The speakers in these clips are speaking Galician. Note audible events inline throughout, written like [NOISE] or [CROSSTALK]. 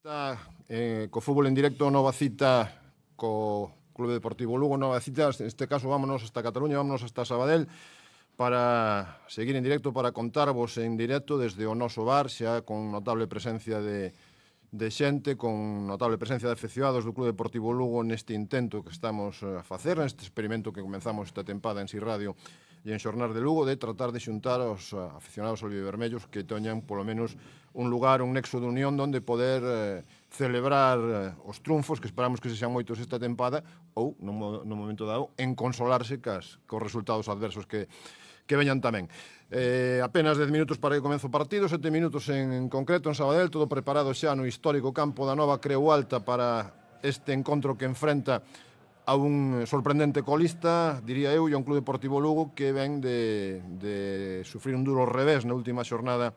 Está, eh, co fútbol en directo, nova cita co Clube Deportivo Lugo, nova cita, neste caso vámonos hasta Cataluña, vámonos hasta Sabadell para seguir en directo, para contarvos en directo desde o noso bar, xa con notable presencia de, de xente, con notable presencia de afeccionados do Clube Deportivo Lugo neste intento que estamos eh, a facer, neste experimento que comenzamos esta tempada en Si Radio e en Xornar de Lugo de tratar de xuntar aos eh, aficionados vermellos que teñan polo menos un lugar, un nexo de unión onde poder eh, celebrar eh, os triunfos que esperamos que se sean moitos esta tempada ou, no, no momento dado, en consolarse cas, cos resultados adversos que, que veñan tamén. Eh, apenas 10 minutos para que comece o partido, 7 minutos en, en concreto en Sabadell, todo preparado xa no histórico campo da Nova Creu Alta para este encontro que enfrenta a un eh, sorprendente colista, diría eu, e a un Club Deportivo Lugo que ven de, de sufrir un duro revés na última xornada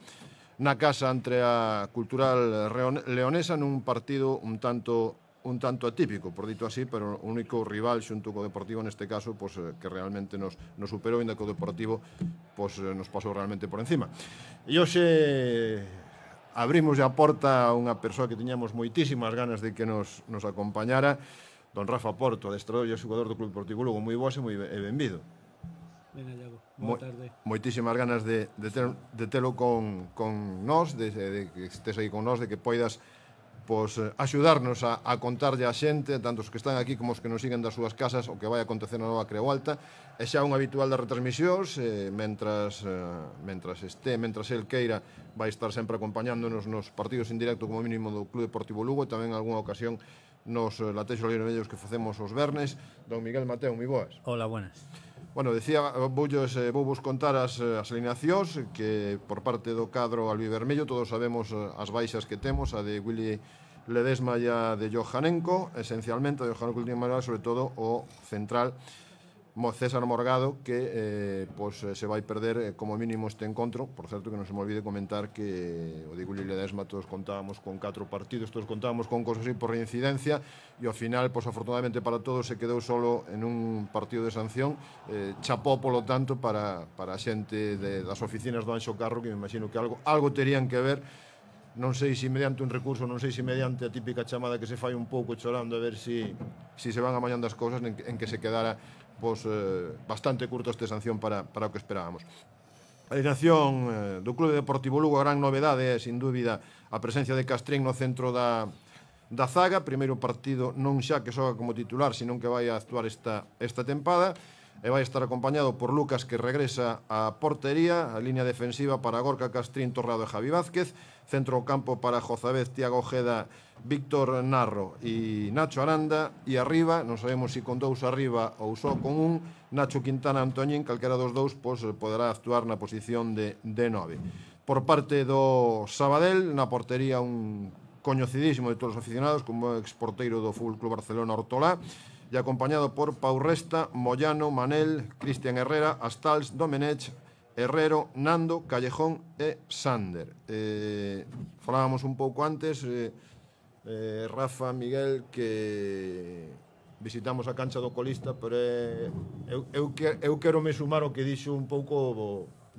na casa entre a Cultural Leonesa nun partido un tanto un tanto atípico, por dito así, pero o único rival xunto co Deportivo neste caso, pois que realmente nos nos superou, ainda que o Deportivo pois nos pasou realmente por encima. E hoxe abrimos a porta a unha persoa que tiñamos moitísimas ganas de que nos nos acompañara Don Rafa Porto, adestrador e xogador do Club Deportivo Lugo, moi boas e moi benvido. Ben Iago, boa Mo tarde. Moitísimas ganas de, de, ter, de telo con, con nós, de, de que estés aí con nós, de que poidas pois, axudarnos a, a contarlle a xente, tanto os que están aquí como os que nos siguen das súas casas, o que vai acontecer na nova Creu Alta. E xa un habitual das retransmisións, eh, mentras, eh, mentras este, mentras el queira, vai estar sempre acompañándonos nos partidos en directo como mínimo do Club Deportivo Lugo e tamén algunha ocasión nos eh, latexos medios que facemos os vernes. Don Miguel Mateo, moi boas. Hola, buenas. Bueno, decía, voulles, eh, vou vos contar as, eh, as alineacións que por parte do cadro albivermello todos sabemos as baixas que temos, a de Willy Ledesma e a de Johanenko, esencialmente, a de Johanenko sobre todo o central César Morgado que eh, pois, se vai perder eh, como mínimo este encontro por certo que non se me olvide comentar que eh, o digo Lille Desma todos contábamos con catro partidos todos contábamos con cosas así por reincidencia e ao final pois, afortunadamente para todos se quedou solo en un partido de sanción eh, chapó polo tanto para, para a xente de, das oficinas do Anxo Carro que me imagino que algo, algo terían que ver non sei se mediante un recurso, non sei se mediante a típica chamada que se fai un pouco chorando a ver se si, si se van amañando as cousas en, en que se quedara pois, eh, bastante curto este sanción para, para o que esperábamos. A dirección eh, do Clube Deportivo Lugo, gran novedade é, sin dúbida, a presencia de Castrín no centro da, da zaga, primeiro partido non xa que xoga como titular, senón que vai a actuar esta, esta tempada, e vai estar acompañado por Lucas que regresa a portería, a línea defensiva para Gorka Castrín, Torrado e Javi Vázquez, centro campo para Jozabez, Tiago Ojeda, Víctor Narro e Nacho Aranda e arriba, non sabemos se si con dous arriba ou só con un, Nacho Quintana Antoñín, calquera dos dous pois, poderá actuar na posición de, de nove. Por parte do Sabadell, na portería un coñocidísimo de todos os aficionados como exporteiro do Fútbol Club Barcelona Hortolá, e acompañado por Pau Resta, Moyano, Manel, Cristian Herrera, Astals, Domenech, Herrero, Nando, Callejón e Sander. Eh, falábamos un pouco antes, eh, eh, Rafa, Miguel, que visitamos a cancha do colista, pero eh, eu, eu, que, eu quero me sumar o que dixo un pouco o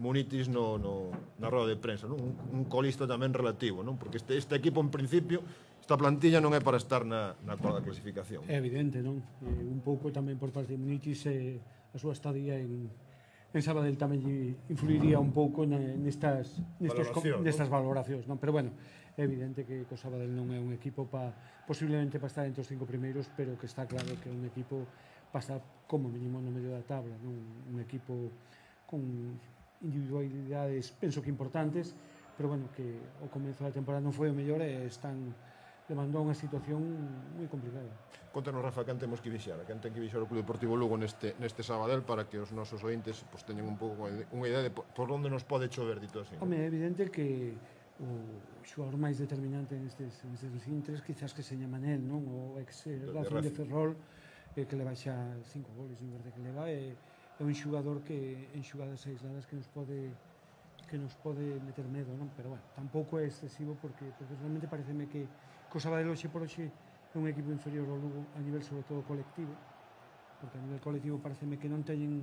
Munitis no, no, na roda de prensa, non? Un, un colista tamén relativo, non? porque este, este equipo en principio esta plantilla non é para estar na, na cuarta clasificación. É evidente, non? Eh, un pouco tamén por parte de Munitis eh, a súa estadía en, en Sabadell tamén influiría un pouco nestas, nestos, Valoración, nestas valoracións. Non? Pero bueno, é evidente que o Sabadell non é un equipo pa, posiblemente para estar entre os cinco primeiros, pero que está claro que é un equipo para estar como mínimo no medio da tabla. Non? Un equipo con individualidades, penso que importantes, pero bueno, que o comezo da temporada non foi o mellor e están demandou unha situación moi complicada. Contanos, Rafa, quen temos que vixar? Quen ten que vixar o Club Deportivo Lugo neste, neste Sabadell para que os nosos ointes pues, teñen un pouco unha idea de por, por onde nos pode chover, dito así? Home, é evidente que o xogador máis determinante nestes, nestes recintres quizás que seña Manel, non? O ex Rafa de Ferrol eh, que le baixa cinco goles no verde que leva é, é un xogador que en xogadas aisladas que nos pode que nos pode meter medo, non? Pero bueno, tampouco é excesivo porque, porque realmente pareceme que co Sabadell hoxe por hoxe é un equipo inferior ao Lugo a nivel sobre todo colectivo porque a nivel colectivo pareceme que non teñen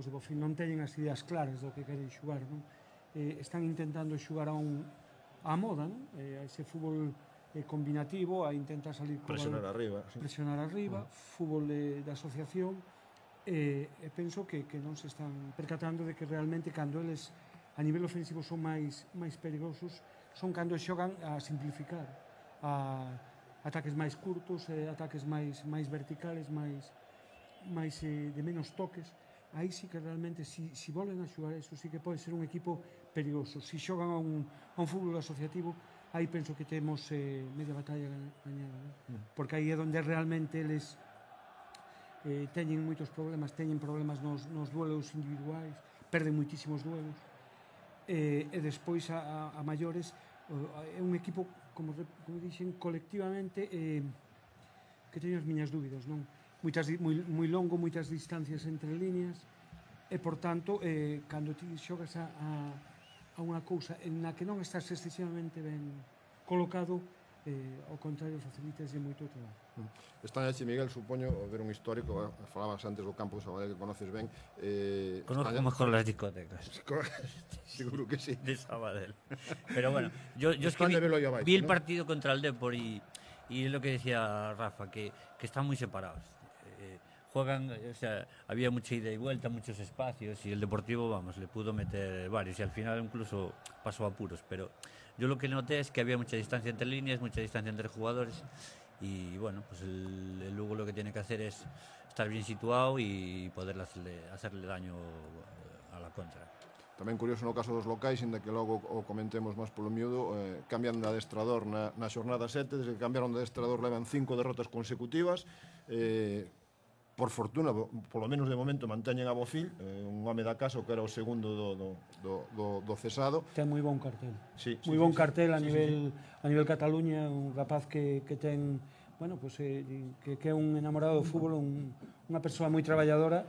os de fin non teñen as ideas claras do que queren xugar non? Eh, están intentando xugar a un a moda non? Eh, a ese fútbol eh, combinativo a intentar salir presionar balón, arriba sí. presionar arriba uh ah. -huh. fútbol de, de asociación eh, e penso que, que non se están percatando de que realmente cando eles a nivel ofensivo son máis máis perigosos son cando xogan a simplificar a ataques máis curtos, eh, ataques máis máis verticales, máis máis eh, de menos toques. Aí sí que realmente, si, si volen a xugar, eso sí que pode ser un equipo perigoso. Si xogan a un, a un fútbol asociativo, aí penso que temos eh, media batalla gañada. Né? Mm. Porque aí é onde realmente eles eh, teñen moitos problemas, teñen problemas nos, nos duelos individuais, perden moitísimos duelos. Eh, e despois a, a, a maiores, é un equipo como, como dixen colectivamente eh, que teño as miñas dúbidas, non? Moitas, moi, moi longo, moitas distancias entre líneas e, por tanto, eh, cando ti xogas a, a, a unha cousa en na que non estás excesivamente ben colocado, eh, ao contrario facilitase moito o traballo. Mm. Están así, Miguel, supoño, ao ver un histórico, eh, falabas antes do campo de Sabadell que conoces ben. Eh, Conozco España... mejor las discotecas. [LAUGHS] Seguro que sí. De Sabadell. Pero bueno, yo, yo es que vi, vi el partido contra el Depor y, y es lo que decía Rafa, que, que están muy separados. juegan, o sea, había mucha ida y vuelta, muchos espacios y el Deportivo, vamos, le pudo meter varios y al final incluso pasó a puros. Pero yo lo que noté es que había mucha distancia entre líneas, mucha distancia entre jugadores y bueno, pues el, Lugo lo que tiene que hacer es estar bien situado y poder hacerle, daño a la contra. También curioso no caso dos locais, sin que logo o comentemos más por lo eh, cambian de adestrador na, na jornada 7, desde que cambiaron de adestrador levan cinco derrotas consecutivas, eh, por fortuna, polo menos de momento manteñen a Bofil, eh, un home da casa que era o segundo do, do, do, do, do cesado. Ten moi bon cartel. Sí, moi sí, bon sí, cartel a sí, nivel sí, sí. a nivel Cataluña, un rapaz que, que ten, bueno, pues, eh, que, que é un enamorado do fútbol, un, unha persoa moi traballadora.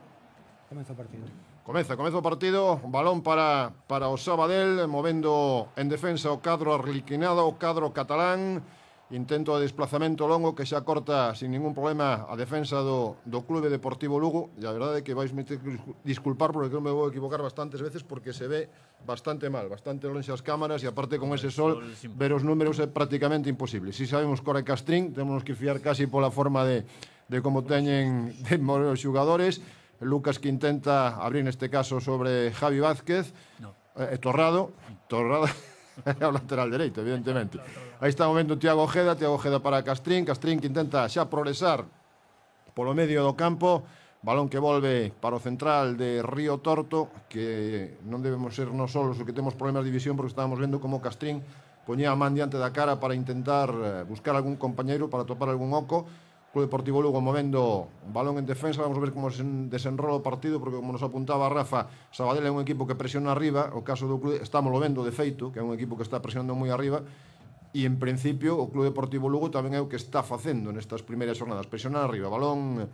Comeza o partido. Comeza, comeza o partido, balón para, para o Sabadell, movendo en defensa o cadro arliquinado, o cadro catalán, intento de desplazamento longo que xa corta sin ningún problema a defensa do, do Clube Deportivo Lugo e a verdade é que vais me ter que disculpar porque non me vou equivocar bastantes veces porque se ve bastante mal, bastante longe as cámaras e aparte con ese sol ver os números é prácticamente imposible. Si sabemos Core Castrín, temos que fiar casi pola forma de, de como teñen de os xugadores, Lucas que intenta abrir neste caso sobre Javi Vázquez, no. eh, eh Torrado, Torrado [LAUGHS] [LAUGHS] é o lateral dereito, evidentemente. Aí está momento Tiago Ojeda, Tiago Ojeda para Castrín, Castrín que intenta xa progresar polo medio do campo, balón que volve para o central de Río Torto, que non debemos ser nós solos os que temos problemas de división porque estábamos vendo como Castrín poñía a man diante da cara para intentar eh, buscar algún compañeiro para topar algún oco, Club Deportivo Lugo movendo un balón en defensa, vamos a ver como se desenrola o partido, porque como nos apuntaba Rafa, Sabadell é un equipo que presiona arriba, o caso do club estamos vendo de feito, que é un equipo que está presionando moi arriba, e en principio o Club Deportivo Lugo tamén é o que está facendo nestas primeiras jornadas, presionar arriba, balón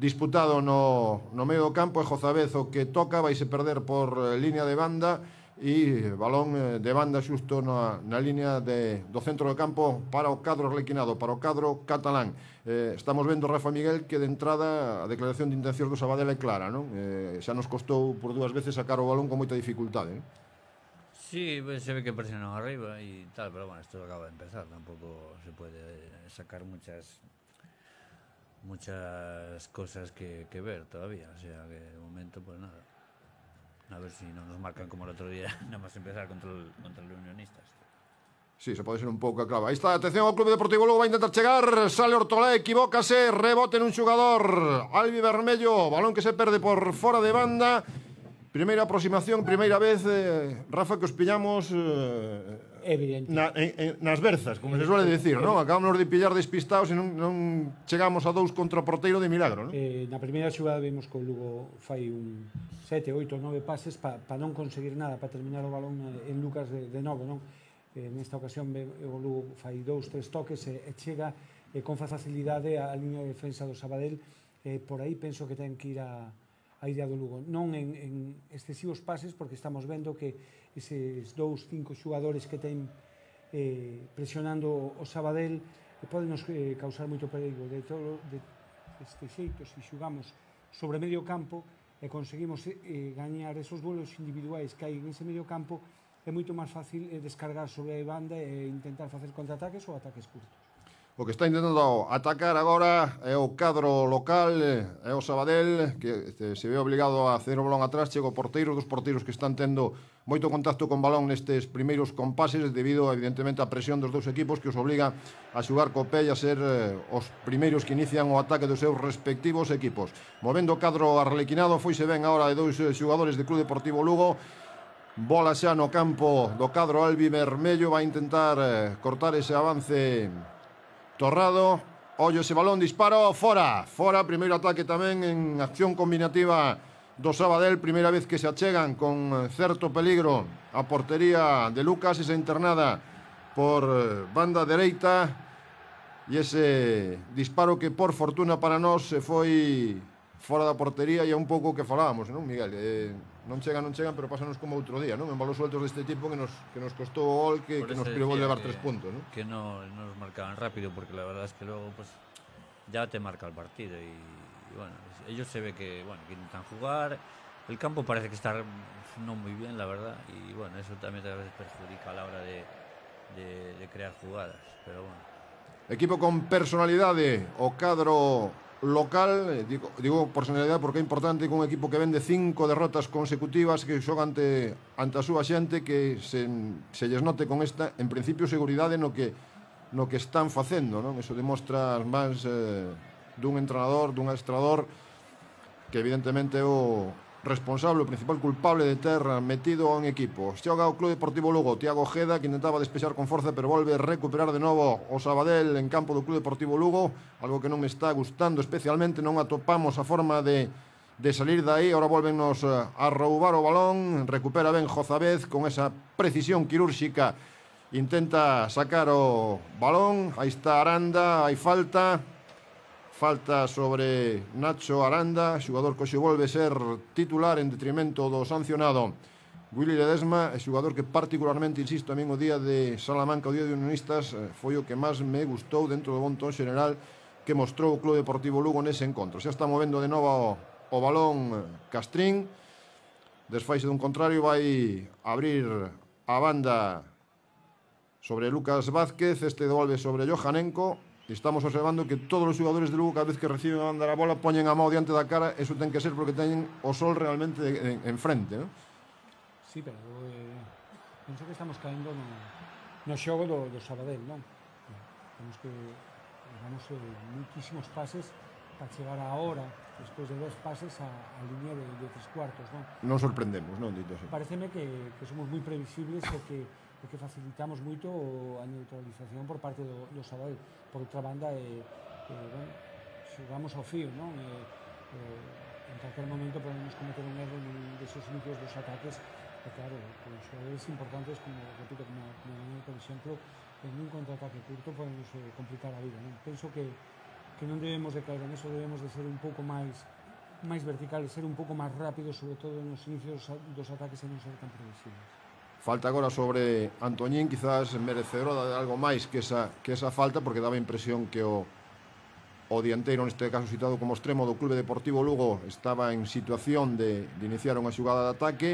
disputado no, no medio do campo, é Jozabez o que toca, vai se perder por eh, línea de banda, e balón eh, de banda xusto na, na línea de, do centro do campo para o cadro requinado, para o cadro catalán. Eh, estamos vendo, Rafa Miguel, que de entrada a declaración de intención do Sabadell é clara, non? Eh, xa nos costou por dúas veces sacar o balón con moita dificultade, non? Eh? Sí, pues se ve que presionan arriba e tal, pero bueno, esto acaba de empezar, tampouco se pode sacar muchas muchas cosas que, que ver todavía, o sea que de momento pues nada. A ver si no nos marcan como el otro día, [LAUGHS] nada más empezar contra el, contra el Unionistas. Sí, se pode ser un pouco a clava. Aí está, atención ao Clube Deportivo Lugo, vai intentar chegar, sale Ortolá, equivócase, rebote nun xugador, Albi Vermello, balón que se perde por fora de banda, primeira aproximación, primeira vez, eh, Rafa, que os pillamos eh, Evidente. Na, en, en, nas berzas, como se suele decir, non? Acabamos de pillar despistados e non, non chegamos a dous contra o porteiro de milagro, non? Eh, na primeira xugada vimos que o Lugo fai un 7, 8, 9 pases para pa non conseguir nada, para terminar o balón eh, en Lucas de, de novo, non? eh, nesta ocasión o Lugo fai dous, tres toques e, e chega e con facilidade a, a liña de defensa do Sabadell e por aí penso que ten que ir a, a idea do Lugo non en, en excesivos pases porque estamos vendo que eses dous, cinco xugadores que ten eh, presionando o Sabadell eh, poden nos eh, causar moito perigo de todo de, este xeito se xugamos sobre medio campo e conseguimos eh, gañar esos duelos individuais que hai en ese medio campo é moito máis fácil eh, descargar sobre a banda e intentar facer contraataques ou ataques curtos. O que está intentando atacar agora é o cadro local, eh, é o Sabadell, que se ve obligado a hacer o balón atrás, chego porteiros, porteiro dos porteiros que están tendo moito contacto con balón nestes primeiros compases debido, evidentemente, á presión dos dous equipos que os obliga a xugar co pé e a ser eh, os primeiros que inician o ataque dos seus respectivos equipos. Movendo o cadro arlequinado, foise ben agora de dous eh, xugadores de Club Deportivo Lugo, Bola xa no campo do cadro Albi Vermello. Vai intentar eh, cortar ese avance Torrado. Ollo ese balón, disparo, fora. Fora, primeiro ataque tamén en acción combinativa do Sabadell. Primeira vez que se achegan con eh, certo peligro a portería de Lucas. Esa internada por eh, banda dereita. E ese disparo que por fortuna para nós se foi fora da portería e é un pouco que falábamos, non, Miguel? Eh, No chegan, no llegan, pero pasanos como otro día, ¿no? En balos sueltos este tipo que nos que nos costó gol que, nos privou de tres puntos, ¿no? Que no nos marcaban rápido porque la verdad es que luego pues ya te marca el partido y, bueno, ellos se ve que bueno, intentan jugar, el campo parece que está no muy bien, la verdad, y bueno, eso también a veces perjudica a la hora de, crear jugadas, pero bueno. Equipo con personalidad o cadro local, eh, digo, digo por senalidade porque é importante con un equipo que vende cinco derrotas consecutivas que xoga ante, ante a súa xente que se, se lles note con esta en principio seguridade no que no que están facendo, non? Eso demostra as mans eh, dun entrenador, dun estrador que evidentemente é o, responsable, o principal culpable de ter metido en equipo. Xoga o Club Deportivo Lugo, Tiago Ojeda, que intentaba despexar con forza, pero volve a recuperar de novo o Sabadell en campo do Club Deportivo Lugo, algo que non me está gustando especialmente, non atopamos a forma de de salir de aí, ahora volvennos eh, a roubar o balón, recupera ben Jozabez con esa precisión quirúrxica, intenta sacar o balón, aí está Aranda, hai falta, Falta sobre Nacho Aranda, xogador xe volve ser titular en detrimento do sancionado. Willy Ledesma é xogador que particularmente, insisto, a mí o día de Salamanca, o día de Unionistas, eh, foi o que máis me gustou dentro do bontón general que mostrou o Club Deportivo Lugo nese encontro. Xa está movendo de novo o, o balón eh, Castrín, desfaise dun contrario, vai abrir a banda sobre Lucas Vázquez, este devolve sobre Johanenko, Estamos observando que todos os xogadores de Lugo cada vez que reciben a banda da bola poñen a mão diante da cara, eso ten que ser porque teñen o sol realmente en, en frente, non? Sí, pero eh, penso que estamos caendo no, no xogo do, do Sabadell, non? Temos que damos eh, muitísimos pases para chegar a hora, despois de dos pases, a, a línea de, de tres cuartos, non? Non sorprendemos, non, dito así. Pareceme que, que somos moi previsibles e que porque facilitamos moito a neutralización por parte do, do Sabadell. Por outra banda, eh, eh, bueno, xogamos ao fío, non? Eh, eh, en calquer momento podemos cometer un erro nun deses inicios dos ataques e claro, con xogadores importantes como, repito, como, como Manuel, por exemplo, en un contraataque curto podemos eh, complicar a vida, non? Penso que, que non debemos de caer en eso, debemos de ser un pouco máis máis verticales, ser un pouco máis rápido, sobre todo nos inicios dos ataques e non ser tan previsibles. Falta agora sobre Antoñín, quizás merecedora de algo máis que esa, que esa falta, porque daba impresión que o, o dianteiro, neste caso citado como extremo do Clube Deportivo Lugo, estaba en situación de, de iniciar unha xugada de ataque,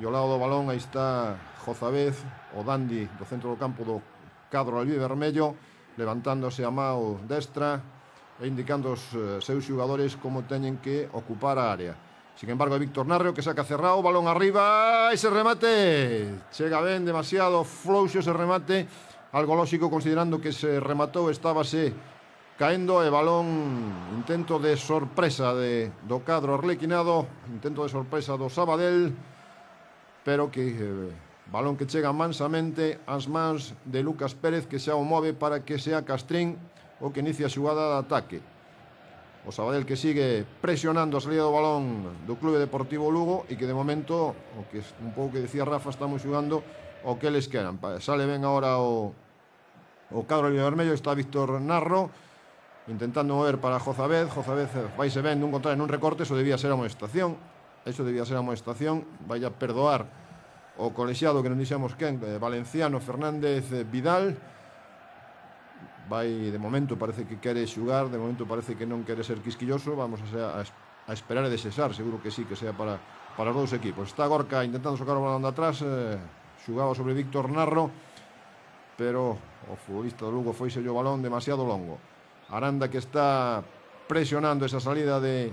e ao lado do balón aí está Jozabez, o Dandi do centro do campo do cadro albi vermello, levantándose a máu destra e indicando os eh, seus xogadores como teñen que ocupar a área. Sin embargo, Víctor Narrio que saca cerrado, balón arriba, ese remate. Chega ben, demasiado frouxo ese remate. Algo lógico considerando que se rematou, estábase caendo e balón intento de sorpresa de do cadro arlequinado, intento de sorpresa do Sabadell, pero que eh, balón que chega mansamente ás mans de Lucas Pérez que xa o move para que sea Castrín o que inicia a xugada de ataque. O Sabadell que sigue presionando a salida do balón do Clube Deportivo Lugo e que de momento, o que un pouco que decía Rafa, estamos xugando o que les queran. Sale ben agora o, o cadro de vermello, está Víctor Narro intentando mover para Jozabed. Jozabed vaise ben dun en un recorte, eso debía ser a amonestación. Eso debía ser a amonestación. Vai a perdoar o colexiado que non dixemos quen, eh, Valenciano Fernández eh, Vidal vai de momento parece que quere xugar, de momento parece que non quere ser quisquilloso, vamos a, a, a esperar e desesar, seguro que sí que sea para para os dous equipos. Está Gorka intentando socar o balón de atrás, eh, xugaba sobre Víctor Narro, pero o futbolista do Lugo foi sello o balón demasiado longo. Aranda que está presionando esa salida de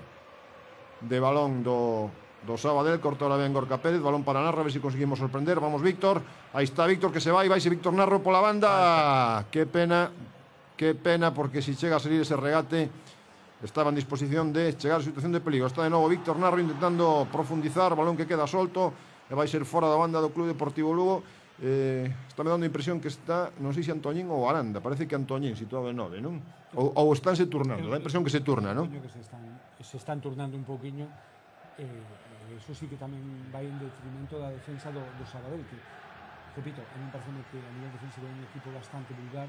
de balón do do Sabadell, corta ahora ben Gorka Pérez, balón para Narro, a ver se si conseguimos sorprender, vamos Víctor, aí está Víctor que se vai, vaise Víctor Narro pola banda, que pena Qué pena porque si llega a salir ese regate estaba en disposición de chegar a situación de peligro. Está de novo Víctor Narro intentando profundizar, balón que queda solto, e eh, vai ser fora da banda do Club Deportivo Lugo. Eh, está me dando impresión que está, non sei se Antoñín ou Aranda, parece que Antoñín situado en 9, non? Ou, ou estánse turnando, dá impresión que se turna, non? Que se están, se están turnando un poquinho, eh, eso sí que tamén vai en detrimento da defensa do, do Sabadell, que, repito, a mí me parece que a nivel defensivo es un equipo bastante vulgar,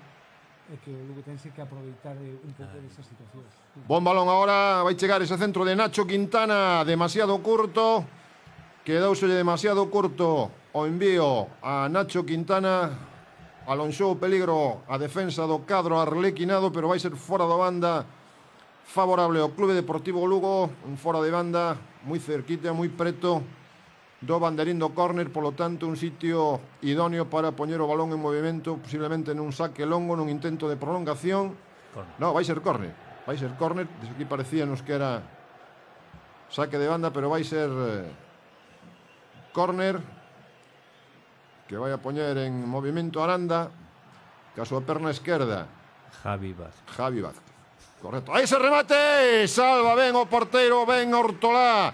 e que o Lugo tense que aproveitar un pouco ah, esas situacións. Bon balón agora, vai chegar ese centro de Nacho Quintana, demasiado curto, quedousolle demasiado curto o envío a Nacho Quintana, alonxou o peligro a defensa do cadro arlequinado, pero vai ser fora da banda favorable ao Clube Deportivo Lugo, un fora de banda moi cerquita, moi preto, do banderín do córner, polo tanto un sitio idóneo para poñer o balón en movimento, posiblemente nun saque longo, nun intento de prolongación. Corner. No, vai ser córner. Vai ser córner, desde aquí parecía nos que era saque de banda, pero vai ser eh, córner que vai a poñer en movimento Aranda, que a súa perna esquerda. Javi Vázquez. Javi Vázquez. Correcto. Aí se remate, salva ben o porteiro, ben Hortolá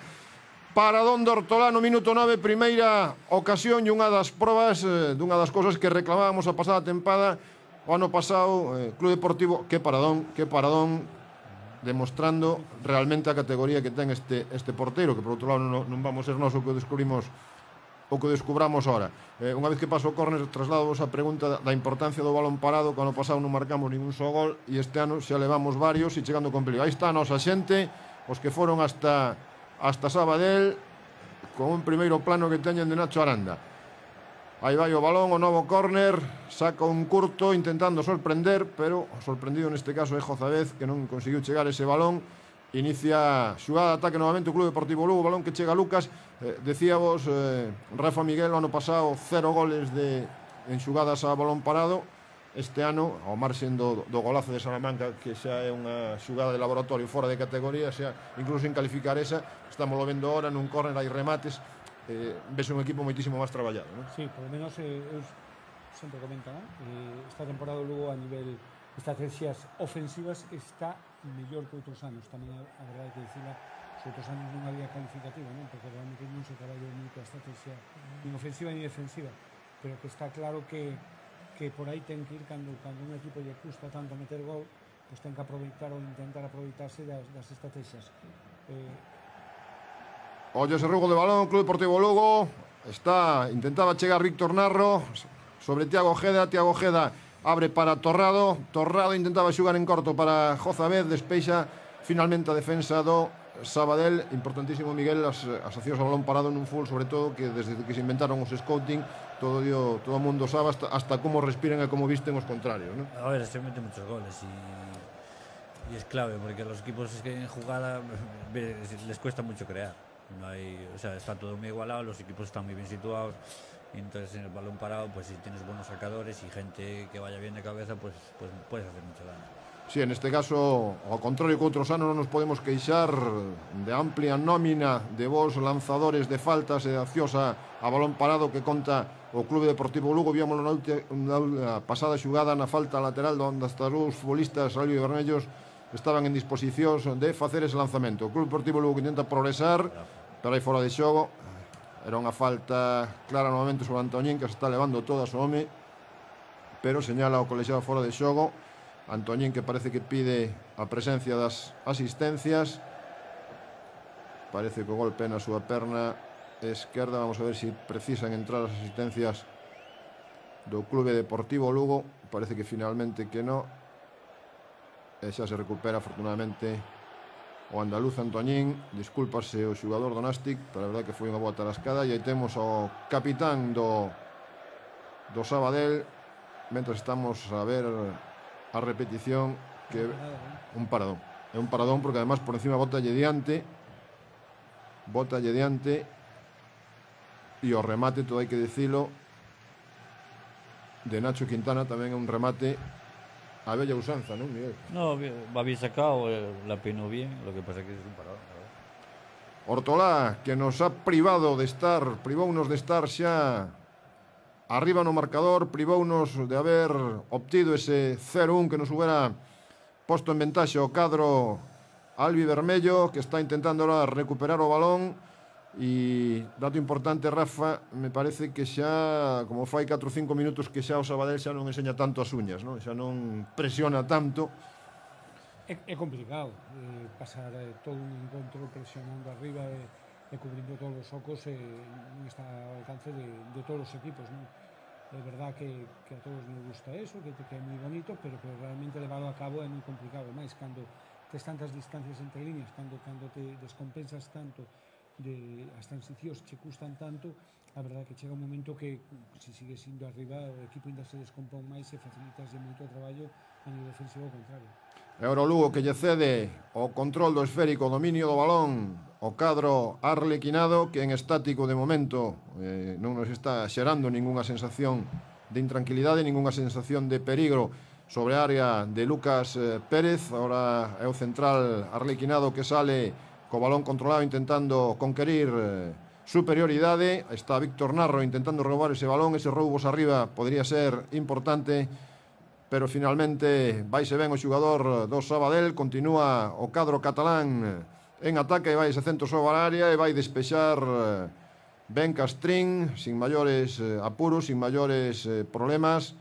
para Don Hortolano, minuto 9, primeira ocasión e unha das probas eh, dunha das cousas que reclamábamos a pasada tempada o ano pasado, eh, Club Deportivo, que paradón, que paradón demostrando realmente a categoría que ten este este porteiro, que por outro lado non, non vamos ser nós o que descubrimos o que descubramos ahora. Eh, unha vez que paso o córner, traslado a pregunta da importancia do balón parado, que ano pasado non marcamos ningún só gol e este ano xa levamos varios e chegando con peligro. Aí está a nosa xente, os que foron hasta hasta Sabadell con un primeiro plano que teñen de Nacho Aranda. Aí vai o balón, o novo córner, saca un curto intentando sorprender, pero o sorprendido neste caso é Jozabez, que non conseguiu chegar ese balón. Inicia xugada de ataque novamente o Club Deportivo Lugo, balón que chega Lucas. Eh, decíamos, eh, Rafa Miguel, ano pasado, cero goles de en xugadas a balón parado este ano, ao marxen do, do golazo de Salamanca, que xa é unha xugada de laboratorio fora de categoría, xa incluso en calificar esa, estamos lo vendo ahora nun córner hai remates, eh, ves un equipo moitísimo máis traballado. Non? Sí, polo menos eh, eu sempre comenta, ¿no? eh, esta temporada Lugo a nivel estrategias ofensivas está mellor que outros anos, tamén a verdade que dicila os outros anos non había calificativa, non? porque realmente non se traballou moito a estrategia mm. nin ofensiva ni defensiva, pero que está claro que que por aí ten que ir cando, cando un equipo lle custa tanto meter gol pues pois ten que aproveitar ou intentar aproveitarse das, das estrategias eh... Olle ese rugo de balón Club Deportivo Lugo está intentaba chegar Víctor Narro sobre Tiago Ojeda Tiago Ojeda abre para Torrado Torrado intentaba xugar en corto para Jozabed despeixa finalmente a defensa do Sabadell, importantísimo Miguel as, as accións ao balón parado nun full, sobre todo que desde que se inventaron os scouting todo dio, todo mundo sabe hasta, cómo respiran a cómo visten los contrarios, ¿no? A ver, se meten muchos goles y, es clave porque a los equipos que en jugada [LAUGHS] les cuesta mucho crear. hay, sea, está todo muy igualado, los equipos están muy bien situados, entonces en el balón parado, pues si tienes buenos sacadores y gente que vaya bien de cabeza, pues, pues puedes hacer mucho daño. Si, sí, en este caso, ao contrario que outros anos, non nos podemos queixar de amplia nómina de vos lanzadores de faltas e de aciosa a balón parado que conta o Clube Deportivo Lugo. Víamos na, na pasada xugada na falta lateral onde hasta os futbolistas Ralio e Vermellos estaban en disposición de facer ese lanzamento. O Clube Deportivo Lugo que intenta progresar, pero aí fora de xogo. Era unha falta clara novamente sobre Antoñín que se está levando toda a súa home, pero señala o colexado fora de xogo Antoñín que parece que pide a presencia das asistencias. Parece que o golpe na súa perna esquerda. Vamos a ver se precisan entrar as asistencias do Clube Deportivo Lugo. Parece que finalmente que no. E xa se recupera afortunadamente o andaluz Antoñín. Discúlpase o xugador do Nastic, pero a verdade que foi unha boa tarascada. E aí temos o capitán do, do Sabadell. Mentre estamos a ver a repetición que un paradón. Es un paradón porque además por encima bota Yediante. Bota Yediante. Y o remate, todo hay que decirlo. De Nacho Quintana también un remate a bella usanza, ¿no, Miguel? No, había sacado, eh, la pino bien, lo que pasa es que es un paradón. Ortolá, que nos ha privado de estar, privó unos de estar ya arriba no marcador, privounos de haber obtido ese 0-1 que nos hubera posto en ventaxe o cadro Albi Vermello, que está intentando ahora recuperar o balón e dato importante, Rafa, me parece que xa, como fai 4 ou 5 minutos que xa o Sabadell xa non enseña tanto as uñas, non? xa non presiona tanto. É, é complicado eh, pasar eh, todo un encontro presionando arriba de, eh, e cubrindo todos os ocos e, eh, e está ao alcance de, de todos os equipos non? é verdad que, que a todos nos gusta eso que, que é moi bonito pero que realmente levarlo a cabo é moi complicado máis cando tes tantas distancias entre líneas cando, cando te descompensas tanto de, as transicións che custan tanto a verdad que chega un momento que se sigue sendo arriba o equipo ainda se descompón máis e facilitas de moito traballo a nivel defensivo ao contrario E ora o Lugo que lle cede o control do esférico, o dominio do balón, o cadro arlequinado que en estático de momento eh, non nos está xerando ningunha sensación de intranquilidade, ningunha sensación de perigro sobre a área de Lucas eh, Pérez. Ora é o central arlequinado que sale co balón controlado intentando conquerir eh, superioridade. Está Víctor Narro intentando roubar ese balón, ese roubos arriba podría ser importante pero finalmente vaise ben o xugador do Sabadell, continúa o cadro catalán en ataque e vai ese centro sobre a área e vai despexar eh, ben Castrín, sin maiores eh, apuros, sin maiores eh, problemas,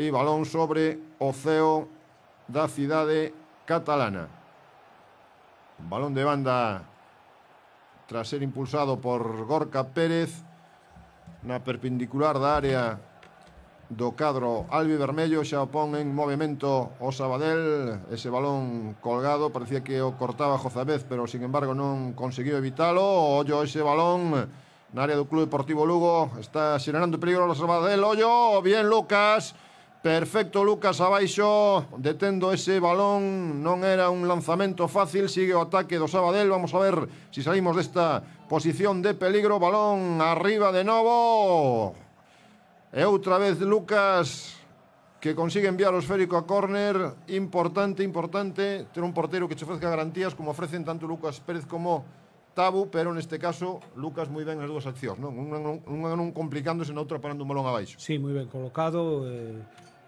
e balón sobre o ceo da cidade catalana. Balón de banda tras ser impulsado por Gorka Pérez na perpendicular da área do cadro Albi Vermello xa o pon en movimento o Sabadell ese balón colgado parecía que o cortaba Jozabez pero sin embargo non conseguiu evitalo ollo ese balón na área do Club Deportivo Lugo está xenerando peligro o Sabadell ollo bien Lucas perfecto Lucas abaixo detendo ese balón non era un lanzamento fácil sigue o ataque do Sabadell vamos a ver se si saímos desta posición de peligro balón arriba de novo E outra vez Lucas que consigue enviar o esférico a córner, importante, importante, ter un portero que che ofrezca garantías como ofrecen tanto Lucas Pérez como Tabu, pero neste caso Lucas moi ben nas dúas accións, non? Unha non, un, un complicándose na outra parando un balón abaixo. Sí, moi ben colocado, eh,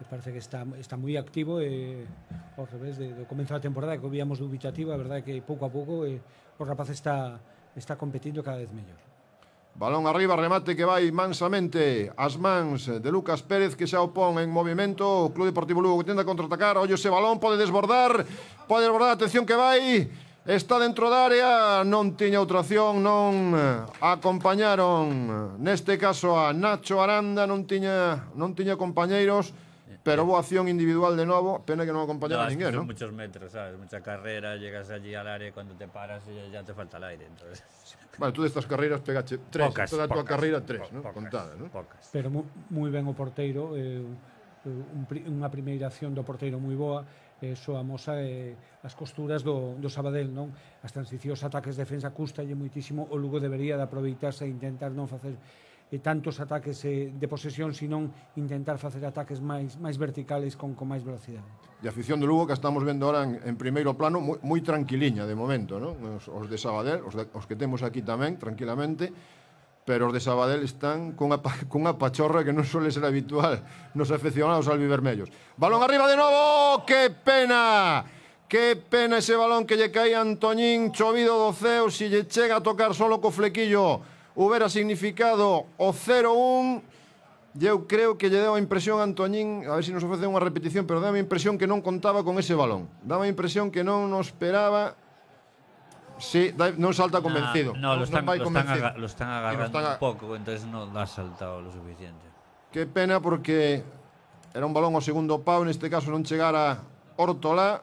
parece que está está moi activo e eh, ao revés de, de comenzar a temporada que víamos dubitativa, a verdade que pouco a pouco eh, o rapaz está está competindo cada vez mellor. Balón arriba, remate que vai mansamente as mans de Lucas Pérez que xa o pon en movimento o Club Deportivo Lugo que tenta contraatacar ollo ese balón, pode desbordar pode desbordar, atención que vai está dentro da área non tiña outra acción non eh, acompañaron eh, neste caso a Nacho Aranda non tiña, non tiña compañeiros Pero boa acción individual de novo, pena que non acompañara no, ninguén, non? Muchos metros, sabes, mucha carrera, llegas allí al área, cando te paras e ya te falta el aire, entonces... Bueno, tú destas carreiras pegache tres, pocas, toda a tua carreira tres, po, ¿no? pocas, contada, ¿no? Pocas. Pero mu, moi ben o porteiro, eh, eh un, unha primeira acción do porteiro moi boa, eh, so mosa eh, as costuras do, do Sabadell, non? As transicións ataques defensa custa e moitísimo, o Lugo debería de aproveitarse e intentar non facer eh, tantos ataques eh, de posesión, sino intentar facer ataques máis, máis verticales con, con máis velocidade. E a afición do Lugo que estamos vendo ahora en, en primeiro plano moi, moi tranquiliña de momento, non? Os, os de Sabadell, os, de, os que temos aquí tamén tranquilamente, pero os de Sabadell están cunha, [LAUGHS] cunha pachorra que non suele ser habitual nos aficionados albivermellos. Balón arriba de novo, oh, que pena! Que pena ese balón que lle caía a Antoñín, chovido do ceo, si lle chega a tocar solo co flequillo hubiera significado o 0-1 e eu creo que lle deu a impresión a Antoñín, a ver se nos ofrece unha repetición, pero daba a impresión que non contaba con ese balón. Daba a impresión que non nos esperaba Sí, da, non salta ah, convencido. No, no, no lo, están, no lo, convencido. Están lo están agarrando están un pouco, entonces non ha saltado lo suficiente. Qué pena porque era un balón o segundo pau, neste caso non chegara Hortolá,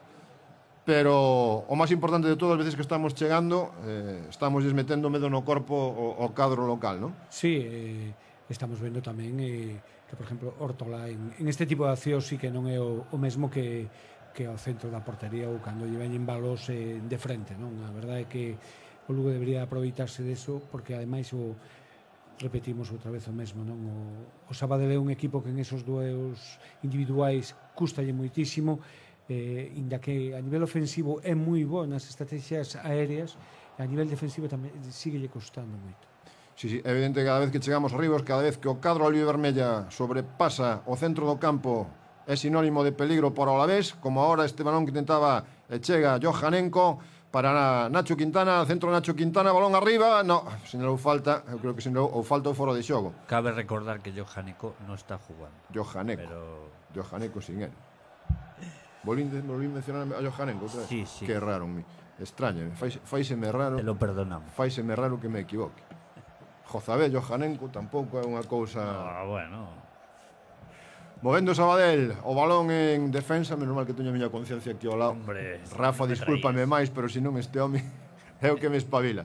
pero o máis importante de todo, as veces que estamos chegando, eh, estamos desmetendo medo no corpo o, o cadro local, non? Sí, eh, estamos vendo tamén eh, que, por exemplo, Hortola, en, en este tipo de acción sí que non é o, o mesmo que, que ao centro da portería ou cando lle veñen balos eh, de frente, non? A verdade é que o Lugo debería aproveitarse deso porque ademais o repetimos outra vez o mesmo, non? O, o Sabadell é un equipo que en esos dueos individuais custalle moitísimo, eh, inda que a nivel ofensivo é moi bo nas estrategias aéreas, a nivel defensivo tamén sigue lle costando moito. Sí, sí, evidente que cada vez que chegamos arribos, cada vez que o cadro albi vermella sobrepasa o centro do campo é sinónimo de peligro para o Alavés, como ahora este balón que tentaba e eh, chega Johanenko para Nacho Quintana, centro Nacho Quintana, balón arriba, no, non falta, eu creo que se ou falta o foro de xogo. Cabe recordar que Johanenko non está jugando. Johanenko. Pero Johanenko sin él volvín, de, volín mencionar a Johanen outra vez. Sí, sí. Que erraron mi. Extrañame, fai, faiseme raro. Te lo perdonamos. Faiseme raro que me equivoque. Jozabé Johanenko tampouco é unha cousa... Ah, bueno. Movendo Sabadell, o balón en defensa, menos mal que teño a miña conciencia aquí ao lado. Hombre, Rafa, discúlpame máis, pero se non este home [LAUGHS] é o que me espabila.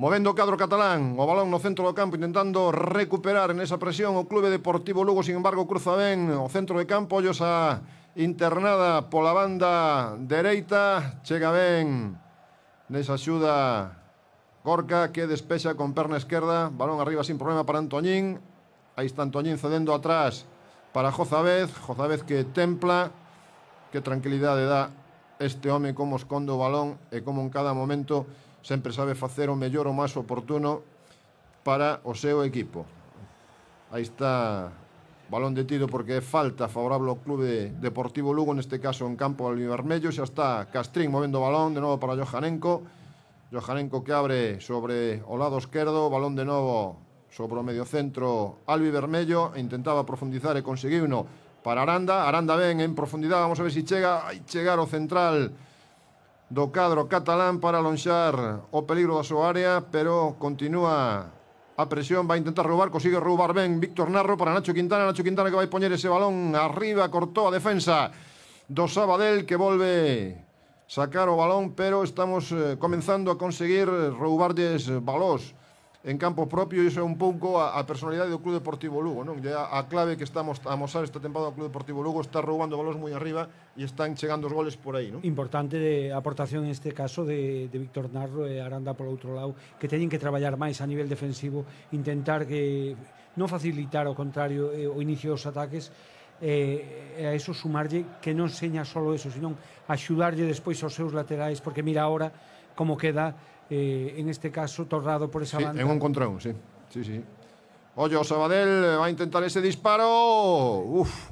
Movendo o cadro catalán, o balón no centro do campo intentando recuperar en esa presión o Clube Deportivo Lugo, sin embargo, cruza ben o centro de campo, ollos a internada pola banda dereita, chega ben nesa xuda Gorka que despexa con perna esquerda, balón arriba sin problema para Antoñín, aí está Antoñín cedendo atrás para Jozabez, Jozabez que templa, que tranquilidade dá este home como esconde o balón e como en cada momento sempre sabe facer o mellor o máis oportuno para o seu equipo. Aí está Balón detido porque é falta favorable ao clube Deportivo Lugo, neste caso en campo vermello. Xa está Castrín movendo o balón de novo para Johanenko. Johanenko que abre sobre o lado esquerdo, balón de novo sobre o medio centro Albi Vermello, intentaba profundizar e conseguiu uno para Aranda. Aranda ben en profundidade, vamos a ver se si chega, aí chegar o central do cadro catalán para lonxar o peligro da súa área, pero continúa A presión vai intentar roubar, consigue roubar ben Víctor Narro para Nacho Quintana, Nacho Quintana que vai poñer ese balón arriba, cortou a defensa do Sabadell que volve sacar o balón, pero estamos eh, comenzando a conseguir roubarlles balós en campo propio e iso é un pouco a, a personalidade do Club Deportivo Lugo, non? E a, a clave que estamos a mostrar esta temporada do Club Deportivo Lugo está roubando balóns moi arriba e están chegando os goles por aí, non? Importante de aportación neste caso de, de Víctor Narro e Aranda por outro lado que teñen que traballar máis a nivel defensivo, intentar que non facilitar ao contrario eh, o inicio dos ataques eh, e eh, a eso sumarlle que non seña só eso, senón axudarlle despois aos seus laterais porque mira agora como queda eh, en este caso Torrado por esa sí, banda. En un contra un, sí. Sí, sí. Ollo, Sabadell va a intentar ese disparo. Uf.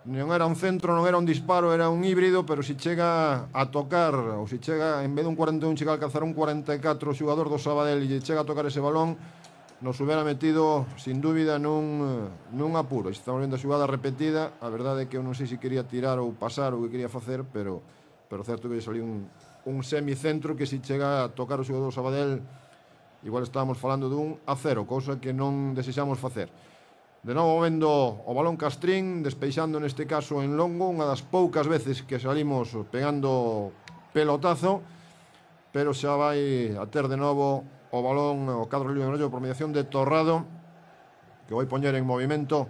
Non era un centro, non era un disparo, era un híbrido, pero se si chega a tocar, ou se si chega, en vez de un 41, chega a alcanzar un 44 o xogador do Sabadell e chega a tocar ese balón, nos hubiera metido, sin dúbida, nun, nun apuro. Estamos vendo a xogada repetida, a verdade é que eu non sei se quería tirar ou pasar ou que quería facer, pero, pero certo que lle saliu un, un semicentro que se chega a tocar o xogador Sabadell igual estábamos falando dun a cero, cousa que non desexamos facer. De novo vendo o balón castrín, despeixando neste caso en longo, unha das poucas veces que salimos pegando pelotazo, pero xa vai a ter de novo o balón o cadro libre de por mediación de Torrado, que vai poñer en movimento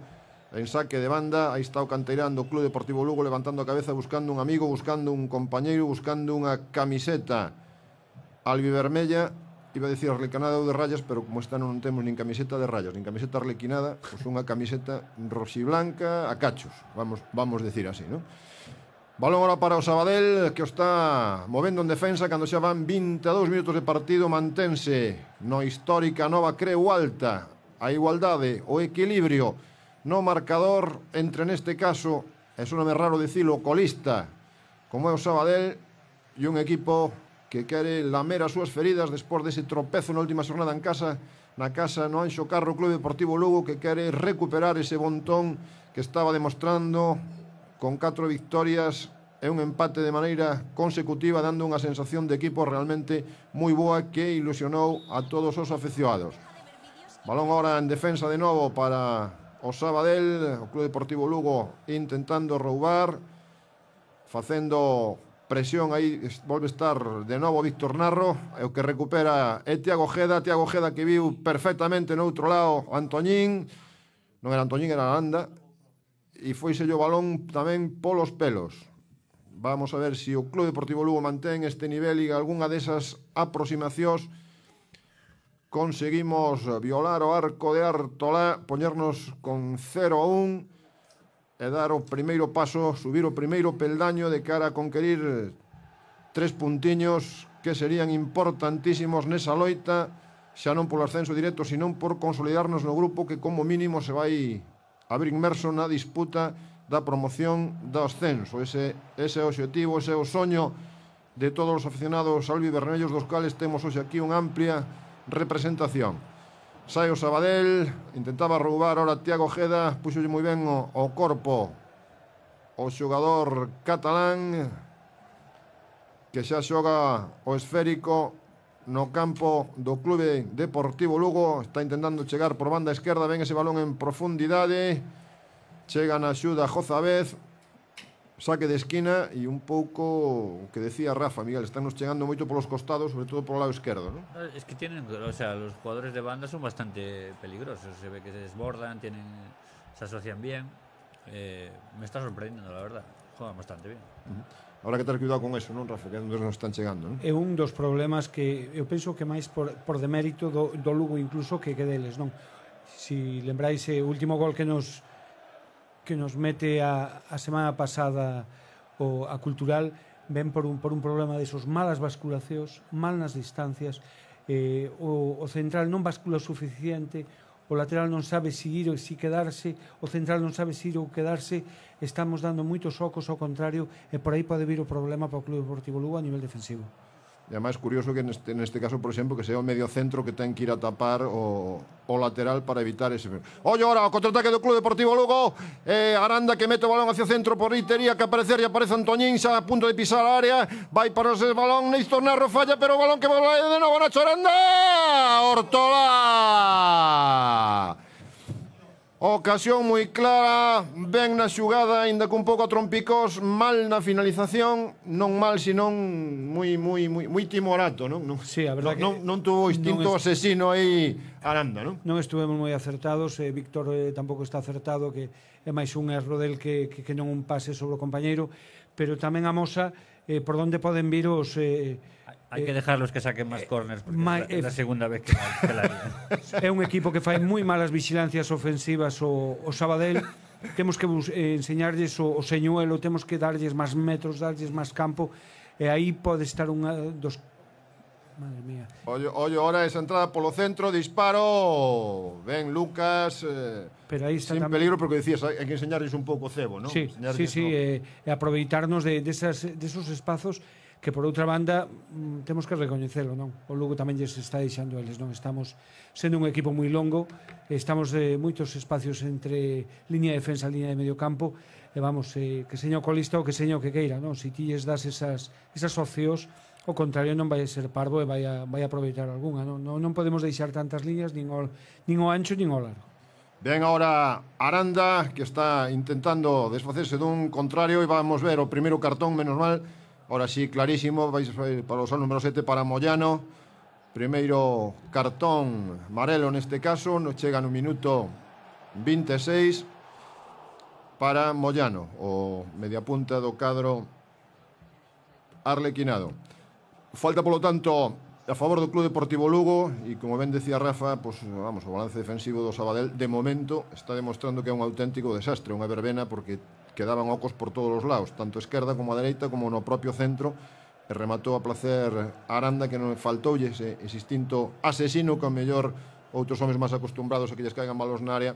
En saque de banda, aí está o canteirán do Club Deportivo Lugo levantando a cabeza buscando un amigo, buscando un compañeiro, buscando unha camiseta albivermella. Iba a decir arlequinada ou de rayas, pero como esta non temos nin camiseta de rayas, nin camiseta arlequinada, pois unha camiseta roxiblanca a cachos, vamos, vamos decir así, non? Balón ahora para o Sabadell, que o está movendo en defensa, cando xa van 22 minutos de partido, mantense no histórica nova Creu Alta, a igualdade, o equilibrio, no marcador entre neste caso, é me raro dicilo, colista, como é o Sabadell, e un equipo que quere lamer as súas feridas despois dese tropezo na última xornada en casa, na casa no Anxo Carro Clube Deportivo Lugo que quere recuperar ese bontón que estaba demostrando con catro victorias é un empate de maneira consecutiva dando unha sensación de equipo realmente moi boa que ilusionou a todos os afeccionados. Balón ahora en defensa de novo para o Sabadell, o Club Deportivo Lugo intentando roubar, facendo presión aí volve estar de novo Víctor Narro, é o que recupera é Tiago Geda, Tiago Geda que viu perfectamente no outro lado Antoñín, non era Antoñín, era Landa, e foi o balón tamén polos pelos. Vamos a ver se si o Club Deportivo Lugo mantén este nivel e algunha desas aproximacións conseguimos violar o arco de Artola, poñernos con 0 a 1 e dar o primeiro paso, subir o primeiro peldaño de cara a conquerir tres puntiños que serían importantísimos nesa loita, xa non polo ascenso directo, senón por consolidarnos no grupo que como mínimo se vai abrir inmerso na disputa da promoción do ascenso. Ese, ese é o objetivo, ese é o soño de todos os aficionados albivermellos dos cales temos hoxe aquí unha amplia representación. Sai o Sabadell, intentaba roubar ahora Tiago Geda, puxolle moi ben o, o corpo o xogador catalán que xa xoga o esférico no campo do Clube Deportivo Lugo, está intentando chegar por banda esquerda, ven ese balón en profundidade, chega na axuda Jozabez, saque de esquina e un pouco o que decía Rafa, Miguel, están nos chegando moito polos costados, sobre todo polo lado esquerdo, ¿no? Es que tienen, o sea, los jugadores de banda son bastante peligrosos, se ve que se desbordan, tienen se asocian bien. Eh, me está sorprendendo, la verdad. Juegan bastante bien. Uh -huh. Ahora que ter cuidado con eso, non, Rafa, que onde nos están chegando, non? É un dos problemas que eu penso que máis por, por demérito do, do Lugo incluso que que deles, non? Si lembráis eh, o último gol que nos que nos mete a, a semana pasada o a cultural ven por un, por un problema de esos malas basculacións, mal nas distancias, eh, o, o central non bascula o suficiente, o lateral non sabe se ir ou se quedarse, o central non sabe se ir ou quedarse, estamos dando moitos ocos ao contrario e por aí pode vir o problema para o Club Deportivo Lugo a nivel defensivo. E máis curioso que neste, neste caso, por exemplo, que sea o medio centro que ten que ir a tapar o, o lateral para evitar ese... Ollo, ora, o contraataque do Club Deportivo Lugo. Eh, Aranda que mete o balón hacia o centro por aí, teria que aparecer e aparece Antoñín, xa a punto de pisar a área. Vai para ese balón, Néstor Narro falla, pero o balón que vola de novo Nacho Aranda. Hortola! Ocasión moi clara, ben na xugada, aínda cun pouco a trompicós, mal na finalización, non mal, senón moi moi moi moi timorato, non? Non, sí, a verdade non, que non, non tuvo instinto non asesino aí Aranda, non? Non estuvemos moi acertados, eh, Víctor eh, tampouco está acertado, que é máis un erro del que, que, que non un pase sobre o compañeiro, pero tamén amosa eh, por onde poden vir os... Eh, Hai que eh, dejarlos que saquen máis eh, corners porque my, é a segunda vez que la [LAUGHS] É un equipo que fai moi malas vigilancias ofensivas o, o Sabadell. Temos que eh, enseñarles o, o señuelo, temos que darlles máis metros, darlles máis campo e aí pode estar unha eh, dos Madre mía. Ollo, ollo, ahora esa entrada polo centro, disparo. Ben, Lucas. Eh, Pero aí está sin tamén... peligro, porque decías, hai que enseñarles un pouco cebo, non? Sí, sí, sí, no? eh, e aproveitarnos de, de, esas, de esos espazos que por outra banda mm, temos que recoñecelo, non? O Lugo tamén lles está deixando eles, non? Estamos sendo un equipo moi longo, estamos de eh, moitos espacios entre liña de defensa e liña de medio campo, e vamos, eh, que seño colista ou que seño que queira, non? Se ti lles das esas, esas opcións, o contrario non vai ser parvo e vai, a, vai a aproveitar algunha, non? non? Non podemos deixar tantas liñas, nin o, nin o ancho, nin o largo. Ven ahora Aranda, que está intentando desfacerse dun contrario e vamos ver o primeiro cartón, menos mal, Ahora sí, clarísimo, vais para o sol número 7 para Moyano. Primeiro cartón amarelo neste caso, nos chega no minuto 26 para Moyano, o mediapunta do cadro arlequinado. Falta, polo tanto, a favor do Club Deportivo Lugo e como ben decía Rafa, pues, vamos, o balance defensivo do Sabadell de momento está demostrando que é un auténtico desastre, unha verbena porque quedaban ocos por todos os lados, tanto a esquerda como a dereita, como no propio centro, e rematou a placer a Aranda que non faltoulle ese, ese instinto asesino que ao mellor outros homes máis acostumbrados a que lles caigan balóns na área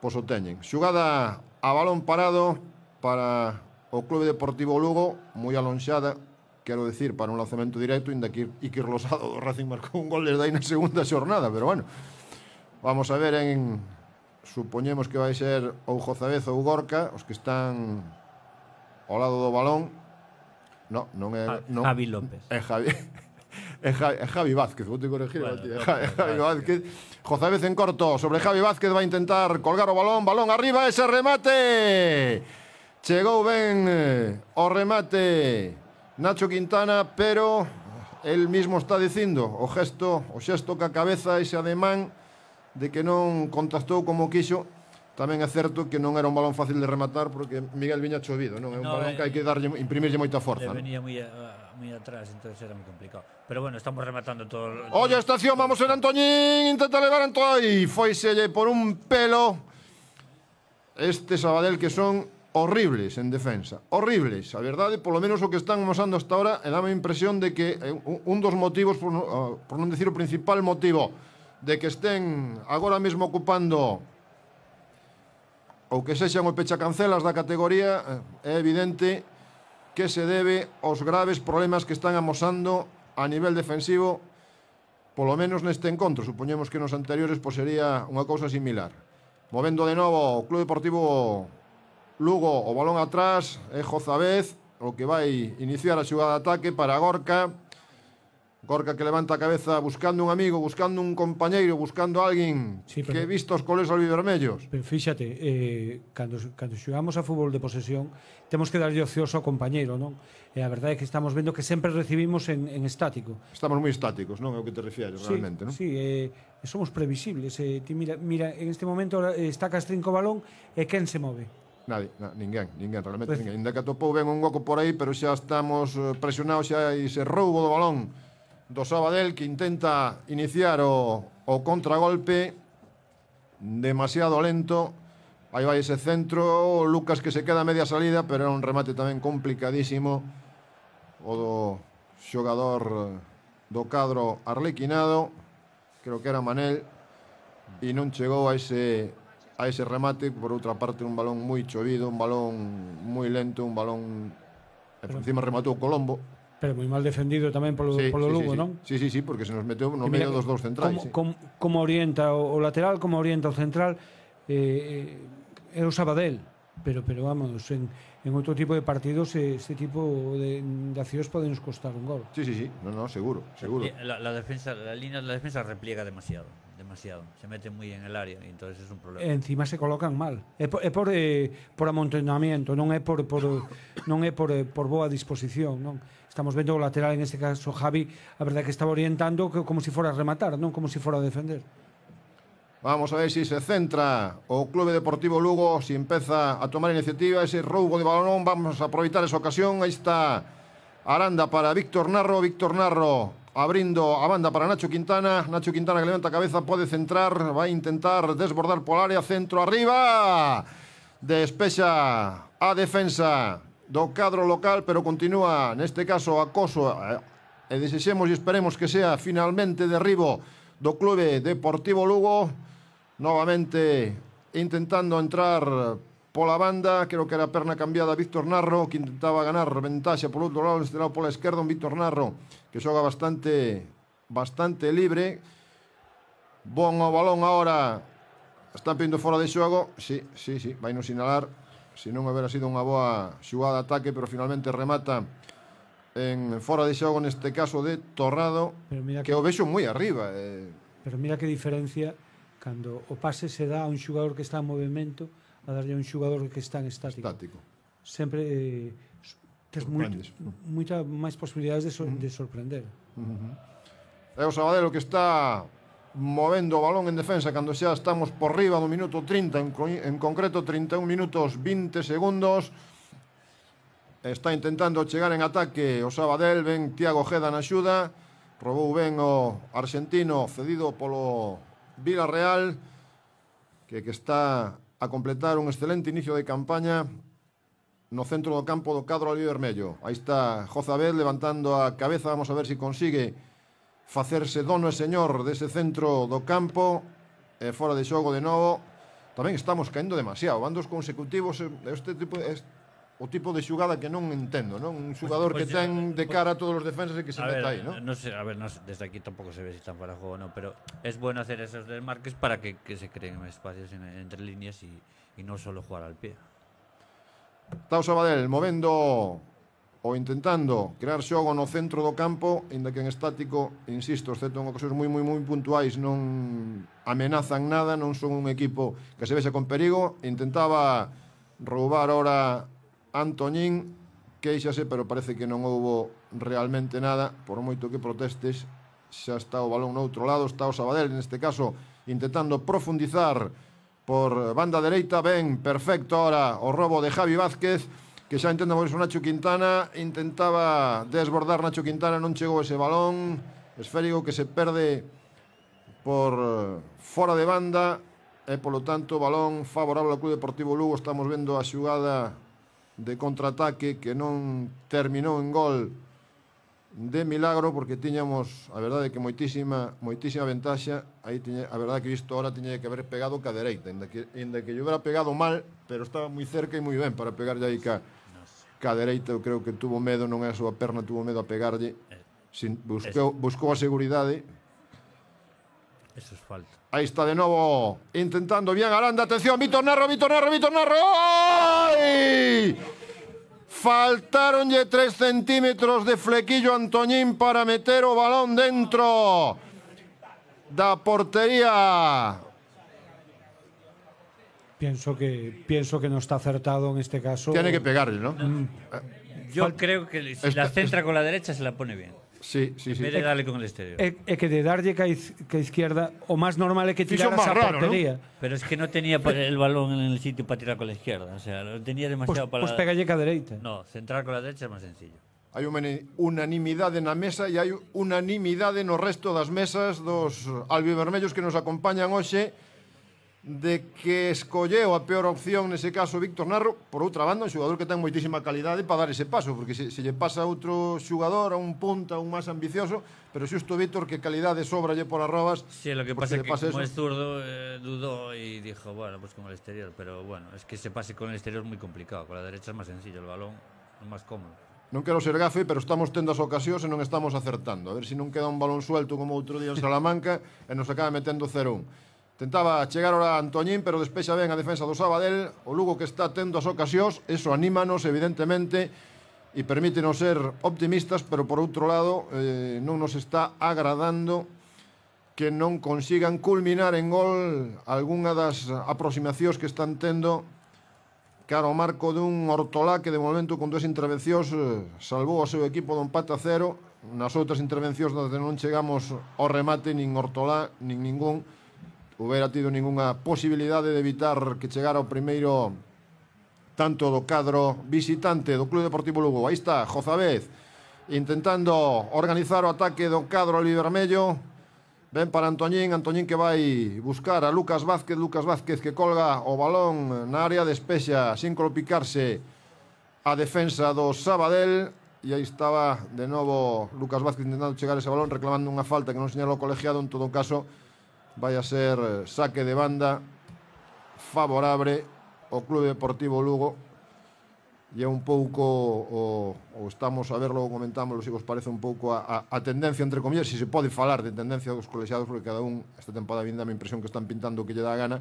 pois o teñen. Xugada a balón parado para o Clube Deportivo Lugo, moi alonxada, quero decir, para un lanzamento directo, inda que Iker Losado do Racing marcou un gol desde aí na segunda xornada, pero bueno, vamos a ver en supoñemos que vai ser ou Jozabez ou Gorka, os que están ao lado do balón. No, non é... A, non, Javi López. É Javi... [LAUGHS] É Javi, é Javi Vázquez, vou te corregir, bueno, tío. Javi, [LAUGHS] Javi Vázquez. Jozabez en corto sobre Javi Vázquez, vai intentar colgar o balón, balón arriba, ese remate. Chegou ben eh, o remate Nacho Quintana, pero el mismo está dicindo o gesto, o xesto ca cabeza ese ademán de que non contactou como quixo tamén é certo que non era un balón fácil de rematar porque Miguel viña chovido, non? É un no, balón eh, que hai que darlle imprimirlle moita forza. Eh, venía moi moi atrás, entonces era moi complicado. Pero bueno, estamos rematando todo. Olla estación, vamos en Antoñín, intenta levar Antoi, foiselle por un pelo. Este Sabadell que son horribles en defensa, horribles, a verdade, polo menos o que están mostrando hasta ahora, e dame a impresión de que eh, un dos motivos, por, ah, por non decir o principal motivo, de que estén agora mesmo ocupando ou que sexan o pechacancelas da categoría, eh, é evidente que se debe aos graves problemas que están amosando a nivel defensivo, polo menos neste encontro. Supoñemos que nos anteriores pois, sería unha cousa similar. Movendo de novo o Club Deportivo Lugo o balón atrás, é Jozabez, o que vai iniciar a xugada de ataque para Gorka, Gorka que levanta a cabeza buscando un amigo, buscando un compañeiro, buscando alguén sí, que vista os colores albivermellos. Pero fíxate, eh, cando, cando xogamos a fútbol de posesión, temos que darlle ocioso ao compañeiro, non? E a verdade é que estamos vendo que sempre recibimos en, en estático. Estamos moi estáticos, non? É o que te refieres sí, realmente, non? Sí, eh, somos previsibles. Eh, ti mira, mira, en este momento eh, está Castrín co balón e quen se move? Nadie, na, ninguén, ninguén, realmente pues, ninguén. Ainda que atopou ben un goco por aí, pero xa estamos eh, presionados xa e se roubo do balón do Sabadell que intenta iniciar o, o contragolpe demasiado lento aí vai ese centro Lucas que se queda a media salida pero é un remate tamén complicadísimo o do xogador eh, do cadro arlequinado creo que era Manel e non chegou a ese a ese remate por outra parte un balón moi chovido un balón moi lento un balón e por encima rematou Colombo Pero muy mal defendido también por por Lugo, ¿no? Sí, sí, sí, porque se nos metió uno medio, dos, dos centrales. Como orienta o, lateral, como orienta o central? Eh, eh era Sabadell, pero, pero vamos, en, en otro tipo de partidos eh, ese tipo de, de acciones pueden costar un gol. Sí, sí, sí, no, no, seguro, seguro. Eh, la, defensa, la línea de la defensa repliega demasiado, demasiado. Se mete muy en el área y entonces es un problema. Encima se colocan mal. Es por, por, amontonamiento, no es por, por [LAUGHS] non é por, eh, por boa disposición, non? Estamos vendo o lateral, en este caso Javi, a verdade que estaba orientando como se si fora a rematar, non como se si fora a defender. Vamos a ver si se centra o Clube Deportivo Lugo, si empeza a tomar iniciativa, ese roubo de balón, vamos a aproveitar esa ocasión, ahí está Aranda para Víctor Narro, Víctor Narro abrindo a banda para Nacho Quintana, Nacho Quintana que levanta cabeza, puede centrar, va a intentar desbordar por área, centro arriba, Despecha a defensa do cadro local, pero continúa neste caso acoso eh, e desexemos e esperemos que sea finalmente derribo do Clube Deportivo Lugo novamente intentando entrar pola banda, creo que era perna cambiada Víctor Narro, que intentaba ganar ventaxa polo outro lado, este lado pola esquerda un Víctor Narro que xoga bastante bastante libre bon o balón ahora están pindo fora de xogo sí, sí, sí, vai nos sinalar se non haberá sido unha boa xugada de ataque, pero finalmente remata en fora de xogo neste caso de Torrado, pero mira que, que o vexo moi arriba. Eh. Pero mira que diferencia cando o pase se dá a un xogador que está en movimento a darlle a un xogador que está en estático. Estático. Sempre eh, tes moitas moita máis posibilidades de, so, uh -huh. de sorprender. Uh -huh. É o Sabadell que está movendo o balón en defensa cando xa estamos por riba do minuto 30, en, en concreto 31 minutos 20 segundos. Está intentando chegar en ataque o Sabadell, ven Tiago Geda na xuda, robou ben o argentino cedido polo Vila Real, que, que está a completar un excelente inicio de campaña no centro do campo do cadro al vermello. Aí está Jozabel levantando a cabeza, vamos a ver se si consigue facerse dono e señor dese centro do campo e fora de xogo de novo tamén estamos caendo demasiado bandos consecutivos eh, este tipo este, o tipo de xugada que non entendo non un xogador pues, eh, pues, que ten de cara a todos os defensas e que se mete meta aí non no sé, a ver no sé, desde aquí tampouco se ve si están para juego, non pero é bueno hacer esos desmarques para que, que se creen espacios en, entre líneas e non no solo jugar al pie Tau Sabadell movendo ou intentando crear xogo no centro do campo, aínda que en estático, insisto, excepto en ocasións moi moi moi puntuais non amenazan nada, non son un equipo que se vexe con perigo, intentaba roubar ora Antoñín, queixase, pero parece que non houbo realmente nada, por moito que protestes, xa está o balón no outro lado, está o Sabadell, neste caso, intentando profundizar por banda dereita, ben, perfecto ora o robo de Javi Vázquez, que xa por iso Nacho Quintana intentaba desbordar Nacho Quintana non chegou ese balón esférico que se perde por eh, fora de banda e polo tanto balón favorable ao Club Deportivo Lugo estamos vendo a xugada de contraataque que non terminou en gol de milagro porque tiñamos a verdade que moitísima moitísima ventaxa aí tiña a verdade que isto ahora tiña que haber pegado ca dereita ainda que ainda que yo hubiera pegado mal pero estaba moi cerca e moi ben para pegarlle aí ca ca dereita eu creo que tuvo medo, non é a súa perna, tuvo medo a pegarlle. Eh, Sin, buscou, buscou a seguridade. Eso es falta. Aí está de novo intentando bien Aranda, atención, Vitor Narro, Vitor Narro, Vitor Narro. ¡Ay! Faltaron Faltaronlle 3 centímetros de flequillo Antoñín para meter o balón dentro da portería. Pienso que, pienso que no está acertado en este caso. Tiene que pegarle, ¿no? Mm. Eh, Yo Fal creo que si la centra con la derecha se la pone bien. Sí, sí, sí. En vez de eh, darle con el exterior. É, eh, é que de darlle que a, iz, que izquierda, o máis normal é que tirara esa raro, portería. ¿no? Pero es que no tenía el balón en el sitio para tirar con la izquierda. O sea, lo tenía demasiado pues, para... Pues pegalle ca dereita. No, centrar con la derecha é máis sencillo. Hai unha unanimidade na mesa e hai unanimidade no resto das mesas dos albivermellos que nos acompañan hoxe de que escolleu a peor opción nese caso Víctor Narro, por outra banda, un xogador que ten moitísima calidade para dar ese paso, porque se, se lle pasa a outro xogador, a un punta, a un máis ambicioso, pero xusto Víctor que calidade lle por arrobas. Sí, lo que pasa que pasa como eso. zurdo, eh, dudó e dijo, bueno, pues con el exterior, pero bueno, es que se pase con el exterior moi complicado, con a derecha é máis sencillo, o balón é máis cómodo. Non quero ser gafe, pero estamos tendo as ocasións e non estamos acertando. A ver se si non queda un balón suelto como outro día en Salamanca e nos acaba metendo 0-1. Tentaba chegar ora Antoñín, pero despexa ben a defensa do Sabadell. O Lugo que está tendo as ocasións, eso anímanos, evidentemente, e permítenos ser optimistas, pero por outro lado eh, non nos está agradando que non consigan culminar en gol algunha das aproximacións que están tendo caro marco dun Hortolá que de momento con dúas intervencións eh, salvou ao seu equipo do empate a cero nas outras intervencións onde non chegamos ao remate nin Hortolá nin ningún houbera tido ningunha posibilidade de evitar que chegara o primeiro tanto do cadro visitante do Club Deportivo Lugo. Aí está, Jozabez, intentando organizar o ataque do cadro al Ibermello. Ven para Antoñín, Antoñín que vai buscar a Lucas Vázquez, Lucas Vázquez que colga o balón na área, de Especia sin colpicarse a defensa do Sabadell e aí estaba de novo Lucas Vázquez intentando chegar ese balón reclamando unha falta que non señalou o colegiado en todo caso vai a ser eh, saque de banda favorable o Club Deportivo Lugo e un pouco o, o estamos a verlo, comentámoslo se vos parece un pouco a, a, a tendencia entre comillas, se se pode falar de tendencia dos colexiados porque cada un esta tempada vinda a impresión que están pintando o que lle dá gana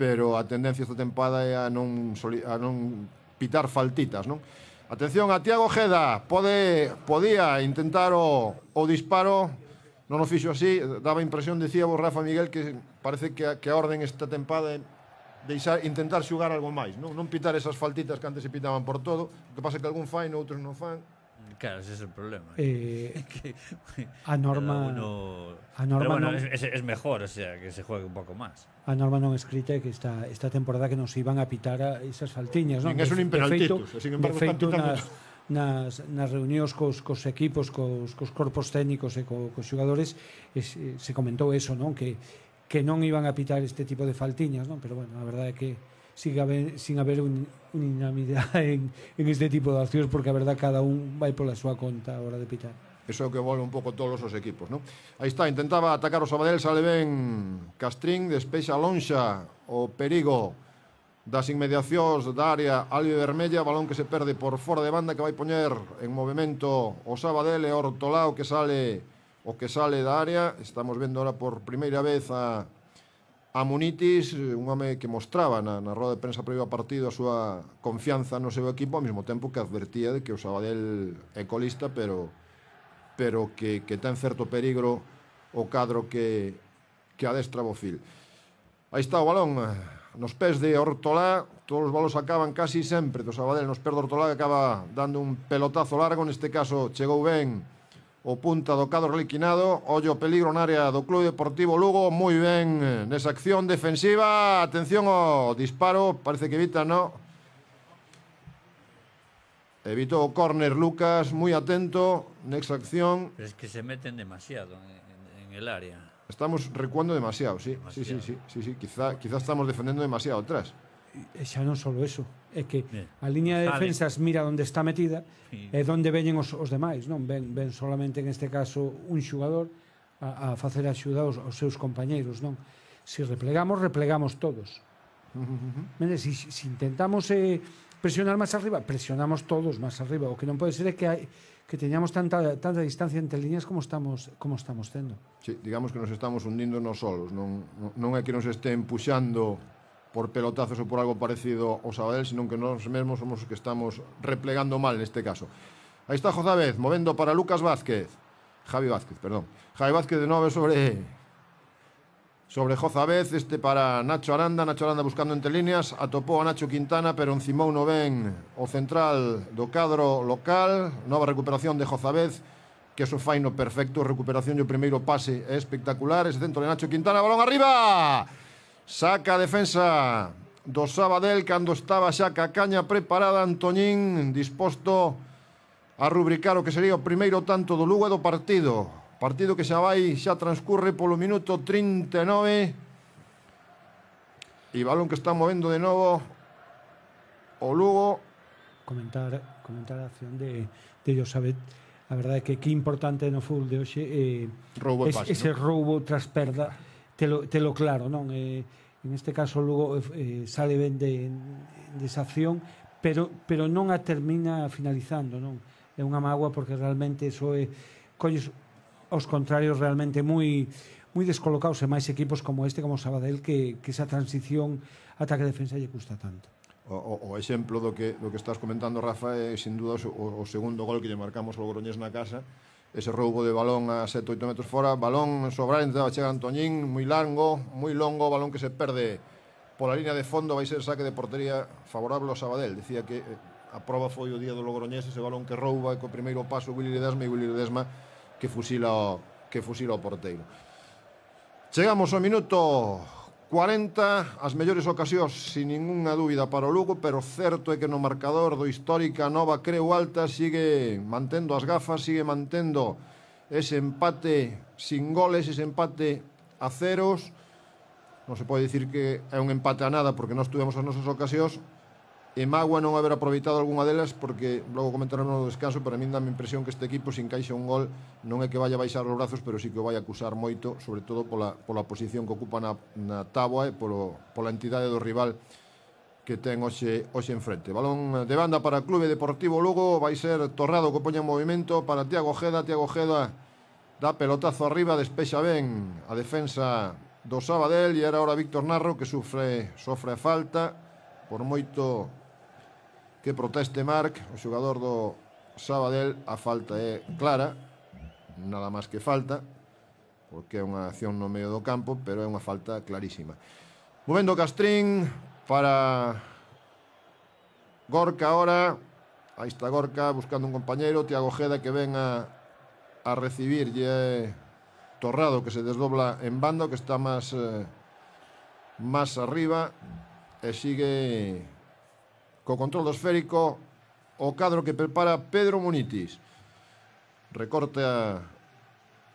pero a tendencia esta tempada é a non, soli, a non pitar faltitas, non? Atención a Tiago Jeda, pode, podía intentar o, o disparo non o fixo así, daba impresión, decía vos Rafa Miguel, que parece que a, que a orden esta tempada é deixar, intentar xugar algo máis, non, non pitar esas faltitas que antes se pitaban por todo, o que pasa que algún fai, outros non fan. Claro, ese es o problema. Eh, [LAUGHS] que, a norma uno... a norma pero bueno, non, é, é mejor, o sea, que se juegue un pouco máis. A norma non escrita que esta esta temporada que nos iban a pitar a esas faltiñas, non? Nin es un impenaltitus, sin embargo, de feito, están pitando... Na nas, nas reunións cos, cos equipos, cos, cos corpos técnicos e co, cos xogadores e se, eh, se comentou eso, non? Que, que non iban a pitar este tipo de faltiñas, non? Pero bueno, a verdade é que sin haber, sin haber un, unanimidade [LAUGHS] en, en este tipo de accións porque a verdade cada un vai pola súa conta a hora de pitar. Eso é o que volve un pouco todos os equipos, non? Aí está, intentaba atacar o Sabadell, sale ben Castrín, a lonxa o perigo das inmediacións da área Albi Vermella, balón que se perde por fora de banda que vai poñer en movimento o Sabadell e Hortolao que sale o que sale da área. Estamos vendo ahora por primeira vez a a Munitis, un home que mostraba na, na roda de prensa previo ao partido a súa confianza no seu equipo ao mesmo tempo que advertía de que o Sabadell é colista, pero pero que, que ten certo perigro o cadro que, que adestra Bofil. Aí está o balón, nos pés de Hortolá, todos os balos acaban casi sempre do Sabadell, nos pés de Hortolá que acaba dando un pelotazo largo, neste caso chegou ben o punta do cadro Reliquinado, ollo peligro na área do Club Deportivo Lugo, moi ben eh, nesa acción defensiva, atención ao disparo, parece que evita, no? Evitou o córner Lucas, moi atento, nesa acción. Pero es que se meten demasiado en, en, en el área. Estamos recuando demasiado, sí. Demasiado. Sí, sí, sí, sí, sí. Quizá, quizá estamos defendendo demasiado atrás. E xa non só eso, é que Bien. a liña de defensas mira onde está metida é e onde veñen os, os demais, non? Ven, ven solamente en este caso un xugador a, a facer axuda aos, aos seus compañeiros, non? Se si replegamos, replegamos todos. Uh -huh. Se, si, si intentamos eh, presionar máis arriba, presionamos todos máis arriba. O que non pode ser é que hai, que teñamos tanta tanta distancia entre liñas como estamos como estamos tendo. Sí, digamos que nos estamos hundindo nos solos, non, non é que nos estén puxando por pelotazos ou por algo parecido ao Sabadell, senón que nós mesmos somos os que estamos replegando mal neste caso. Aí está Jozabez, movendo para Lucas Vázquez. Javi Vázquez, perdón. Javi Vázquez de nove sobre Sobre Jozabez, este para Nacho Aranda, Nacho Aranda buscando entre líneas, atopou a Nacho Quintana, pero encimou no ben o central do cadro local, nova recuperación de Jozabez, que eso fai no perfecto, recuperación e o primeiro pase é espectacular, ese centro de Nacho Quintana, balón arriba, saca a defensa do Sabadell, cando estaba xa cacaña preparada, Antoñín disposto a rubricar o que sería o primeiro tanto do Lugo e do partido, Partido que xa vai, xa transcurre polo minuto 39. E balón que está movendo de novo o Lugo. Comentar, comentar a acción de, de Josabet. A verdade é que que importante no fútbol de hoxe eh, roubo es, pase, ese ¿no? roubo tras perda, telo, telo claro, non? Eh, en este caso Lugo eh, eh, sale ben de, de esa acción, pero, pero non a termina finalizando, non? É unha magua porque realmente eso é colles os contrarios realmente moi moi descolocados e máis equipos como este, como Sabadell, que, que esa transición ataque-defensa lle custa tanto. O, o, o exemplo do que, do que estás comentando, Rafa, é sin dúda o, o segundo gol que lle marcamos ao Groñés na casa, ese roubo de balón a 7-8 metros fora, balón sobrar, a chega Antoñín, moi largo, moi longo, balón que se perde pola línea de fondo, vai ser saque de portería favorable ao Sabadell. Decía que eh, a proba foi o día do Logroñés, ese balón que rouba e co primeiro paso Willy Ledesma e Willy Ledesma que fusila o, que fusila o porteiro. Chegamos ao minuto 40, as mellores ocasións sin ningunha dúbida para o Lugo, pero certo é que no marcador do histórica Nova Creu Alta sigue mantendo as gafas, sigue mantendo ese empate sin goles, ese empate a ceros. Non se pode dicir que é un empate a nada porque nós estuvemos as nosas ocasións, E mágoa non haber aproveitado algunha delas porque logo comentaremos no descanso, pero a min dame impresión que este equipo sin caixa un gol non é que vaya a baixar os brazos, pero sí que o vai acusar moito, sobre todo pola, pola posición que ocupa na, na táboa e polo, pola entidade do rival que ten hoxe, hoxe enfrente. Balón de banda para o Clube Deportivo Lugo, vai ser Torrado que poña en movimento para Tiago Ojeda, Tiago Ojeda dá pelotazo arriba, despexa ben a defensa do Sabadell e era ahora Víctor Narro que sufre, sofre falta por moito que proteste Marc, o xogador do Sabadell, a falta é clara, nada máis que falta, porque é unha acción no medio do campo, pero é unha falta clarísima. Movendo Castrín para Gorka ahora, aí está Gorka buscando un compañeiro, Tiago Jeda que ven a, a é Torrado que se desdobla en bando, que está máis... Eh, arriba e sigue co control do esférico o cadro que prepara Pedro Munitis. Recorta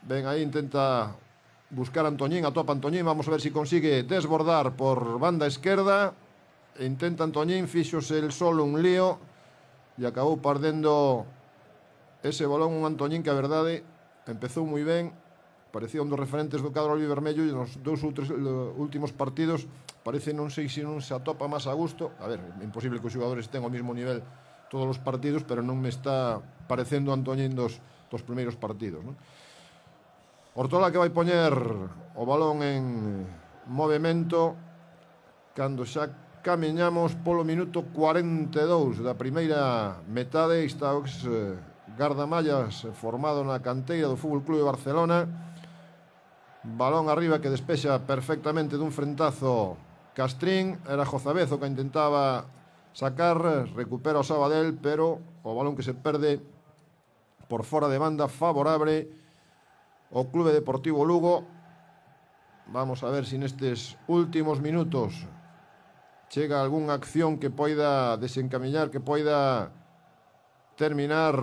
Ven aí, intenta buscar a Antoñín, atopa Antoñín, vamos a ver si consigue desbordar por banda esquerda. Intenta Antoñín, fixose el solo un lío e acabou perdendo ese balón un Antoñín que a verdade empezou moi ben parecía un dos referentes do cadro albi vermello e nos dous outros, últimos partidos parece non sei se non se atopa máis a gusto a ver, é imposible que os xogadores ten o mesmo nivel todos os partidos pero non me está parecendo Antoñín dos, dos primeiros partidos non? Hortola que vai poñer o balón en movimento cando xa camiñamos polo minuto 42 da primeira metade está o ex eh, gardamallas formado na canteira do Fútbol Club de Barcelona Balón arriba que despexa perfectamente dun frentazo Castrín. Era Jozabezo que intentaba sacar, recupera o Sabadell, pero o balón que se perde por fora de banda favorable o Clube Deportivo Lugo. Vamos a ver se si nestes últimos minutos chega algunha acción que poida desencamiñar, que poida terminar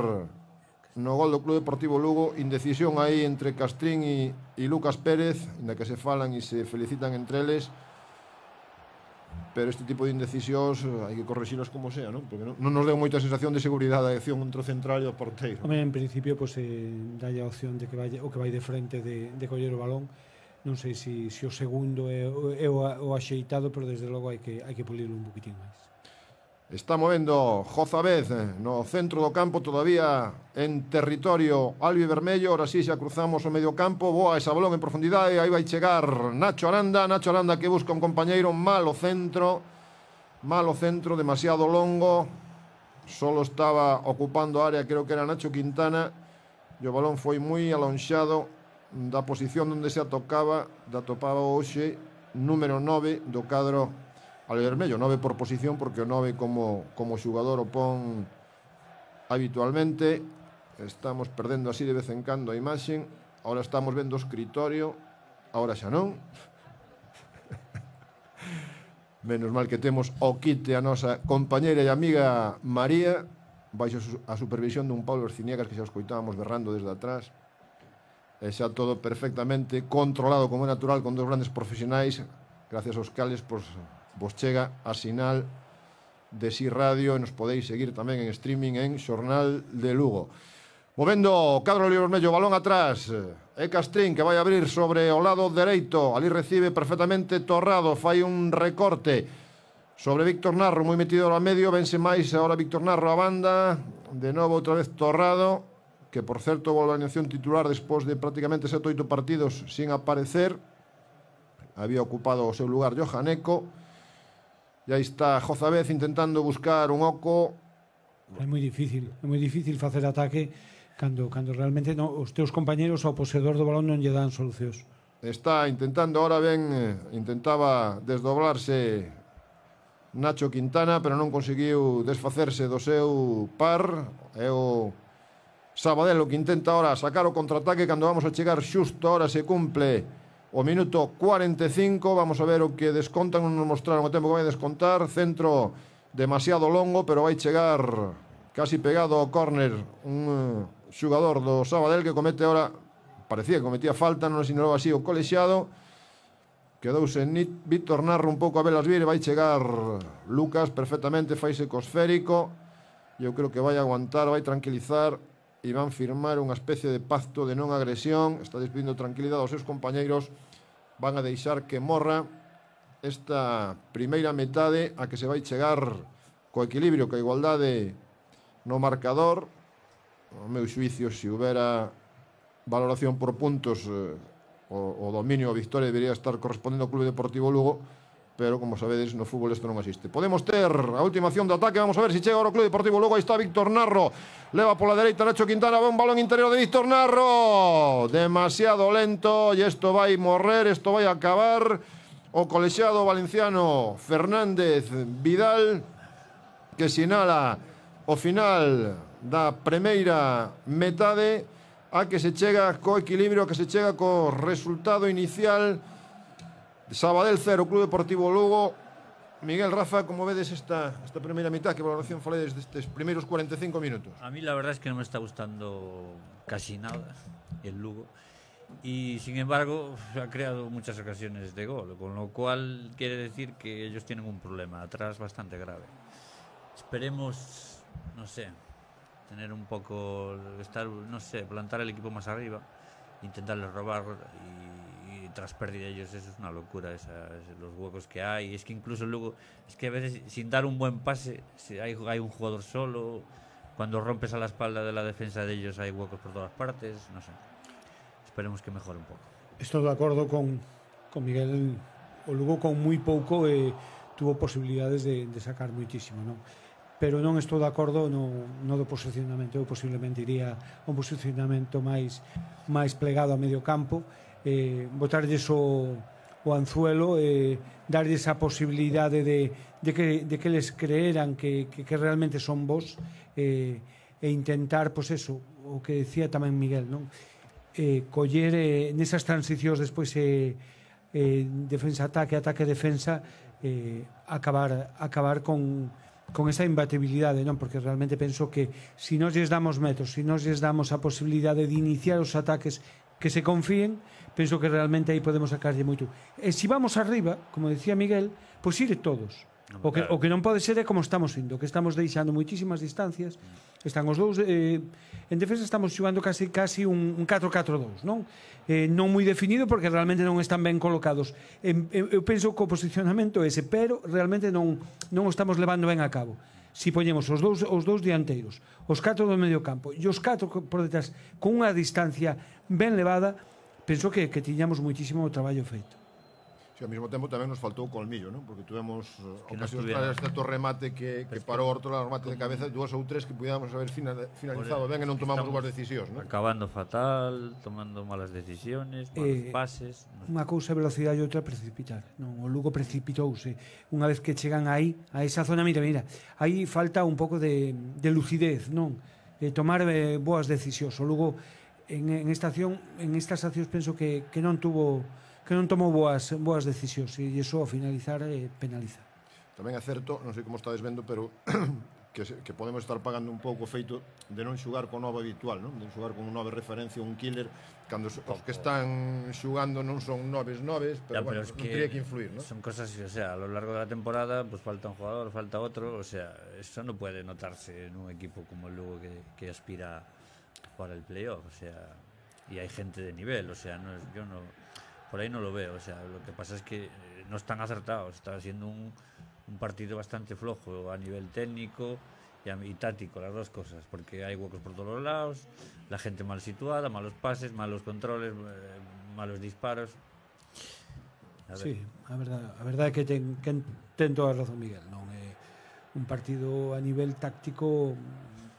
no gol do Club Deportivo Lugo indecisión aí entre Castrín e, e Lucas Pérez na que se falan e se felicitan entre eles pero este tipo de indecisións hai que correxilos como sea non? porque non, non nos deu moita sensación de seguridade a acción entre o central e o porteiro Home, en principio pues, eh, dalle a opción de que vai, o que vai de frente de, de coller o balón non sei se, se o segundo é, é o, o axeitado pero desde logo hai que, hai que pulirlo un poquitín máis Está movendo Jozabez eh, no centro do campo todavía en territorio albi vermello. Ahora sí xa cruzamos o medio campo. Boa esa balón en profundidade. Aí vai chegar Nacho Aranda. Nacho Aranda que busca un compañeiro malo centro. Malo centro, demasiado longo. Solo estaba ocupando área, creo que era Nacho Quintana. E o balón foi moi alonxado da posición onde se atocaba, da topaba hoxe número 9 do cadro al vermello, nove por posición porque o nove como, como xugador o pon habitualmente estamos perdendo así de vez en cando a imaxen ahora estamos vendo o escritorio ahora xa non [LAUGHS] menos mal que temos o quite a nosa compañera e amiga María baixo a supervisión dun Pablo Erciniegas que xa os coitábamos berrando desde atrás e xa todo perfectamente controlado como é natural con dos grandes profesionais gracias aos cales pois, vos chega a sinal de Si Radio e nos podeis seguir tamén en streaming en Xornal de Lugo. Movendo o cadro vermello, balón atrás. E Castrín que vai abrir sobre o lado dereito. Ali recibe perfectamente Torrado, fai un recorte sobre Víctor Narro, moi metido ao medio, vence máis agora Víctor Narro a banda. De novo outra vez Torrado, que por certo volve a alineación titular despois de prácticamente sete oito partidos sin aparecer. Había ocupado o seu lugar Johan Eco. E aí está Jozabez intentando buscar un oco. É moi difícil, é moi difícil facer ataque cando cando realmente non, os teus compañeiros ao poseedor do balón non lle dan solucións. Está intentando ahora ben, eh, intentaba desdoblarse Nacho Quintana, pero non conseguiu desfacerse do seu par. É o Sabadell o que intenta ahora sacar o contraataque cando vamos a chegar xusto, ahora se cumple o minuto 45. Vamos a ver o que descontan, non nos mostraron o tempo que vai descontar. Centro demasiado longo, pero vai chegar casi pegado ao córner un xugador do Sabadell que comete ahora, parecía que cometía falta, non sinalou así o colexiado. Quedouse Víctor Narro un pouco a velas vir e vai chegar Lucas perfectamente, faise cosférico. Eu creo que vai aguantar, vai tranquilizar iban firmar unha especie de pacto de non agresión, está despidindo tranquilidade aos seus compañeiros, van a deixar que morra esta primeira metade a que se vai chegar co equilibrio, coa igualdade no marcador. O meu xuicio, se houbera valoración por puntos, eh, o, o dominio, a victoria debería estar correspondendo ao Clube Deportivo Lugo, pero como sabedes no fútbol isto non existe. Podemos ter a última acción de ataque, vamos a ver se si chega o Club Deportivo Logo aí está Víctor Narro, leva pola dereita Nacho Quintana, va un balón interior de Víctor Narro, demasiado lento, e isto vai morrer, isto vai acabar, o colexiado valenciano Fernández Vidal, que sinala o final da primeira metade, a que se chega co equilibrio, a que se chega co resultado inicial, Sabadell cero Club Deportivo Lugo. Miguel Rafa, ¿cómo ves esta, esta primera mitad? ¿Qué valoración fue desde estos primeros 45 minutos? A mí la verdad es que no me está gustando casi nada el Lugo. Y sin embargo, ha creado muchas ocasiones de gol, con lo cual quiere decir que ellos tienen un problema atrás bastante grave. Esperemos, no sé, tener un poco, estar, no sé, plantar el equipo más arriba, intentarles robar y tras pérdida ellos eso es una locura esas, los huecos que hay es que incluso luego es que a veces sin dar un buen pase si hay, hay un jugador solo cuando rompes a la espalda de la defensa de ellos hay huecos por todas partes no sé esperemos que mejore un poco Estou de acordo con, con Miguel o Lugo con muy pouco eh, tuvo posibilidades de, de sacar muchísimo non? pero non estou de acordo no, no do posicionamento eu posiblemente iría un posicionamento máis máis plegado a medio campo eh, botarlles o, o anzuelo e eh, darlles a posibilidade de, de, que, de que les creeran que, que, que realmente son vos eh, e intentar, pois eso, o que decía tamén Miguel, non? Eh, coller eh, nesas transicións despois eh, eh, defensa-ataque, ataque-defensa, eh, acabar, acabar con, con esa imbatibilidade, non? Porque realmente penso que se si nos lles damos metros, se si nos lles damos a posibilidade de iniciar os ataques que se confíen, penso que realmente aí podemos sacarlle moito. E se vamos arriba, como decía Miguel, pois ir todos. O que, o que non pode ser é como estamos indo, que estamos deixando moitísimas distancias. Están os dous eh, en defensa estamos xogando casi casi un, un 4-4-2, non? Eh, non moi definido porque realmente non están ben colocados. Eh, eu penso que o posicionamento é ese, pero realmente non non o estamos levando ben a cabo. Si poñemos os dous os dous dianteiros, os catro do medio campo e os catro por detrás con unha distancia ben levada, penso que, que tiñamos muitísimo traballo feito. Si, ao mesmo tempo tamén nos faltou colmillo, non? Porque tuvemos eh, que ocasións para este to remate que, que parou la remate de cabeza dúas ou tres que pudiéramos haber finalizado ben e non tomamos boas decisións, non? Acabando fatal, tomando malas decisiones, malos eh, pases... Non? Unha cousa é velocidade e outra precipitar. Non, o Lugo precipitouse. Unha vez que chegan aí, a esa zona, mira, mira, aí falta un pouco de, de lucidez, non? De tomar eh, boas decisións. O Lugo en, en esta acción en estas accións penso que, que non tuvo que non tomou boas boas decisións e iso ao finalizar eh, penaliza. Tamén é certo, non sei como estades vendo, pero [CLEARS THROAT] que, que podemos estar pagando un pouco o feito de non xugar con novo habitual, non? De xugar con un nove referencia, un killer, cando os que están xugando non son noves noves, pero, ya, pero bueno, es que non teria que influir, non? Son cosas, o sea, a lo largo da temporada, pues falta un jugador, falta outro, o sea, eso non puede notarse en un equipo como o Lugo que, que aspira a para el playoff, o sea, y hay gente de nivel, o sea, no yo no, por ahí no lo veo, o sea, lo que pasa es que eh, no están acertados, está siendo un, partido bastante flojo a nivel técnico y, táctico, las dos cosas, porque hay huecos por todos los lados, la gente mal situada, malos pases, malos controles, eh, malos disparos. Sí, a verdad, a verdad que ten, que ten toda razón Miguel, no, eh, un partido a nivel táctico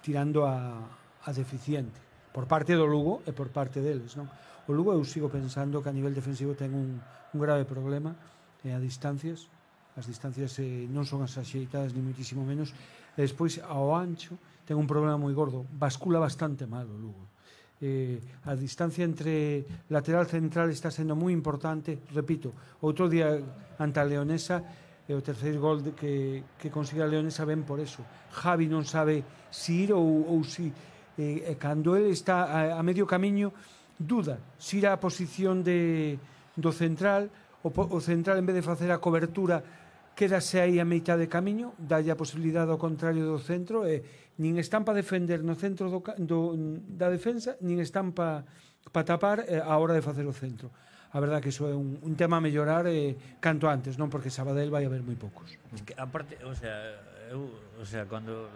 tirando a a deficiente por parte do Lugo e por parte deles, non? O Lugo eu sigo pensando que a nivel defensivo ten un, un grave problema e a distancias, as distancias eh, non son as axeitadas ni muitísimo menos. E despois ao ancho ten un problema moi gordo, bascula bastante mal o Lugo. Eh, a distancia entre lateral central está sendo moi importante, repito, outro día ante a Leonesa e o terceiro gol de que, que consiga a Leonesa ben por eso. Javi non sabe si ir ou, ou si eh, cando ele está a, a medio camiño, duda se irá a posición de, do central, o, o central en vez de facer a cobertura quédase aí a meitade de camiño, dalle a posibilidade ao contrario do centro, e nin están para defender no centro do, do, da defensa, nin están para pa tapar eh, a hora de facer o centro. A verdade que iso é un, un tema a mellorar eh, canto antes, non porque Sabadell vai haber moi poucos. Es que, aparte, o sea, eu, o sea, cando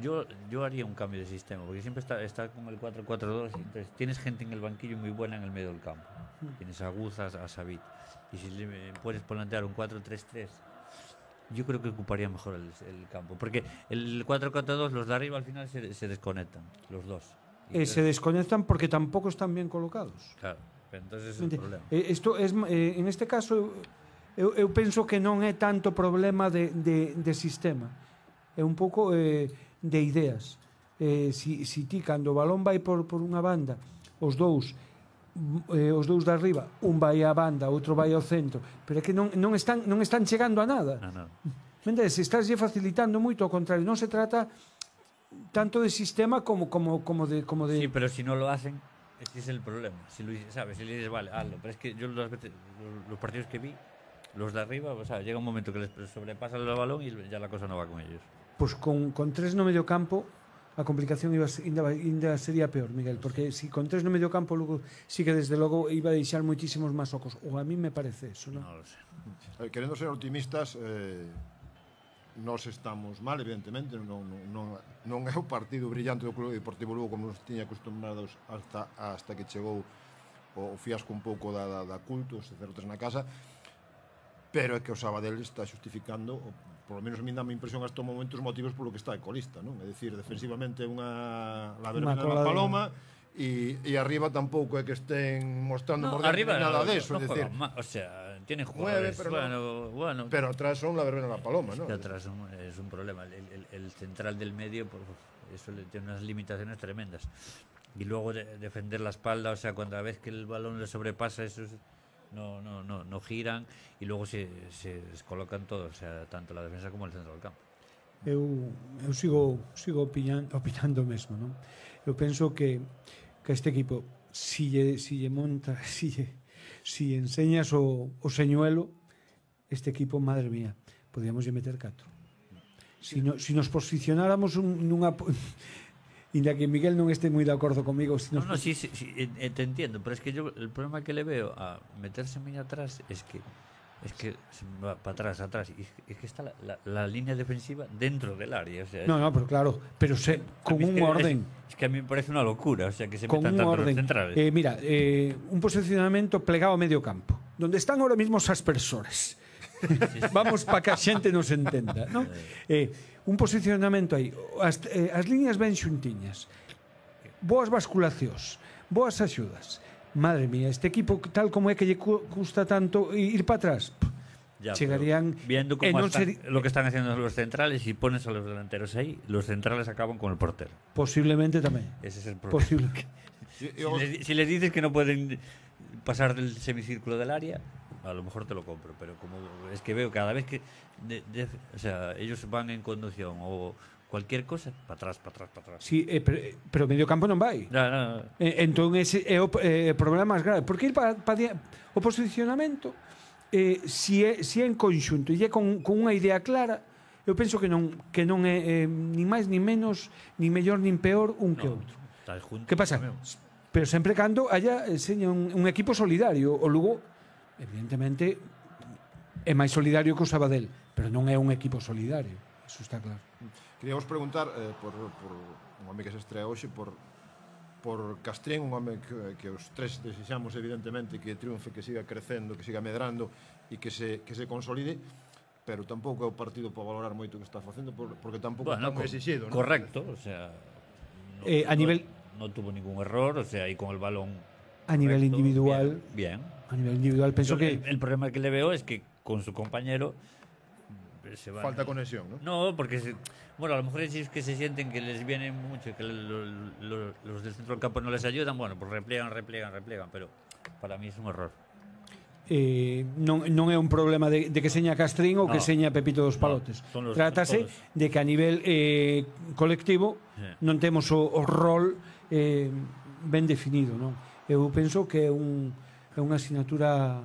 yo, yo haría un cambio de sistema, porque siempre está, está con el 4-4-2, tienes gente en el banquillo muy buena en el medio del campo. Tienes a a Sabit. Y si eh, puedes plantear un 4-3-3, yo creo que ocuparía mejor el, campo, porque el 4-4-2, los de arriba al final se, desconectan, los dos. Eh, se desconectan porque tampoco están bien colocados. Claro, entonces es un problema. Eh, esto es, en este caso, yo pienso que no es tanto problema de, sistema. Es un poco... de ideas. Eh, si, si ti cando o balón vai por, por unha banda, os dous eh, os dous de arriba, un vai á banda, outro vai ao centro, pero é que non, non, están, non están chegando a nada. No, no. se estás lle facilitando moito, ao contrario, non se trata tanto de sistema como como como de como de Sí, pero si non lo hacen, ese es el problema. Si lo sabes, si le dices, vale, hazlo, pero es que yo las veces, los partidos que vi, los de arriba, o sea, llega un momento que les sobrepasan el balón y ya la cosa no va con ellos pois con, con tres no medio campo a complicación iba, ainda, inda sería peor, Miguel, porque si con tres no medio campo logo, sí que desde logo iba a deixar moitísimos máis ocos, ou a mí me parece eso, non? No, no sé. Eh, querendo ser optimistas, eh, nos estamos mal, evidentemente, non, non, non é o partido brillante do Club Deportivo Lugo como nos tiña acostumbrados hasta, hasta que chegou o, o fiasco un pouco da, da, da culto, 0-3 na casa, pero é que o Sabadell está justificando o Por lo menos a mí mi impresión hasta estos momentos motivos por lo que está de colista, ¿no? Es decir, defensivamente una la verbena la Paloma y arriba tampoco hay que estén mostrando arriba, nada de eso. decir, o sea, tiene jueves, pero bueno, bueno, pero atrás son la verbena la Paloma, ¿no? Atrás es un problema el, central del medio por, pues, eso le tiene unas limitaciones tremendas. Y luego defender la espalda, o sea, cuando a vez que el balón le sobrepasa, eso es no, no, no, no giran e logo se, se descolocan todos, o sea, tanto la defensa como el centro del campo. Eu, eu sigo, sigo opinando, opinando mesmo, non? Eu penso que, que este equipo, si lle, si lle monta, [LAUGHS] si lle, si enseñas o, o señuelo, este equipo, madre mía, podíamos lle meter 4 Si, no, si nos posicionáramos un, nunha [LAUGHS] y de que Miguel no esté muy de acuerdo conmigo No, no, sí, te entiendo, pero es que yo el problema que le veo a meterse muy atrás es que Es que va para atrás, atrás. Y es que está la, línea defensiva dentro del área. no, no, pero claro. Pero se, [LAUGHS] con un orden. Es, que a mí me parece una locura. O sea, que se metan eh, mira, eh, un posicionamiento plegado a medio campo. Donde están ahora mismo esas personas. [LAUGHS] Vamos para que la xente nos entenda. Eh. Eh, un posicionamiento ahí Las eh, líneas ben xuntiñas. Boas basculaciones Boas ayudas Madre mía, este equipo tal como es que le gusta tanto ir para atrás. llegarían viendo e lo que están haciendo los centrales y pones a los delanteros ahí, los centrales acaban con el portero. Posiblemente también. Ese es el problema. Posible. [LAUGHS] si, les, dices que no pueden pasar del semicírculo del área, a lo mejor te lo compro, pero como es que veo cada vez que de, de, o sea, ellos van en conducción o cualquier cosa, para atrás, para atrás, para atrás. Sí, eh, pero, eh, pero medio campo non vai. No, no, no. Eh, entón, ese é o eh, problema máis grave. Porque ir para, o posicionamento, eh, si, é, si é en conxunto e é con, con unha idea clara, eu penso que non, que non é eh, ni máis, ni menos, ni mellor, ni peor un no, que outro. Junto, que pasa? Pero sempre cando haya eh, seña un, un equipo solidario, o Lugo Evidentemente, é máis solidario que o Sabadell, pero non é un equipo solidario, eso está claro. Queríamos preguntar eh, por, por un home que se estrea hoxe, por, por Castrén, un home que, que os tres desexamos evidentemente que triunfe, que siga crecendo, que siga medrando e que se, que se consolide, pero tampouco é o partido para valorar moito o que está facendo porque tampouco bueno, está exigido. ¿no? Correcto, o sea, no, eh, a no, nivel non tuvo ningún error, o sea, aí con el balón a correcto, nivel individual bien, bien a nivel individual. Pienso que... El, problema que le veo es que con su compañero... Eh, se Falta conexión, ¿no? No, porque, bueno, a lo mejor es que se sienten que les viene mucho, que los del centro del campo no les ayudan, bueno, pues replegan, replegan, replegan, pero para mí es un error. Eh, no es un problema de, que seña Castrín o que seña Pepito dos Palotes. No, de que a nivel eh, colectivo no tenemos un o, rol bien definido. no Eu que un es una asignatura...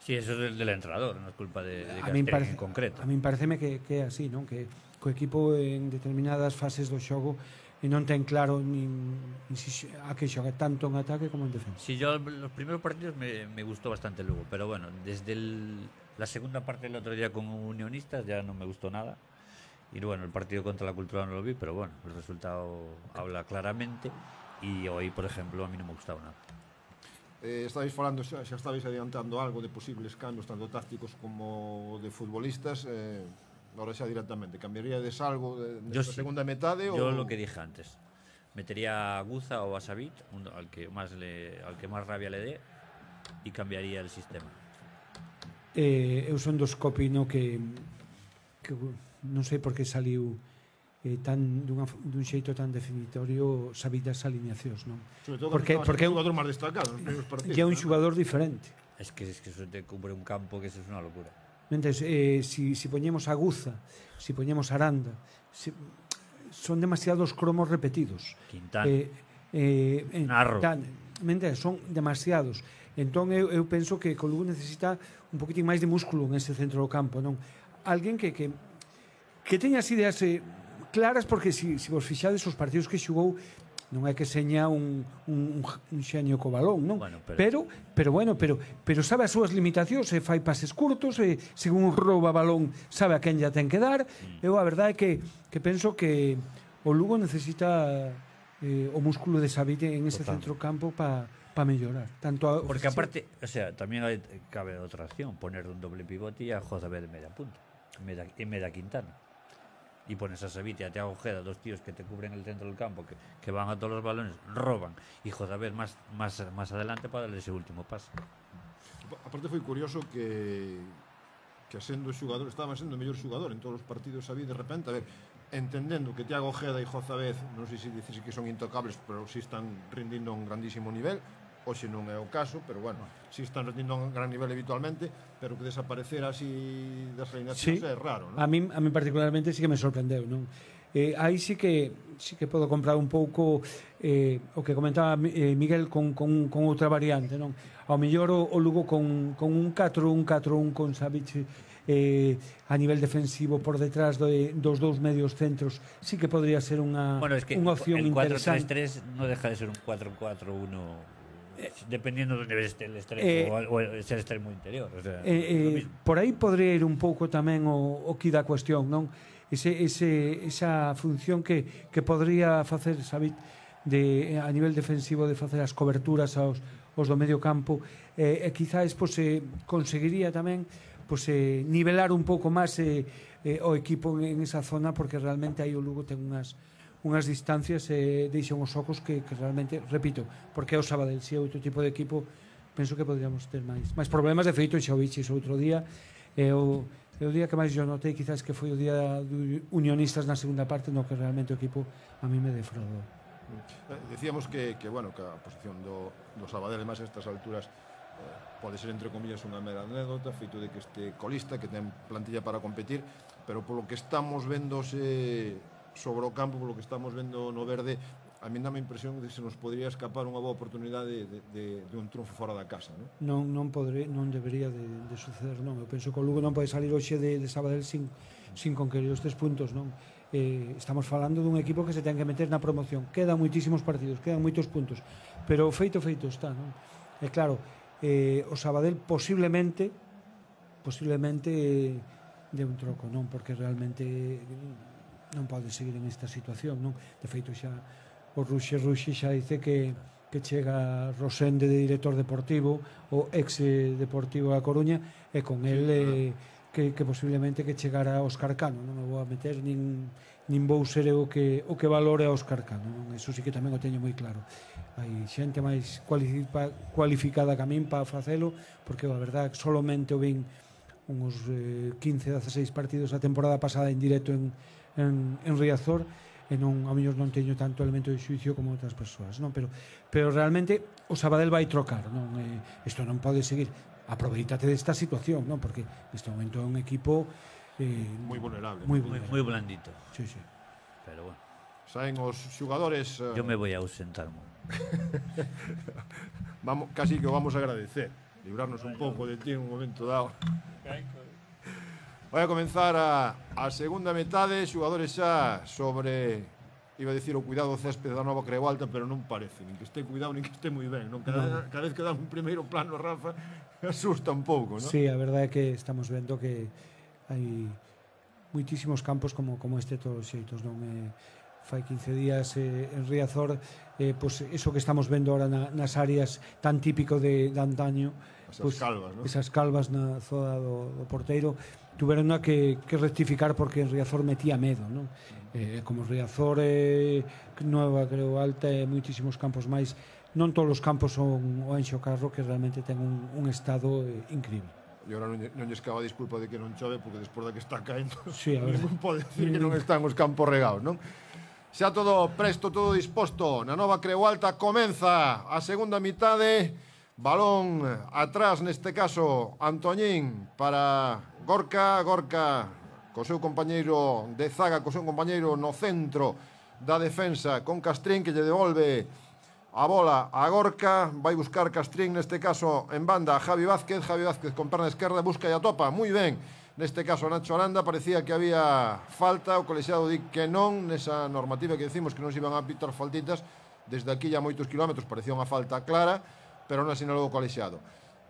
Sí, eso es del, entrenador, no es culpa de, de a parece, en concreto. A mí pareceme que, que así, ¿no? Que co equipo en determinadas fases del juego y e no ten claro ni si, a que juega tanto en ataque como en defensa. Sí, yo los primeros partidos me, gustó bastante luego, pero bueno, desde la segunda parte del otro día con Unionistas ya no me gustó nada. Y bueno, el partido contra la Cultura no lo vi, pero bueno, el resultado habla claramente. Y hoy, por ejemplo, a mí no me gustaba nada. Eh, estabais falando, xa, xa estabais adiantando algo de posibles cambios tanto tácticos como de futbolistas eh, Ahora xa directamente, cambiaríades algo de, de sí. segunda metade? Yo o... lo que dije antes Metería a Guza ou a Sabit un, al, que máis le, al que máis rabia le dé E cambiaría el sistema eh, Eu son dos que Que non sei por que saliu eh, tan dunha, dun xeito tan definitorio sabidas alineacións, non? Sobre todo porque porque é un xogador máis destacado, partidos, é un xogador diferente. Es que es que eso te cubre un campo que eso es unha locura. Entonces, eh, si, si poñemos Aguza, si poñemos Aranda, si, son demasiados cromos repetidos. Quintana. Eh, eh, Narro. Tan, mente, son demasiados. Entón eu, eu penso que Colú necesita un poquitín máis de músculo en ese centro do campo, non? Alguén que que que teña as ideas eh, claras porque se, si vos fixades os partidos que xogou non é que seña un, un, un xeño co balón, non? Bueno, pero... pero pero bueno, pero pero sabe as súas limitacións, se eh, fai pases curtos, e eh, un rouba balón, sabe a quen lla ten que dar. Mm. Eu a verdade é que que penso que o Lugo necesita eh, o músculo de Sabite en ese Total. centrocampo para para mellorar. Tanto a Porque aparte, o sea, tamén hai, cabe outra acción, poner un doble pivote e a Jozabel de media punta, media, me media quintana. y pones a Sabitia, a Tiago Ojeda, dos tíos que te cubren el centro del campo, que, que van a todos los balones, roban y Jodabed más, más, más adelante para darle ese último paso Aparte fue curioso que que el jugador estaba siendo el mejor jugador en todos los partidos había de repente, a ver, entendiendo que Tiago Ojeda e Jozabez, no sé si dices que son intocables, pero si están rindiendo un grandísimo nivel, hoxe non é o caso, pero bueno, si están rendindo a un gran nivel habitualmente, pero que desaparecer así das alineacións sí. é raro, non? A mí, a mí particularmente sí que me sorprendeu, non? Eh, aí sí que sí que podo comprar un pouco eh, o que comentaba eh, Miguel con, con, con outra variante, non? Ao mellor o, o Lugo con, con un 4, 1 4, un con Savic eh, a nivel defensivo por detrás do, dos dous medios centros sí que podría ser unha, bueno, es que unha opción interesante. Bueno, -3 que interesante. 4-3-3 non deja de ser un 4-4-1 Eh, dependiendo de onde este el extremo, eh, ou ese extremo interior. O sea, eh, eh, por aí podría ir un pouco tamén o, o que da cuestión, non? Ese, ese, esa función que, que podría facer Sabit de, a nivel defensivo de facer as coberturas aos, os do medio campo eh, e quizás pois, eh, conseguiría tamén pois, eh, nivelar un pouco máis eh, eh, o equipo en esa zona porque realmente aí o Lugo ten unhas, unhas distancias e deixan os ocos que, que realmente, repito, porque é o Sabadell, se é outro tipo de equipo, penso que poderíamos ter máis. máis problemas, de feito, xa o viches outro día, e o, e o día que máis yo notei quizás que foi o día do Unionistas na segunda parte, no que realmente o equipo a mí me defraudou. Decíamos que, que, bueno, que a posición do, do Sabadell, máis a estas alturas, eh, pode ser entre comillas unha mera anécdota, feito de que este colista que ten plantilla para competir, pero polo que estamos vendo se sobre o campo, polo que estamos vendo no verde, a mí dame a impresión de que se nos podría escapar unha boa oportunidade de, de, de un triunfo fora da casa, non? Non, non, podré, non debería de, de suceder, non. Eu penso que o Lugo non pode salir hoxe de, de Sabadell sin, sin conquerir os tres puntos, non? Eh, estamos falando dun equipo que se ten que meter na promoción. Quedan moitísimos partidos, quedan moitos puntos, pero o feito feito está, non? É claro, eh, o Sabadell posiblemente posiblemente eh, de un troco, non? Porque realmente eh, non pode seguir en esta situación, non? De feito xa o Ruxe Ruxe xa dice que que chega Rosende de director deportivo o ex deportivo da Coruña e con el eh, que, que posiblemente que chegara Óscar Cano, non me vou a meter nin nin vou ser eu que o que valore a Óscar Cano, non? Eso sí que tamén o teño moi claro. Hai xente máis cualificada que a min para facelo, porque a verdade solamente o vin uns eh, 15, 16 partidos a temporada pasada en directo en en, en Riazor e non, ao mellor non teño tanto elemento de xuicio como outras persoas, non? Pero, pero realmente o Sabadell vai trocar, non? Eh, isto non pode seguir. Aproveitate desta situación, non? Porque neste momento é un equipo eh, moi vulnerable. Moi, vulnerable. moi blandito. Sí, sí. Pero bueno. Saen os xogadores... Eu uh... me vou a ausentar. [LAUGHS] vamos, casi que vamos a agradecer. Librarnos un pouco de ti en un momento dado. Caico. Vai a comenzar a, a segunda metade Xogadores xa sobre Iba a dicir o cuidado do césped da nova Creualta Pero non parece, nin que este cuidado nin que este moi ben non? Cada, cada vez que dan un primeiro plano Rafa, [LAUGHS] asusta un pouco non? Sí, a verdade é que estamos vendo que Hai muitísimos campos como como este todos os xeitos non é eh, fai 15 días eh, en Riazor eh, pues eso que estamos vendo ahora na, nas áreas tan típico de, de antaño esas pues, calvas, ¿no? esas calvas na zona do, do Porteiro tuveron que, que rectificar porque en Riazor metía medo ¿no? eh, como Riazor eh, Nueva, creo, Alta e moitísimos campos máis non todos os campos son o Anxo Carro que realmente ten un, un estado eh, incrível E agora non, non lles disculpa de que non chove porque despois da que está caendo sí, a non [LAUGHS] pode decir que mm. non están os campos regados, non? Xa todo presto, todo disposto. Na nova Creu Alta comeza a segunda mitade. Balón atrás neste caso Antoñín para Gorka, Gorka co seu compañeiro de zaga, co seu compañeiro no centro da defensa con Castrín que lle devolve a bola a Gorka, vai buscar Castrín neste caso en banda Javi Vázquez, Javi Vázquez con perna esquerda busca e atopa, moi ben. Neste caso, Nacho Aranda parecía que había falta, o colexiado di que non, nesa normativa que decimos que non se iban a pitar faltitas, desde aquí a moitos kilómetros parecía unha falta clara, pero non asinalou o colexiado.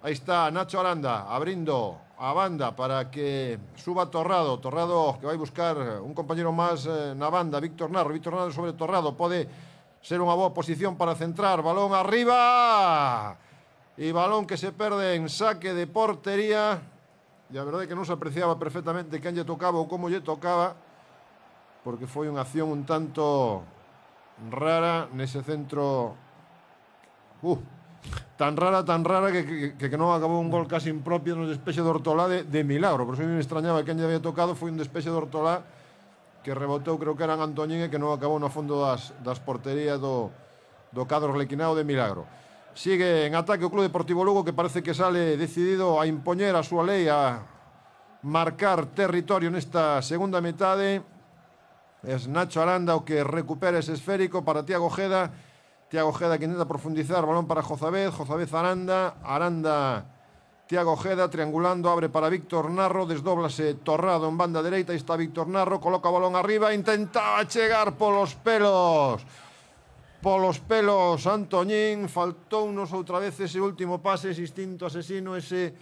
Aí está Nacho Aranda abrindo a banda para que suba Torrado. Torrado que vai buscar un compañero máis eh, na banda, Víctor Narro. Víctor Narro sobre Torrado pode ser unha boa posición para centrar. Balón arriba! E balón que se perde en saque de portería e a verdade é que non se apreciaba perfectamente quen lle tocaba ou como lle tocaba porque foi unha acción un tanto rara nese centro uh, tan rara, tan rara que, que, que non acabou un gol casi impropio no despexe de Hortolá de, de milagro por eso me extrañaba quen lle había tocado foi un despexe de Hortolá que rebotou creo que eran Antoñín e que non acabou no fondo das, das porterías do, do cadro lequinao de milagro Sigue en ataque el Club Deportivo Lugo que parece que sale decidido a imponer a su ley a marcar territorio en esta segunda mitad Es Nacho Aranda o que recupera ese esférico para Tiago Ojeda. Tiago Ojeda que intenta profundizar, balón para Jozabez, Jozabez Aranda, Aranda Tiago Ojeda triangulando, abre para Víctor Narro, desdoblase Torrado en banda derecha ahí está Víctor Narro, coloca balón arriba, intentaba llegar por los pelos. polos pelos Antoñín, faltounos outra vez ese último pase, ese instinto asesino, ese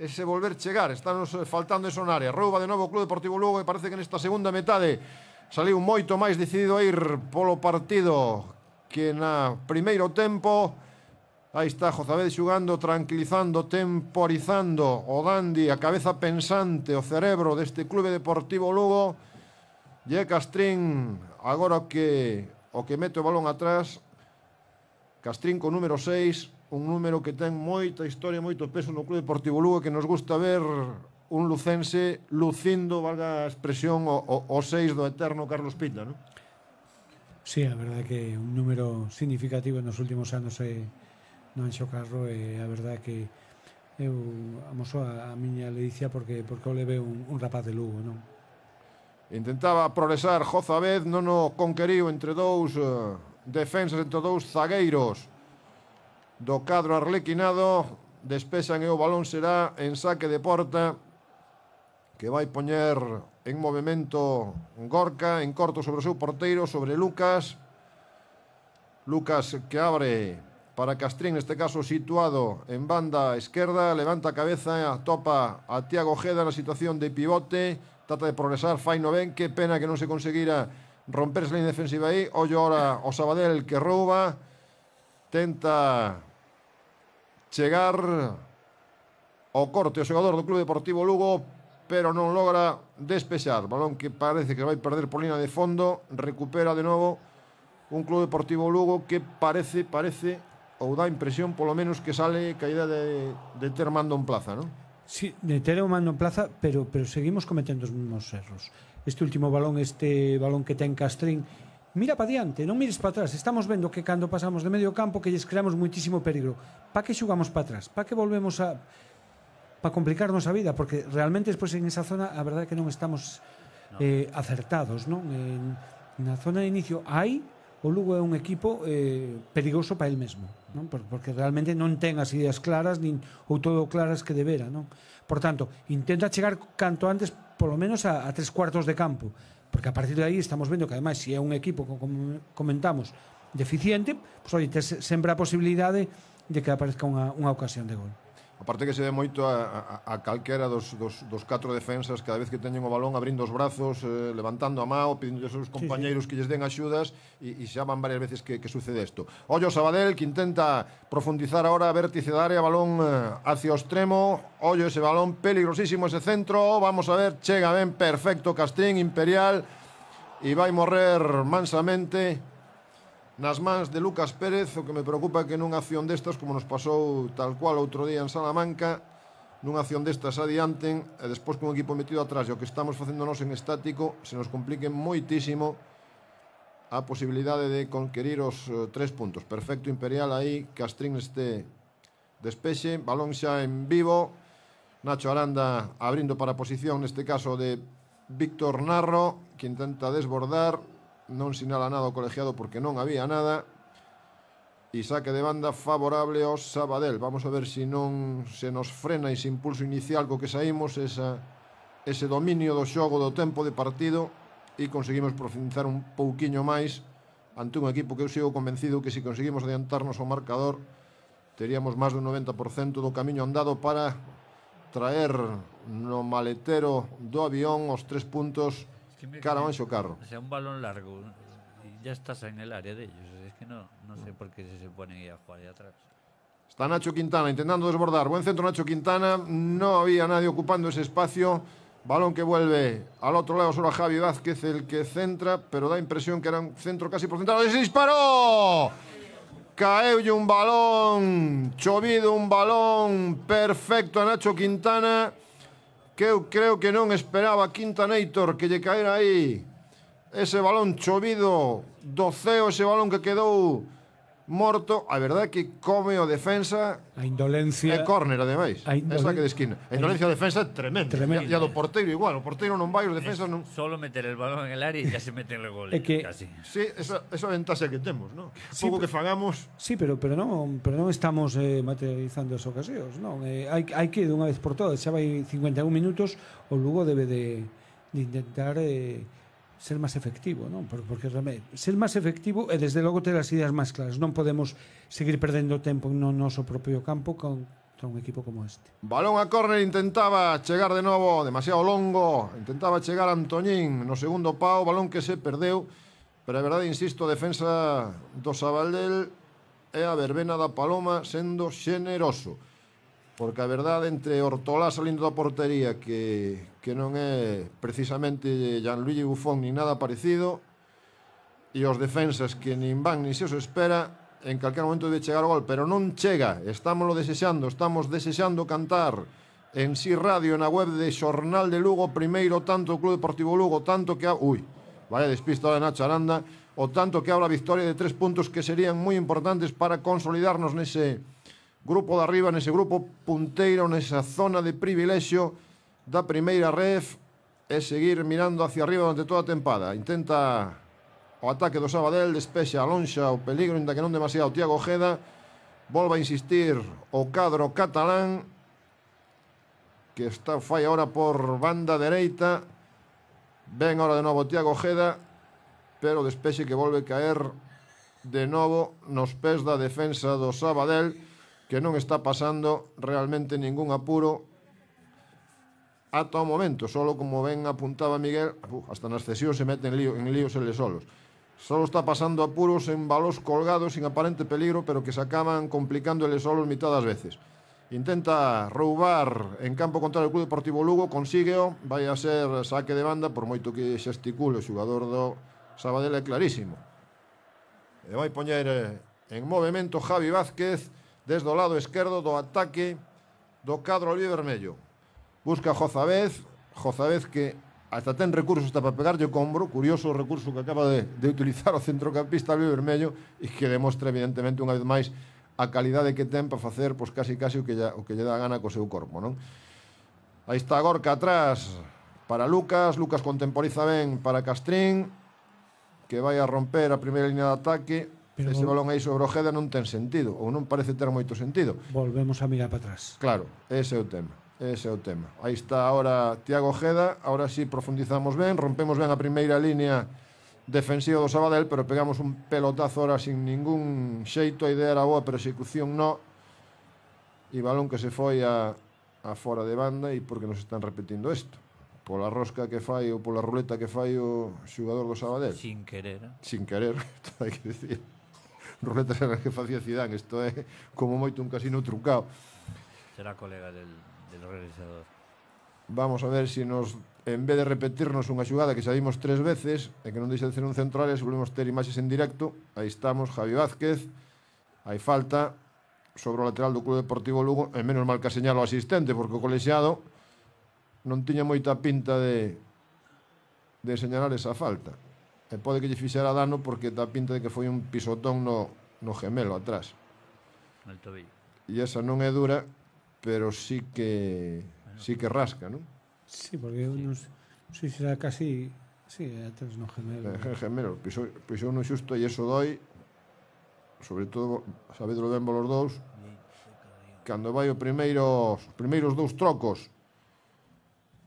ese volver chegar, estános faltando eso na área. Rouba de novo o Club Deportivo Lugo e parece que nesta segunda metade saliu moito máis decidido a ir polo partido que na primeiro tempo. Aí está Jozabed xugando, tranquilizando, temporizando o Dandi, a cabeza pensante, o cerebro deste Clube Deportivo Lugo. Lle Castrín agora que o que mete o balón atrás Castrín co número 6 un número que ten moita historia moito peso no Club Deportivo Lugo que nos gusta ver un lucense lucindo, valga a expresión o, o, o 6 do eterno Carlos Pinta non? Sí, a verdade que un número significativo nos últimos anos é no Anxo Carro e a verdade que eu amoso a, a miña leicia porque porque o leve un, un rapaz de Lugo, non? Intentaba progresar Joza Vez, non o conqueriu entre dous eh, defensas, entre dous zagueiros do cadro arlequinado. Despesan e o balón será en saque de porta que vai poñer en movimento Gorka, en corto sobre o seu porteiro, sobre Lucas. Lucas que abre para Castrín, neste caso situado en banda esquerda, levanta a cabeza, atopa a Tiago Geda na situación de pivote, trata de progresar, fai no ben, que pena que non se conseguira esa a defensiva aí, ollo ahora o Sabadell que rouba, tenta chegar o corte o xogador do Clube Deportivo Lugo, pero non logra despexar, balón que parece que vai perder por línea de fondo, recupera de novo un Clube Deportivo Lugo que parece, parece, ou dá impresión polo menos que sale caída de, de ter mando en plaza, non? Sí, o mando en plaza, pero pero seguimos cometendo os mesmos erros. Este último balón, este balón que ten Castrín, mira para diante, non mires para atrás. Estamos vendo que cando pasamos de medio campo que lles creamos muitísimo perigo. Pa que xugamos para atrás? Pa que volvemos a pa complicarnos a vida, porque realmente despois en esa zona a verdade é que non estamos no. eh, acertados, non? En, na zona de inicio hai o Lugo é un equipo eh, perigoso para el mesmo non? porque realmente non ten as ideas claras nin ou todo claras que debera non? por tanto, intenta chegar canto antes polo menos a, a tres cuartos de campo porque a partir de aí estamos vendo que ademais se si é un equipo, como comentamos deficiente, pois pues, oi, sempre a posibilidade de que aparezca unha, unha ocasión de gol aparte que se ve moito a, a, a calquera dos, dos, dos catro defensas cada vez que teñen o balón abrindo os brazos eh, levantando a mão, pedindo aos seus compañeiros sí, sí. que lles den axudas e, e xa van varias veces que, que sucede isto Ollo Sabadell que intenta profundizar ahora a vértice da área, balón eh, hacia o extremo, ollo ese balón peligrosísimo ese centro, vamos a ver chega ben perfecto Castrín, Imperial e vai morrer mansamente nas mans de Lucas Pérez, o que me preocupa que nunha acción destas, como nos pasou tal cual outro día en Salamanca, nunha acción destas adianten, e despois con o equipo metido atrás, e o que estamos facendo en estático, se nos complique moitísimo a posibilidade de conquerir os eh, tres puntos. Perfecto Imperial aí, Castrín este despexe, balón xa en vivo, Nacho Aranda abrindo para posición, neste caso de Víctor Narro, que intenta desbordar, Non sinala nada o colegiado porque non había nada. E saque de banda favorable ao Sabadell. Vamos a ver se si non se nos frena ese impulso inicial co que saímos, esa, ese dominio do xogo do tempo de partido e conseguimos profundizar un pouquiño máis ante un equipo que eu sigo convencido que se si conseguimos adiantarnos ao marcador teríamos máis do 90% do camiño andado para traer no maletero do avión os tres puntos Cara, carro. O sea, un balón largo y ya estás en el área de ellos. Es que no, no sé mm. por qué se ponen a jugar ahí atrás. Está Nacho Quintana intentando desbordar. Buen centro Nacho Quintana. No había nadie ocupando ese espacio. Balón que vuelve al otro lado, solo a Javi Vázquez el que centra, pero da impresión que era un centro casi por central. ¡Se disparó! cae un balón, Chovido un balón, perfecto a Nacho Quintana. que eu creo que non esperaba Quinta Neitor que lle caera aí ese balón chovido do ceo, ese balón que quedou morto, a verdade é que come o defensa a indolencia é córner ademais, a indolencia, esa que de esquina. A indolencia a... defensa tremenda. tremenda. E a do porteiro igual, o porteiro non vai, os defensas non. Solo meter el balón en el área e ya se mete el gol. É [LAUGHS] que casi. Sí, esa esa ventaxa que temos, ¿no? Sí, Pouco que fagamos. Sí, pero pero non, pero non estamos eh, materializando as ocasións, non? Eh, hai hai que dunha vez por todas, xa vai 51 minutos, o Lugo debe de, de intentar eh, ser máis efectivo, non? Porque tamén ser máis efectivo e desde logo ter as ideas máis claras. Non podemos seguir perdendo tempo no noso propio campo con un equipo como este. Balón a córner intentaba chegar de novo, demasiado longo, intentaba chegar Antoñín no segundo pau, balón que se perdeu, pero a verdade, insisto, defensa do Sabaldel e a verbena da Paloma sendo xeneroso. Porque a verdade, entre Hortolá salindo da portería que, que non é precisamente Gianluigi Buffon ni nada parecido e os defensas que nin van nin se os espera en calquer momento de chegar o gol, pero non chega, lo desexando, estamos desexando cantar en Si Radio, na web de Xornal de Lugo, primeiro tanto o Club Deportivo Lugo, tanto que... Ui, vaya despista de Nacho Aranda, o tanto que habla victoria de tres puntos que serían moi importantes para consolidarnos nese grupo de arriba nese grupo punteiro nesa zona de privilexio da primeira ref e seguir mirando hacia arriba durante toda a tempada. Intenta o ataque do Sabadell, despexa lonxa o peligro, ainda que non demasiado Tiago Ojeda. Volva a insistir o cadro catalán que está fai ahora por banda dereita. Ven ahora de novo Tiago Ojeda, pero despexe que volve a caer de novo nos pés da defensa do Sabadell que non está pasando realmente ningún apuro ata o momento, solo como ben apuntaba Miguel, uf, hasta nas cesións se meten lío, en líos eles solos. Solo está pasando apuros en balos colgados sin aparente peligro, pero que se acaban complicando eles solos mitad das veces. Intenta roubar en campo contra o Club Deportivo Lugo, consígueo, vai a ser saque de banda, por moito que xesticule o xogador do Sabadell é clarísimo. E vai poñer eh, en movimento Javi Vázquez, desde o lado esquerdo do ataque do cadro albi vermello. Busca Jozabez, Jozabez que hasta ten recursos hasta para pegarlle o combro, curioso o recurso que acaba de, de utilizar [LAUGHS] o centrocampista albi vermello e que demostra evidentemente unha vez máis a calidade que ten para facer pois casi casi o que lle, o que lle dá gana co seu corpo, non? Aí está Gorka atrás para Lucas, Lucas contemporiza ben para Castrín, que vai a romper a primeira línea de ataque, Pero Ese balón aí sobre Ojeda non ten sentido, ou non parece ter moito sentido. Volvemos a mirar para atrás. Claro, ese é o tema. Ese é o tema. Aí está ahora Tiago Ojeda, ahora sí profundizamos ben, rompemos ben a primeira línea defensiva do Sabadell, pero pegamos un pelotazo ahora sin ningún xeito, a idea era boa, pero execución no. E balón que se foi a, a fora de banda e porque nos están repetindo isto pola rosca que fai ou pola ruleta que fai o xogador do Sabadell. Sin querer. Eh. Sin querer, [LAUGHS] hai que dicir ruletas eran que facía Zidane. Isto é como moito un casino trucado. Será colega del, del realizador. Vamos a ver se si nos en vez de repetirnos unha xugada que xa dimos tres veces e que non deixa de ser un central, área, se volvemos ter imaxes en directo, aí estamos, Javi Vázquez, hai falta sobre o lateral do Club Deportivo Lugo, e menos mal que señalo o asistente, porque o colexiado non tiña moita pinta de de señalar esa falta e pode que lle fixera dano porque dá pinta de que foi un pisotón no, no gemelo atrás. No tobillo. E esa non é dura, pero sí que bueno. sí que rasca, non? Sí, porque sí. non sei se será casi Sí, atrás no gemelo. É, gemelo, pisou, pisou no xusto e eso doi sobre todo sabedlo ben bolos dous cando vai o primeiro os primeiros dous trocos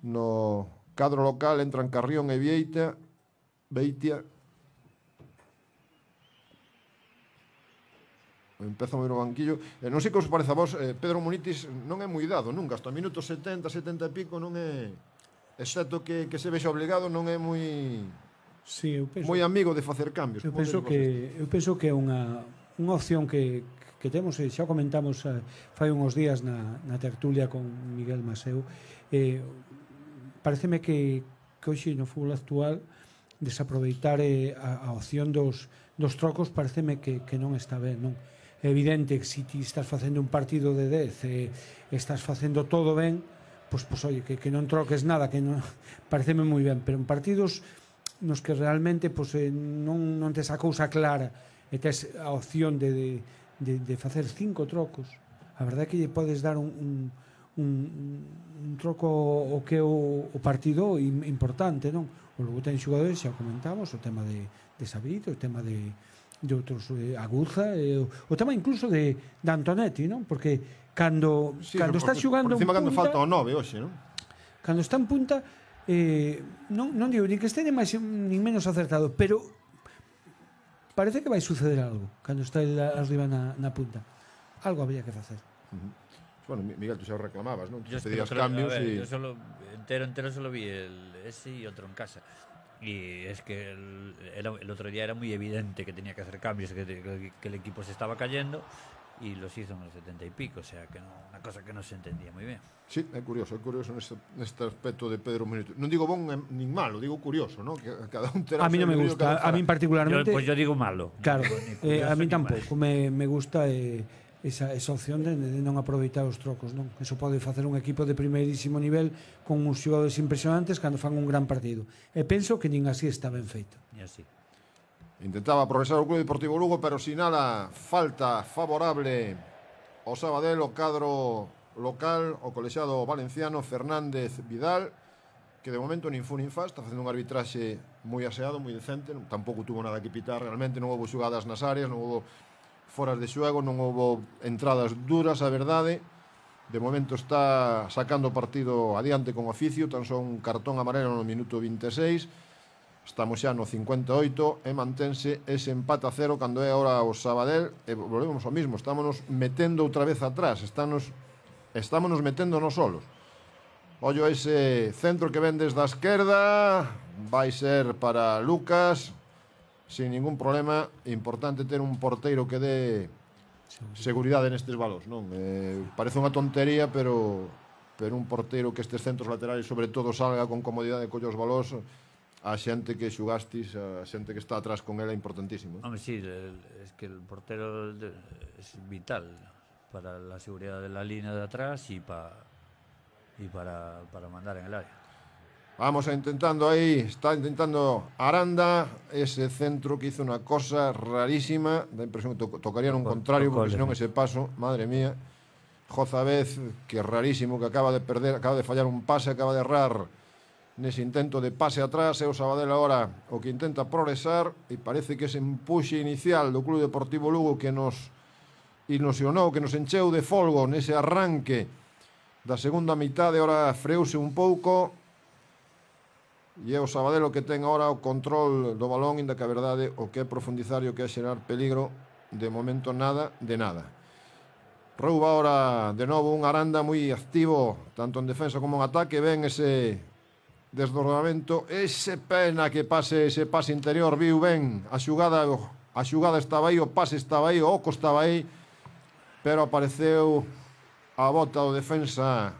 no cadro local entran Carrión e Vieita Beitia. Empeza a mover o banquillo. E eh, non sei que os parece a vos, eh, Pedro Munitis non é moi dado nunca, hasta minutos 70, 70 e pico non é... Exacto que, que se vexe obligado, non é moi... Sí, eu penso, moi amigo de facer cambios. Eu penso que eu penso que é unha, unha opción que, que temos e xa comentamos a, eh, fai uns días na, na tertulia con Miguel Maseu eh, pareceme que, que hoxe no fútbol actual eh, desaproveitar eh, a, a opción dos, dos trocos pareceme que, que non está ben, non? É evidente que se ti estás facendo un partido de 10 e estás facendo todo ben, pois, pois oye, que, que non troques nada, que non... [LAUGHS] pareceme moi ben, pero en partidos nos que realmente pois, eh, non, non tes a cousa clara e tes a opción de, de, de, de facer cinco trocos, a verdade é que lle podes dar un, un, un, un troco o que o, o partido importante, non? O logo ten xogadores, xa comentamos, o tema de, de Sabrito, o tema de, de outros eh, Aguza, eh, o, o tema incluso de, de Antonetti, non? Porque cando sí, cando estás xogando en punta... cando falta o 9 hoxe, non? Cando está en punta eh, non, non digo ni que este nin máis nin menos acertado, pero parece que vai suceder algo cando está Arriba na, na punta. Algo habría que facer. Uh -huh. Bueno, Miguel, tú ya reclamabas, ¿no? Yo pedías cambios y... Yo solo, entero, entero solo vi el ese y otro en casa. Y es que el, otro día era muy evidente que tenía que hacer cambios, que, el equipo se estaba cayendo y los hizo en los setenta y pico, o sea, que una cosa que no se entendía muy bien. Sí, es curioso, es curioso en este, este aspecto de Pedro Minuto. No digo bon ni malo, digo curioso, ¿no? Que cada un A mí no me gusta, a mí particularmente... Yo, pues yo digo malo. Claro, eh, a mí tampoco, me, gusta... Eh, esa, esa opción de, de non aproveitar os trocos non eso pode facer un equipo de primeirísimo nivel con uns xogadores impresionantes cando fan un gran partido e penso que nin así está ben feito e así Intentaba progresar o Club Deportivo Lugo, pero sinala falta favorable o Sabadell, o cadro local, o colexado valenciano Fernández Vidal, que de momento nin fun nin fa, está facendo un arbitraxe moi aseado, moi decente, tampouco tuvo nada que pitar realmente, non houve xugadas nas áreas, non houve foras de xuego, non houbo entradas duras, a verdade. De momento está sacando o partido adiante con oficio, tan só un cartón amarelo no minuto 26. Estamos xa no 58 e mantense ese empate a cero cando é ahora o Sabadell e volvemos ao mismo, estámonos metendo outra vez atrás, estános, estámonos metendo nos solos. Ollo ese centro que vendes desde a esquerda, vai ser para Lucas, sin ningún problema. Importante ter un porteiro que dé seguridade nestes balos, non? Eh, parece unha tontería, pero pero un porteiro que estes centros laterais sobre todo salga con comodidade colle os balós a xente que xugastis, a xente que está atrás con ela é importantísimo. Home, sí, es que o portero é vital para a seguridade da liña línea de atrás e pa, para, para mandar en el área. Vamos intentando ahí, está intentando Aranda, ese centro que hizo una cosa rarísima, da impresión que to tocarían un contrario, porque si no ese paso, madre mía. Jozabez, que rarísimo, que acaba de perder, acaba de fallar un pase, acaba de errar nese intento de pase atrás, e o Sabadell agora o que intenta progresar e parece que ese empuxe inicial do Club Deportivo Lugo que nos ilusionou, que nos encheu de folgo nese arranque da segunda mitad de hora freuse un pouco E é o Sabadell o que ten ahora o control do balón, inda que a verdade o que é profundizar e o que é xerar peligro, de momento nada de nada. Rouba ahora de novo un Aranda moi activo, tanto en defensa como en ataque, ven ese desdobramento, ese pena que pase ese pase interior, viu ben a xugada, a xugada estaba aí, o pase estaba aí, o oco estaba aí, pero apareceu a bota do defensa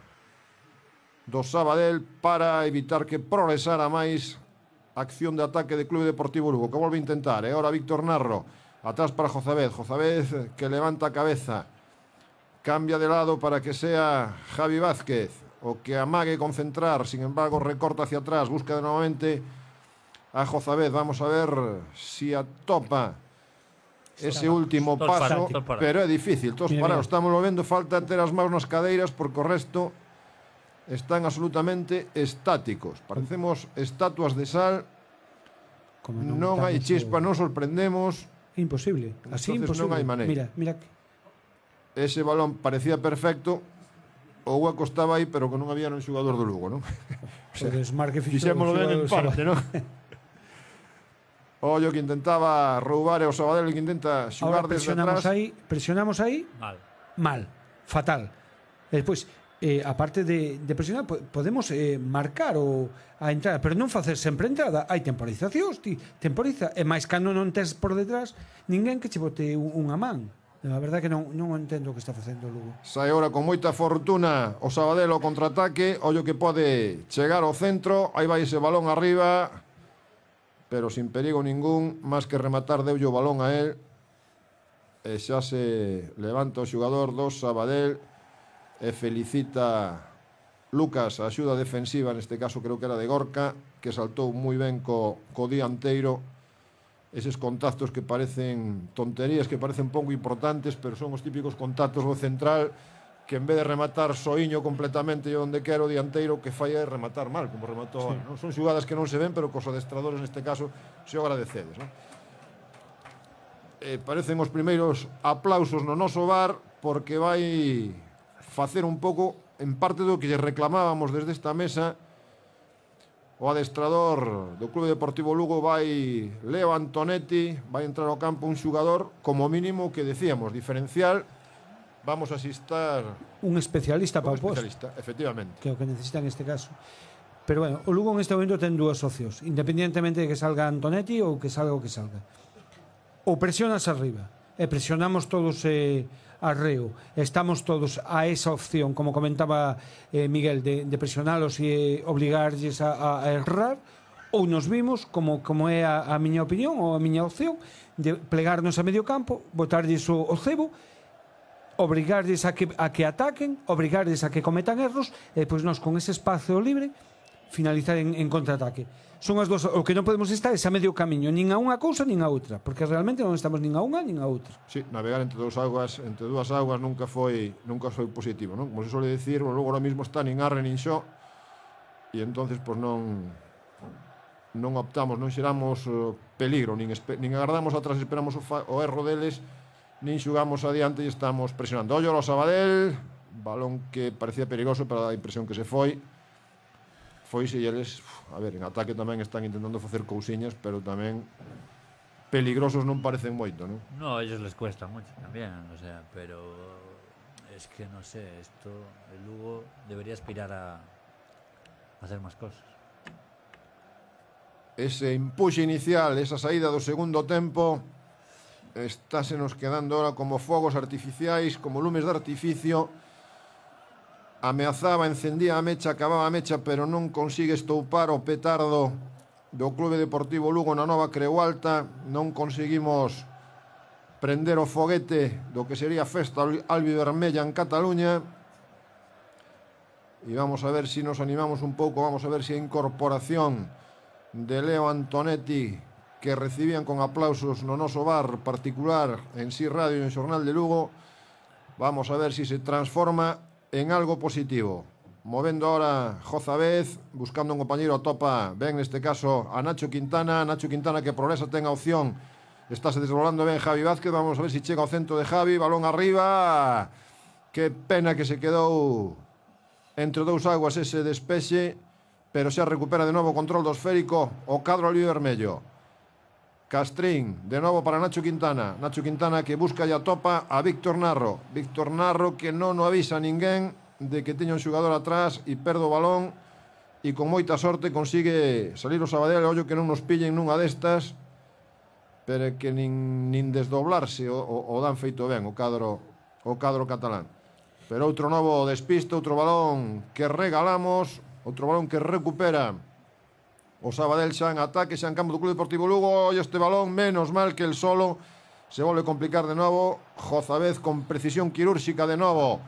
do Sabadell para evitar que progresara máis acción de ataque de Clube Deportivo Lugo, que volve a intentar. E eh? ora Víctor Narro, atrás para Jozabed. Jozabed que levanta a cabeza. Cambia de lado para que sea Javi Vázquez, o que amague concentrar, sin embargo recorta hacia atrás, busca de novamente a Jozabed. Vamos a ver si atopa ese último paso, pero é difícil. Todos parados, estamos movendo, falta ter as maus nas cadeiras porque o resto están absolutamente estáticos. Parecemos estatuas de sal. Como non, non hai chispa, non sorprendemos. É imposible. Así Entonces, imposible. non hai maneira. Mira, mira. Ese balón parecía perfecto, o hueco estaba aí, pero que non había un xogador do Lugo, non? [LAUGHS] o sea, desmarque fixo. Fixémolo ben en parte, non? [LAUGHS] Ollo que intentaba roubar e o Sabadell que intenta xogar Ahora desde atrás. Aí, presionamos aí. Mal. Mal. Fatal. E despois, eh, aparte de, de presionar, podemos eh, marcar o a entrada, pero non facer sempre entrada. Hai temporizacións, ti temporiza. E máis cando non tes por detrás ninguén que che bote unha man. A verdade que non, non entendo o que está facendo o Lugo. Sai ora con moita fortuna o Sabadelo contraataque. Ollo que pode chegar ao centro. Aí vai ese balón arriba. Pero sin perigo ningún. Más que rematar deulle o balón a él. E xa se levanta o xogador do Sabadell e felicita Lucas a axuda defensiva, neste caso creo que era de Gorka, que saltou moi ben co, co dianteiro, eses contactos que parecen tonterías, que parecen pouco importantes, pero son os típicos contactos do central que en vez de rematar soiño completamente e onde quero dianteiro que falla é rematar mal, como rematou sí. non? Son xugadas que non se ven, pero cos adestradores neste caso se o agradecedes. Non? Eh, parecen os primeiros aplausos no noso bar porque vai facer un pouco en parte do que lle reclamábamos desde esta mesa o adestrador do Clube Deportivo Lugo vai Leo Antonetti, vai entrar ao campo un xugador como mínimo que decíamos, diferencial vamos a asistar un especialista para o posto. especialista, efectivamente. Que é o que necesita en este caso. Pero bueno, o Lugo en este momento ten dúas socios, independientemente de que salga Antonetti ou que salga o que salga. Ou presionas arriba, e presionamos todos eh, arreo. Estamos todos a esa opción, como comentaba eh, Miguel, de, de presionalos e eh, obligarlles a, a errar, ou nos vimos, como, como é a, a miña opinión ou a miña opción, de plegarnos a medio campo, botarlles o, o cebo, obrigarlles a que, a que ataquen, obrigarlles a que cometan erros, e eh, pois nós con ese espacio libre finalizar en, en contraataque. Son as dos, o que non podemos estar é a medio camiño, nin a unha cousa nin a outra, porque realmente non estamos nin a unha nin a outra. Sí, navegar entre dúas augas, entre dúas augas nunca foi nunca foi positivo, non? Como se sole decir, bueno, logo agora mismo está nin arre nin xo e entonces pois pues, non non optamos, non xeramos eh, peligro, nin, nin agardamos atrás, esperamos o, fa o erro deles, nin xugamos adiante e estamos presionando. Ollo ao Sabadell, balón que parecía perigoso, pero a impresión que se foi, foi se eles, a ver, en ataque tamén están intentando facer cousiñas, pero tamén peligrosos non parecen moito, non? No, a ellos les cuesta moito tamén, o sea, pero es que non sé, esto el Lugo debería aspirar a, hacer máis cosas. Ese empuxe inicial, esa saída do segundo tempo, nos quedando ahora como fogos artificiais, como lumes de artificio, ameazaba, encendía a mecha, acababa a mecha, pero non consigue estoupar o petardo do Clube Deportivo Lugo na nova Creu Alta, non conseguimos prender o foguete do que sería festa festa albivermella en Cataluña. E vamos a ver se si nos animamos un pouco, vamos a ver se si a incorporación de Leo Antonetti que recibían con aplausos no noso bar particular en Si Radio e en Xornal de Lugo, vamos a ver se si se transforma en algo positivo. Movendo ahora Jozabez, buscando un compañeiro topa, ben neste caso a Nacho Quintana, Nacho Quintana que progresa ten a opción. se desdoblando ben Javi Vázquez, vamos a ver se si chega ao centro de Javi, balón arriba. Que pena que se quedou entre dous aguas ese despexe, pero xa recupera de novo o control do esférico o cadro alí vermello. Castrín, de novo para Nacho Quintana. Nacho Quintana que busca e atopa a Víctor Narro. Víctor Narro que non o avisa ninguén de que teña un xogador atrás e perde o balón e con moita sorte consigue salir o Sabadell, ollo que non nos pillen nunha destas, pero que nin, nin desdoblarse o, o, o dan feito ben o cadro, o cadro catalán. Pero outro novo despiste, outro balón que regalamos, outro balón que recupera O Sabadell xa en ataque, xa en campo do Club Deportivo Lugo. Ollo este balón, menos mal que el solo se volve complicar de novo. Jozabez con precisión quirúrxica de novo.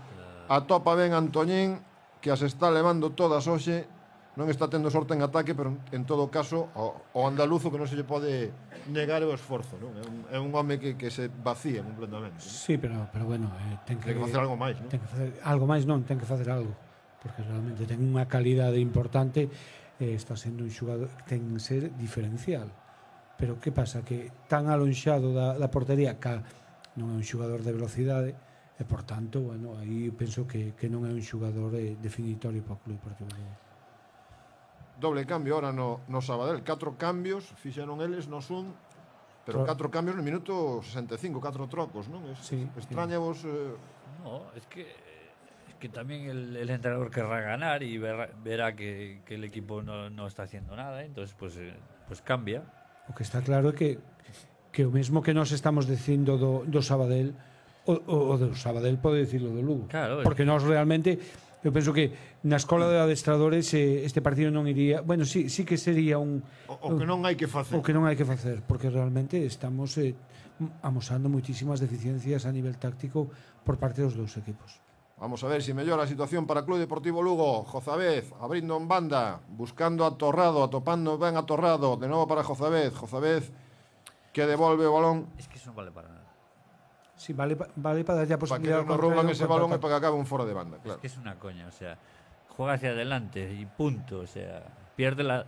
Atopa ben Antoñín, que as está levando todas hoxe. Non está tendo sorte en ataque, pero en todo caso o, andaluzo que non se lle pode negar o esforzo, non? É un, é un home que, que se vacía completamente. Non? Sí, pero, pero bueno, eh, ten, que, ten que facer algo máis, non? Ten que facer algo máis, non, ten que facer algo porque realmente ten unha calidade importante eh, está sendo un xogador ten ser diferencial. Pero que pasa? Que tan alonxado da, da portería ca non é un xogador de velocidade e, por tanto, bueno, aí penso que, que non é un xogador eh, definitorio para o Club Deportivo Doble cambio ahora no, no Sabadell. Catro cambios, fixeron eles, nos un, pero Tro... catro cambios no minuto 65, catro trocos, non? Es, sí, extraña vos... Eh... No, es que que también el, el entrenador querrá ganar y verá, verá que, que, el equipo no, no, está haciendo nada, ¿eh? entonces pues, eh, pues cambia. O que está claro que, que o mesmo que nos estamos dicindo do, do Sabadell, o, o, o do Sabadell pode dicirlo do Lugo. Claro, porque nós realmente Eu penso que na escola de adestradores eh, este partido non iría, bueno, sí, sí que sería un o, o que non hai que facer. O que non hai que facer, porque realmente estamos eh, amosando moitísimas deficiencias a nivel táctico por parte dos dous equipos. Vamos a ver si mejora la situación para Club Deportivo Lugo. Jozabez abriendo en banda, buscando a Torrado, atopando van a Torrado. De nuevo para Jozabez. Jozabez que devuelve el balón. Es que eso no vale para nada. Sí, vale, vale para dar ya posibilidad. Para que no roban ese balón y para que acabe un foro de banda. Claro. Es que es una coña, o sea, juega hacia adelante y punto. O sea, pierde la.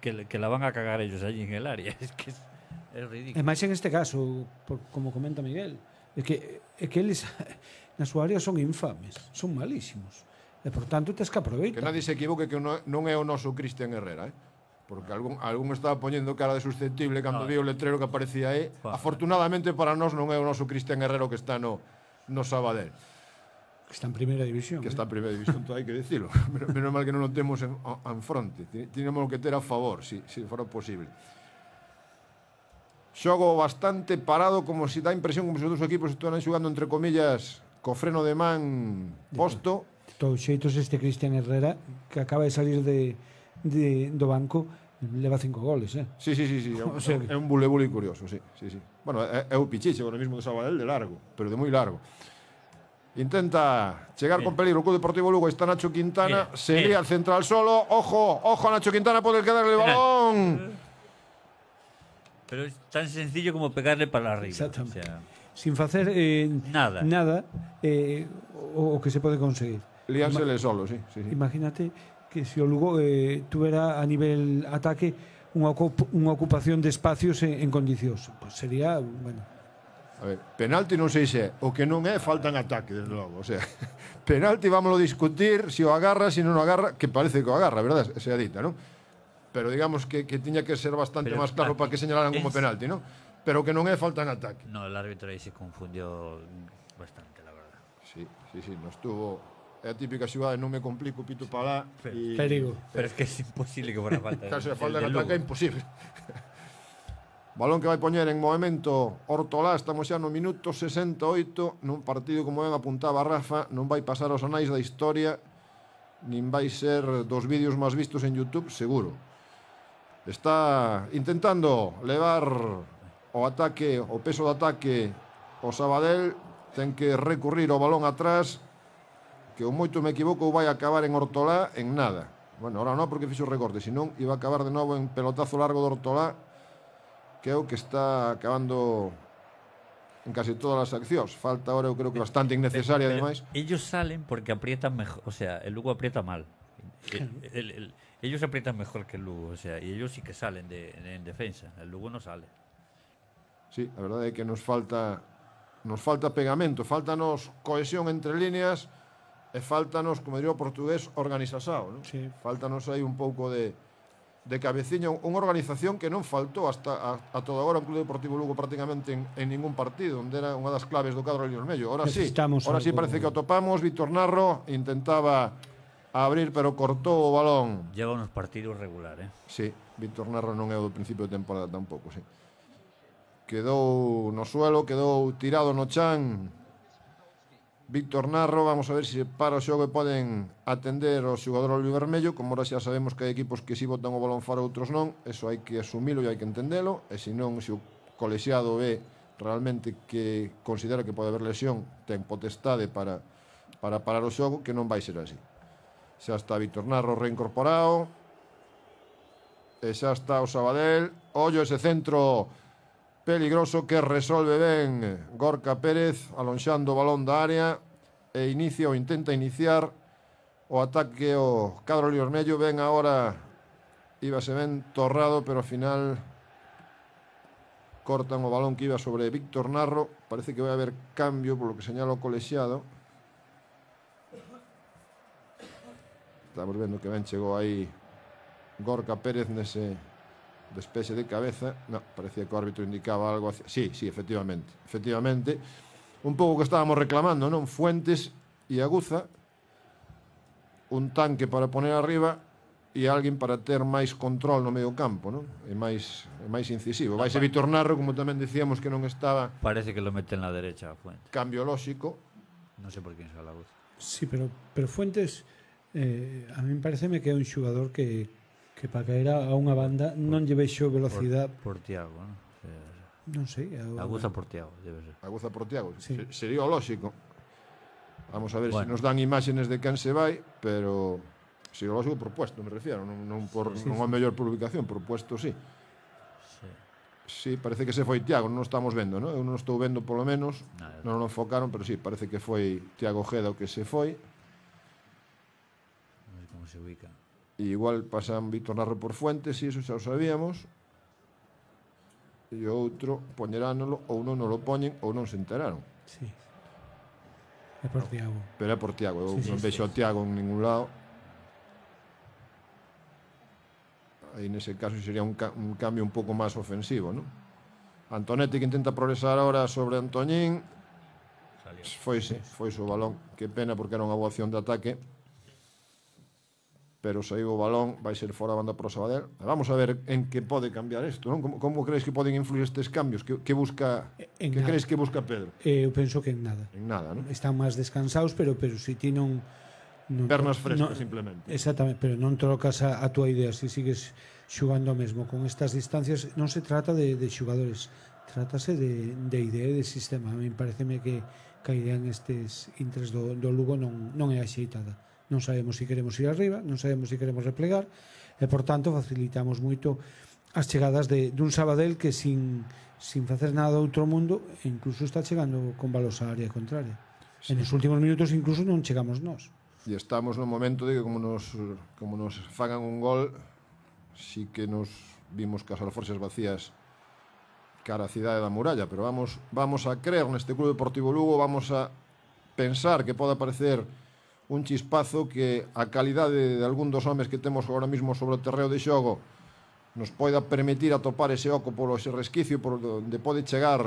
que, la van a cagar ellos allí en el área. [LAUGHS] Es que es, es ridículo. en este caso, como comenta Miguel, es que, es que él es. na súa área son infames, son malísimos. E, por tanto, tes que aproveitar. Que nadie se equivoque que non é o noso Cristian Herrera, eh? Porque algún, algún estaba poñendo cara de susceptible cando no. vi o letrero que aparecía eh? aí. Joder. Afortunadamente para nós non é o noso Cristian Herrero que está no, no Sabadell. Que está en primeira división. Que eh? está en eh. primeira división, todo hai que dicilo. Menos, [LAUGHS] menos mal que non o temos en, en fronte. Tenemos que ter a favor, se si, si fora posible. Xogo bastante parado, como se si dá impresión como se os dos equipos están xogando entre comillas co freno de man posto. De todos xeitos este Cristian Herrera que acaba de salir de, de do banco leva cinco goles, eh? Sí, sí, sí, sí. É un, [LAUGHS] o sea, é un bule bule curioso, sí, sí, sí. Bueno, é, é o Pichiche o mesmo que salva de largo, pero de moi largo. Intenta chegar Mira. con peligro o Club Deportivo Lugo, está Nacho Quintana, Mira. sería Mira. al central solo, ojo, ojo a Nacho Quintana pode quedarle el balón. Pero es tan sencillo como pegarle para arriba. Exactamente. O sea sin facer eh, nada, nada eh, o, o que se pode conseguir. Líansele solo, sí, sí, sí. Imagínate que se o Lugo eh, tuvera a nivel ataque unha, ocup unha ocupación de espacios en, en condicións. Pues pois sería, bueno... A ver, penalti non sei se o que non é falta en ataque, desde logo, o sea, [LAUGHS] penalti vámoslo discutir se si o agarra, se si non o agarra, que parece que o agarra, verdad? Se adita, non? Pero digamos que, que tiña que ser bastante máis claro para que señalaran como penalti, non? pero que non é falta en ataque. No, el árbitro aí se confundió bastante, la verdad. Sí, sí, sí, no estuvo é a típica xogada non me complico, pito sí, para lá pero, y... Pero es que é imposible que fora falta. Claro, se falta en ataque é imposible. Balón que vai poñer en movimento Hortolá, estamos xa no minuto 68, nun partido como ben apuntaba Rafa, non vai pasar aos anais da historia, nin vai ser dos vídeos máis vistos en YouTube, seguro. Está intentando levar o ataque, o peso do ataque o Sabadell ten que recurrir o balón atrás que o moito me equivoco vai acabar en Hortolá en nada. Bueno, ahora non porque fixo o recorte, senón iba a acabar de novo en pelotazo largo de Hortolá que é o que está acabando en case todas as accións. Falta ahora, eu creo que eh, bastante eh, innecesaria, pero, pero, ademais. Ellos salen porque aprietan mejor, o sea, el Lugo aprieta mal. El, el, el, ellos aprietan mejor que el Lugo, o sea, y ellos sí que salen de, en defensa. El Lugo no sale. Sí, a verdade é que nos falta nos falta pegamento, faltanos cohesión entre líneas e faltanos, como diría o portugués, organizasao, non? Sí. Faltanos aí un pouco de de cabeciño, unha organización que non faltou hasta a, a toda hora o Club Deportivo Lugo prácticamente en, en ningún partido, onde era unha das claves do cadro de Mello. Ahora sí, ahora sí parece que atopamos, Víctor Narro intentaba abrir pero cortou o balón. Lleva unos partidos regular, eh? Sí, Víctor Narro non é o do principio de temporada tampouco, sí. Quedou no suelo, quedou tirado no chan. Víctor Narro, vamos a ver se si para o xogo e poden atender o xogador Olio Vermello, como ora xa sabemos que hai equipos que si botan o balón fora, outros non, eso hai que asumilo e hai que entendelo, e se non, se o colexiado ve realmente que considera que pode haber lesión, ten potestade para, para parar o xogo, que non vai ser así. Xa está Víctor Narro reincorporado, e xa está o Sabadell, ollo ese centro, peligroso que resolve ben Gorka Pérez alonxando o balón da área e inicia ou intenta iniciar o ataque o cadro liormello ben agora iba se ben torrado pero ao final cortan o balón que iba sobre Víctor Narro parece que vai haber cambio polo que señala o colexiado estamos vendo que ben chegou aí Gorka Pérez nese despese de cabeza. No, parecía que o árbitro indicaba algo hacia... Sí, sí, efectivamente. Efectivamente. Un pouco que estábamos reclamando, non? Fuentes e Aguza. Un tanque para poner arriba e alguén para ter máis control no medio campo, non? É máis é máis incisivo. Vai ser Vitor Narro, como tamén dicíamos que non estaba. Parece que lo meten na derecha, Fuentes. Cambio lógico. Non sei por que en la voz. Sí, pero pero Fuentes eh, a mí parece que é un xogador que que para caer a unha banda non lle vexo velocidade por, por Tiago, non? Eh, non sei, a... Aguza por Tiago, debe ser. Aguza por Tiago, sí. sería o lógico. Vamos a ver bueno. se si nos dan imágenes de quen se vai, pero si o lógico propuesto, me refiero, non, non por sí, non sí. a mellor publicación, propuesto sí. Sí. Sí, parece que se foi Tiago, non estamos vendo, ¿no? Eu non estou vendo polo menos, ah, non o enfocaron, pero sí, parece que foi Tiago Geda o que se foi. Non sei como se ubica. E igual pasan Víctor Narro por Fuentes, e iso xa o sabíamos. E o outro poñeránolo ou non o poñen ou non se enteraron. Sí. É por Tiago. Pero é por Tiago, eu sí, non sí, vexo sí. a Tiago en ningún lado. Aí nese caso sería un, ca un cambio un pouco máis ofensivo, non? Antonetti que intenta progresar agora sobre Antoñín. Foise, foise o balón. Que pena porque era unha boa opción de ataque pero saiu o balón, vai ser fora a banda pro Sabadell. Vamos a ver en que pode cambiar isto, non? Como, como crees que poden influir estes cambios? Que, que busca en que nada. crees que busca Pedro? Eh, eu penso que en nada. En nada, non? Están máis descansados, pero pero si ti non non pernas frescas no, simplemente. Exactamente, pero non trocas a, a túa idea, se si sigues xugando mesmo con estas distancias, non se trata de de xogadores, trátase de de idea de sistema. A mí pareceme que que a idea en estes intres do, do Lugo non non é axeitada non sabemos se si queremos ir arriba, non sabemos se si queremos replegar, e, por tanto, facilitamos moito as chegadas de, dun Sabadell que sin, sin facer nada do outro mundo incluso está chegando con balos á área contraria. Sí. En os últimos minutos incluso non chegamos nós. E estamos no momento de que como nos, como nos fagan un gol sí que nos vimos as alforxas vacías cara a cidade da muralla, pero vamos vamos a creer neste Club Deportivo Lugo, vamos a pensar que pode aparecer un chispazo que a calidade de algún dos homes que temos agora mesmo sobre o terreo de xogo nos poida permitir atopar ese oco polo ese resquicio por onde pode chegar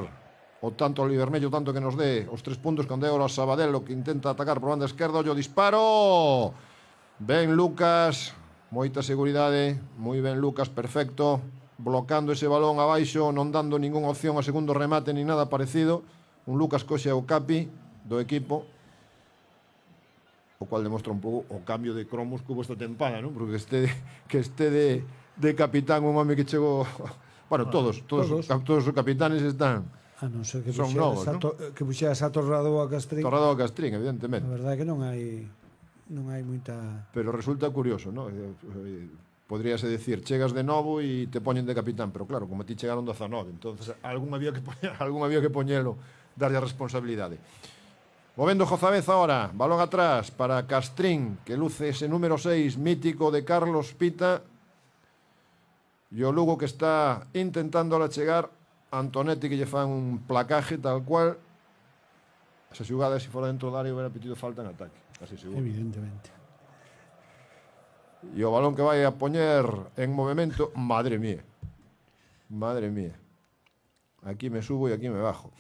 o tanto Oliver Mello, tanto que nos dé os tres puntos cando é o Sabadelo que intenta atacar por banda esquerda, ollo disparo ben Lucas moita seguridade, moi ben Lucas perfecto, blocando ese balón abaixo, non dando ningunha opción a segundo remate ni nada parecido, un Lucas coxe o capi do equipo o cual demostra un pouco o cambio de cromos que hubo esta tempada, non? Porque este que este de, de capitán un home que chegou, [LAUGHS] bueno, bueno todos, todos, todos, todos os capitanes están A non ser que son novos, a, ¿no? que puxeras a Torrado a Castrín. Torrado a Castrín, evidentemente. A verdade é que non hai non hai moita Pero resulta curioso, non? Eh, eh, podríase decir, chegas de novo e te poñen de capitán, pero claro, como ti chegaron 19, entonces algún había que poñer, [LAUGHS] algún había que poñelo, darlle a responsabilidade. Movendo Jozabez ahora, balón atrás para Castrín, que luce ese número 6 mítico de Carlos Pita. E o Lugo que está intentando la chegar Antonetti que lle fan un placaje tal cual. Esa xugada, se si fora dentro do área, hubiera pitido falta en ataque. Casi seguro. Evidentemente. E o balón que vai a poñer en movimento, madre mía. Madre mía. Aquí me subo e aquí me bajo.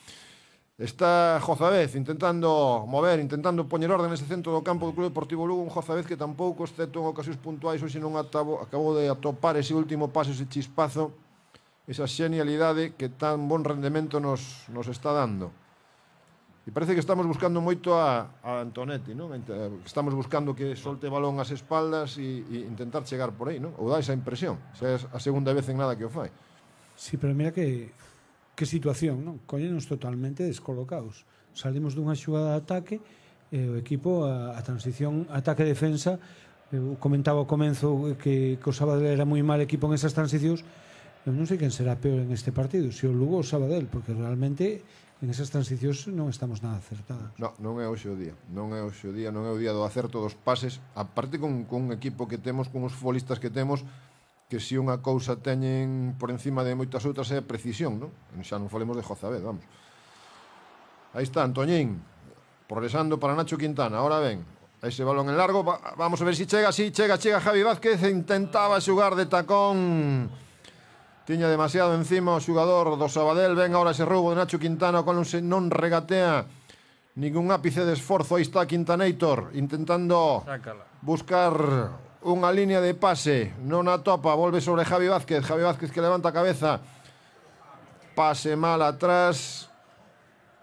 Está Jozabez intentando mover, intentando poñer orden nese centro do campo do Club Deportivo Lugo, un Jozabez que tampouco, excepto en ocasións puntuais, hoxe non atabo, acabou de atopar ese último paso, ese chispazo, esa xenialidade que tan bon rendemento nos, nos está dando. E parece que estamos buscando moito a, a Antonetti, non? Estamos buscando que solte balón ás espaldas e, e intentar chegar por aí, non? Ou dá esa impresión, xa é a segunda vez en nada que o fai. Sí, pero mira que que situación, non? Coñenos totalmente descolocados. Salimos dunha xugada de ataque e o equipo a, a transición ataque-defensa eu eh, comentaba ao comenzo que, que o Sabadell era moi mal equipo en esas transicións eu non sei quen será peor en este partido se o Lugo ou o Sabadell porque realmente en esas transicións non estamos nada acertados no, non é hoxe o día non é hoxe o día non é o día do acerto dos pases aparte con, con un equipo que temos con os futbolistas que temos que si unha cousa teñen por encima de moitas outras é a precisión, non? Xa non falemos de Jozabed, vamos. Aí está Antoñín, progresando para Nacho Quintana. Ahora ven. ese balón en largo, vamos a ver se si chega, si chega, chega Javi Vázquez, intentaba xugar de tacón. Tiña demasiado encima o xugador do Sabadell, ven ahora ese roubo de Nacho Quintana, con se non regatea ningún ápice de esforzo, aí está Quintanator intentando Sácala. buscar unha línea de pase, non atopa, volve sobre Javi Vázquez, Javi Vázquez que levanta a cabeza, pase mal atrás,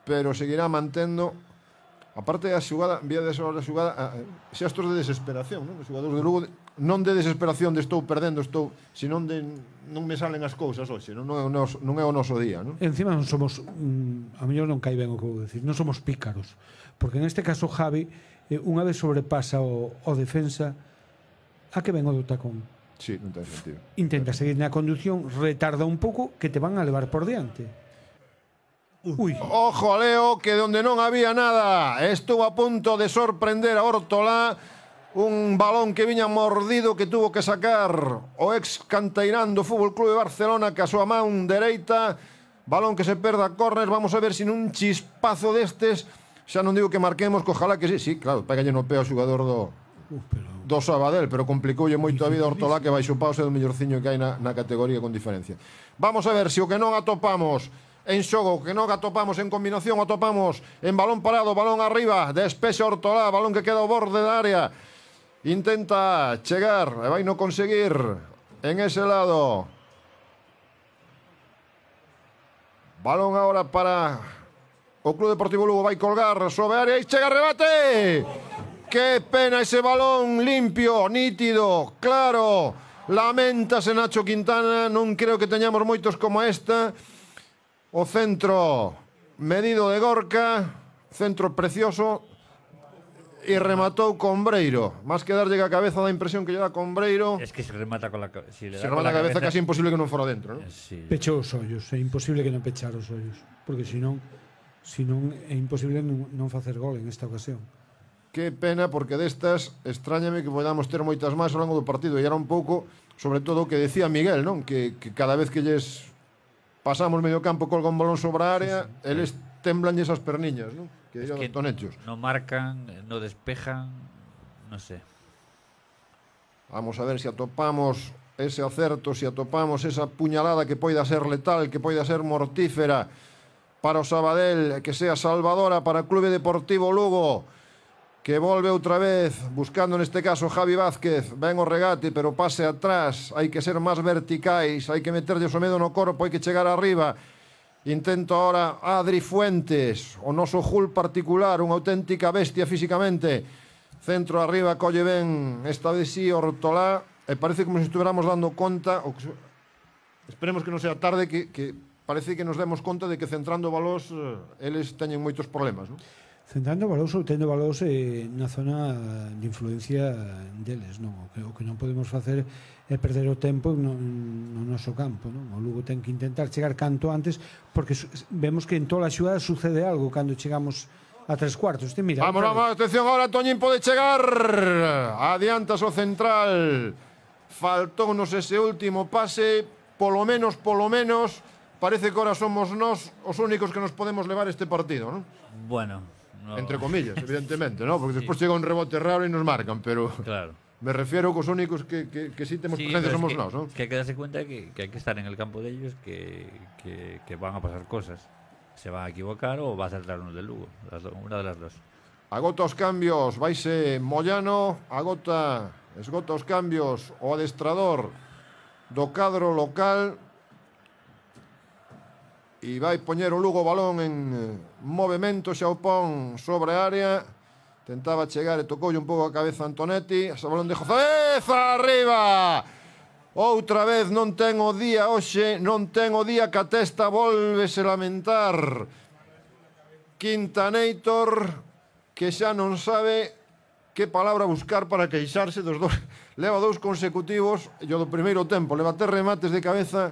pero seguirá mantendo A parte da xugada, vía de hora xugada, ah, xastos de desesperación, non? Os xogadores de Lugo non de desesperación de estou perdendo, estou, senón de non me salen as cousas hoxe, non, non, é, o noso, non é o noso día, non? Encima non somos, mm, a mellor non cai ben o que vou decir, non somos pícaros, porque en este caso Javi eh, unha vez sobrepasa o, o defensa a que ven o do tacón. Sí, non ten sentido. Intenta seguir na conducción, retarda un pouco que te van a levar por diante. Ui. Ojo Leo, que donde non había nada, estuvo a punto de sorprender a Hortolá un balón que viña mordido que tuvo que sacar o ex canteirán do Fútbol de Barcelona que a súa man dereita balón que se perda a córner, vamos a ver sin un chispazo destes, xa non digo que marquemos, cojalá que sí, sí, claro, pega lleno pé ao xugador do... Uh, pero do Sabadell, pero complicoulle moito a vida a Hortolá que vai xupause do mellorciño que hai na, na categoría con diferencia. Vamos a ver se si o que non atopamos en xogo, que non atopamos en combinación, atopamos en balón parado, balón arriba, despexe Hortolá, balón que queda ao borde da área. Intenta chegar, e vai non conseguir en ese lado. Balón ahora para o Club Deportivo Lugo, vai colgar sobre área e chega rebate. Qué pena ese balón limpio, nítido, claro. Lamentase Nacho Quintana, non creo que teñamos moitos como esta. O centro medido de Gorca, centro precioso e rematou con Breiro. Más que darlle a cabeza da impresión que lle dá con Breiro. Es que se remata con la, si le da se remata con la cabeza, cabeza casi imposible que non fora dentro, ¿no? Sí. Pechou os ollos, é imposible que non pechar os ollos, porque senón, senón é imposible non facer gol en esta ocasión. Que pena, porque destas, extrañame que podamos ter moitas máis ao longo do partido. E era un pouco, sobre todo, o que decía Miguel, non? Que, que cada vez que lles pasamos medio campo colga un balón sobre a área, sí, sí. eles temblan esas perniñas, non? Que es que ton hechos. Non marcan, non despejan, non sé. Vamos a ver se si atopamos ese acerto, se si atopamos esa puñalada que poida ser letal, que poida ser mortífera para o Sabadell, que sea salvadora para o Clube Deportivo Lugo que volve outra vez, buscando neste caso Javi Vázquez, ven o regate, pero pase atrás, hai que ser máis verticais, hai que meterlle o medo no corpo, hai que chegar arriba. Intento ahora Adri Fuentes, o noso Jul particular, unha auténtica bestia físicamente. Centro arriba, colle ben, esta vez sí, Ortolá, e parece como se estuveramos dando conta, o que... esperemos que non sea tarde, que, que parece que nos demos conta de que centrando balós eh, eles teñen moitos problemas, non? Centrando valores ou tendo valores eh, na zona de influencia deles, non? O que, o que non podemos facer é perder o tempo no, no noso campo, non? O Lugo ten que intentar chegar canto antes porque vemos que en toda a xudada sucede algo cando chegamos a tres cuartos. Te mira, vamos, vamos, atención agora, Toñín pode chegar. Adiantas o central. Faltónos ese último pase, polo menos, polo menos, parece que ahora somos nós os únicos que nos podemos levar este partido, non? Bueno, no. entre comillas, [LAUGHS] evidentemente, ¿no? Porque despois sí. chega un rebote raro e nos marcan, pero... Claro. Me refiero cos únicos que, que, que sí temos sí, presencia somos nós, ¿no? Que hai que darse cuenta que, que hai que estar en el campo de ellos que, que, que van a pasar cosas. Se van a equivocar o va a saltar uno del Lugo, las una de las dos. Agota os cambios, vaise Moyano, agota, esgota os cambios o adestrador do cadro local e vai poñer o Lugo balón en eh, movimento, xa o pon sobre a área, tentaba chegar e tocoulle un pouco a cabeza Antonetti, xa o balón de Jozeza, arriba! Outra vez non ten o día hoxe, non ten o día que a testa volvese lamentar. Quintaneitor, que xa non sabe que palabra buscar para queixarse dos dois [LAUGHS] Leva dous consecutivos, e o do primeiro tempo, leva tres remates de cabeza,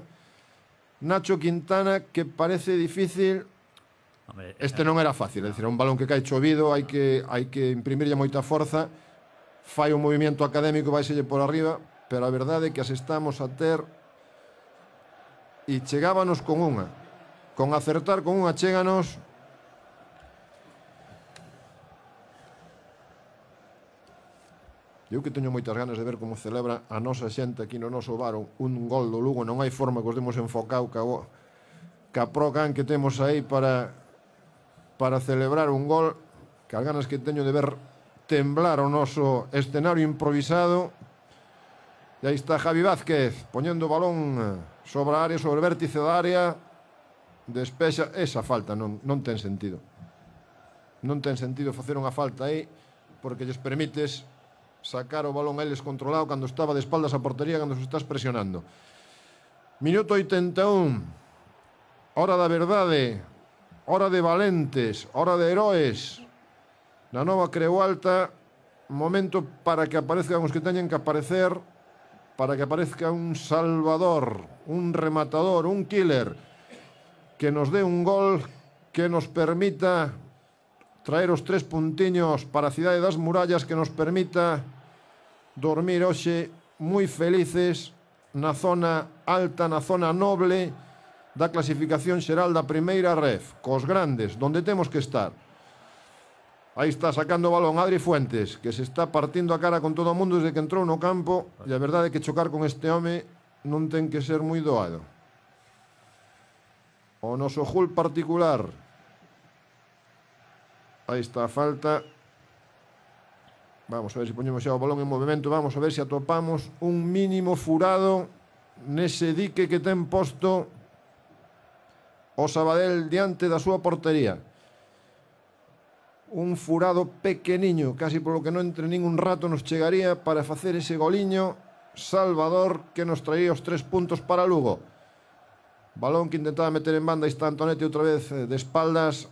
Nacho Quintana que parece difícil Hombre, Este eh, non era fácil, é dicir, un balón que cae chovido, hai que hai que imprimirlle moita forza, fai un movimento académico, vaiselle por arriba, pero a verdade é que as estamos a ter e chegábanos con unha. Con acertar con unha cheganos Eu que teño moitas ganas de ver como celebra a nosa xente aquí no noso bar un gol do Lugo. Non hai forma que os demos enfocado ca, ca pro can que temos aí para para celebrar un gol. Que as ganas que teño de ver temblar o noso escenario improvisado. E aí está Javi Vázquez poñendo o balón sobre a área, sobre o vértice da área. Despexa esa falta, non, non ten sentido. Non ten sentido facer unha falta aí porque lles permites sacar o balón eles controlado cando estaba de espaldas a portería cando se estás presionando. Minuto 81. Hora da verdade. Hora de valentes. Hora de heróis. Na nova creu alta. Momento para que aparezcan os que teñen que aparecer. Para que aparezca un salvador. Un rematador. Un killer. Que nos dé un gol que nos permita traer os tres puntiños para a cidade das murallas que nos permita dormir hoxe moi felices na zona alta, na zona noble da clasificación xeral da primeira ref, cos grandes, donde temos que estar. Aí está sacando o balón Adri Fuentes, que se está partindo a cara con todo o mundo desde que entrou no campo, e a verdade é que chocar con este home non ten que ser moi doado. O noso Jul particular. Aí está a falta Vamos a ver se poñemos xa o balón en movimento, vamos a ver se atopamos un mínimo furado nese dique que ten posto o Sabadell diante da súa portería. Un furado pequeniño, casi polo que non entre ningún rato nos chegaría para facer ese goliño Salvador que nos traía os tres puntos para Lugo. Balón que intentaba meter en banda está Antonetti outra vez eh, de espaldas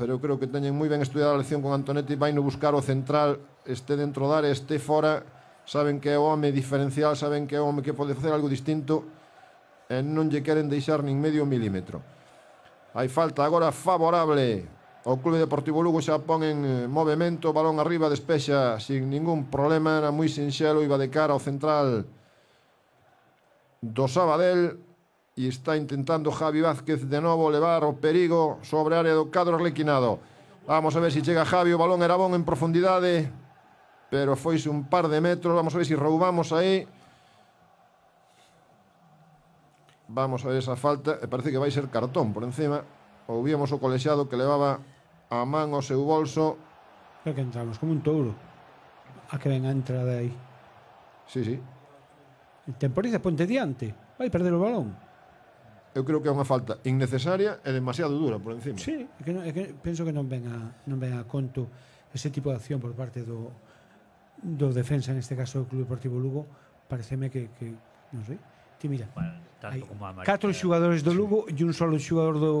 pero eu creo que teñen moi ben estudiada a lección con Antonetti, vai no buscar o central, este dentro da área, este fora, saben que é o home diferencial, saben que é o home que pode facer algo distinto, e non lle queren deixar nin medio milímetro. Hai falta agora favorable O Clube Deportivo Lugo xa pon en eh, movimento, balón arriba, despexa sin ningún problema, era moi sinxelo, iba de cara ao central do Sabadell, e está intentando Javi Vázquez de novo levar o perigo sobre a área do cadro arlequinado. Vamos a ver se chega Javi, o balón era bon en profundidade, pero foise un par de metros, vamos a ver se roubamos aí. Vamos a ver esa falta, eh, parece que vai ser cartón por encima. Ou víamos o colexiado que levaba a man o seu bolso. Creo que entramos como un touro. A que ven a entrada aí. Sí, sí. Temporiza ponte diante. Vai perder o balón eu creo que é unha falta innecesaria e demasiado dura por encima. Sí, é que, é que penso que non ven a, non ven a conto ese tipo de acción por parte do, do defensa, neste caso do Club Deportivo Lugo, pareceme que, que non sei, ti mira, bueno, hai catro xugadores do Lugo sí. e un solo xugador do,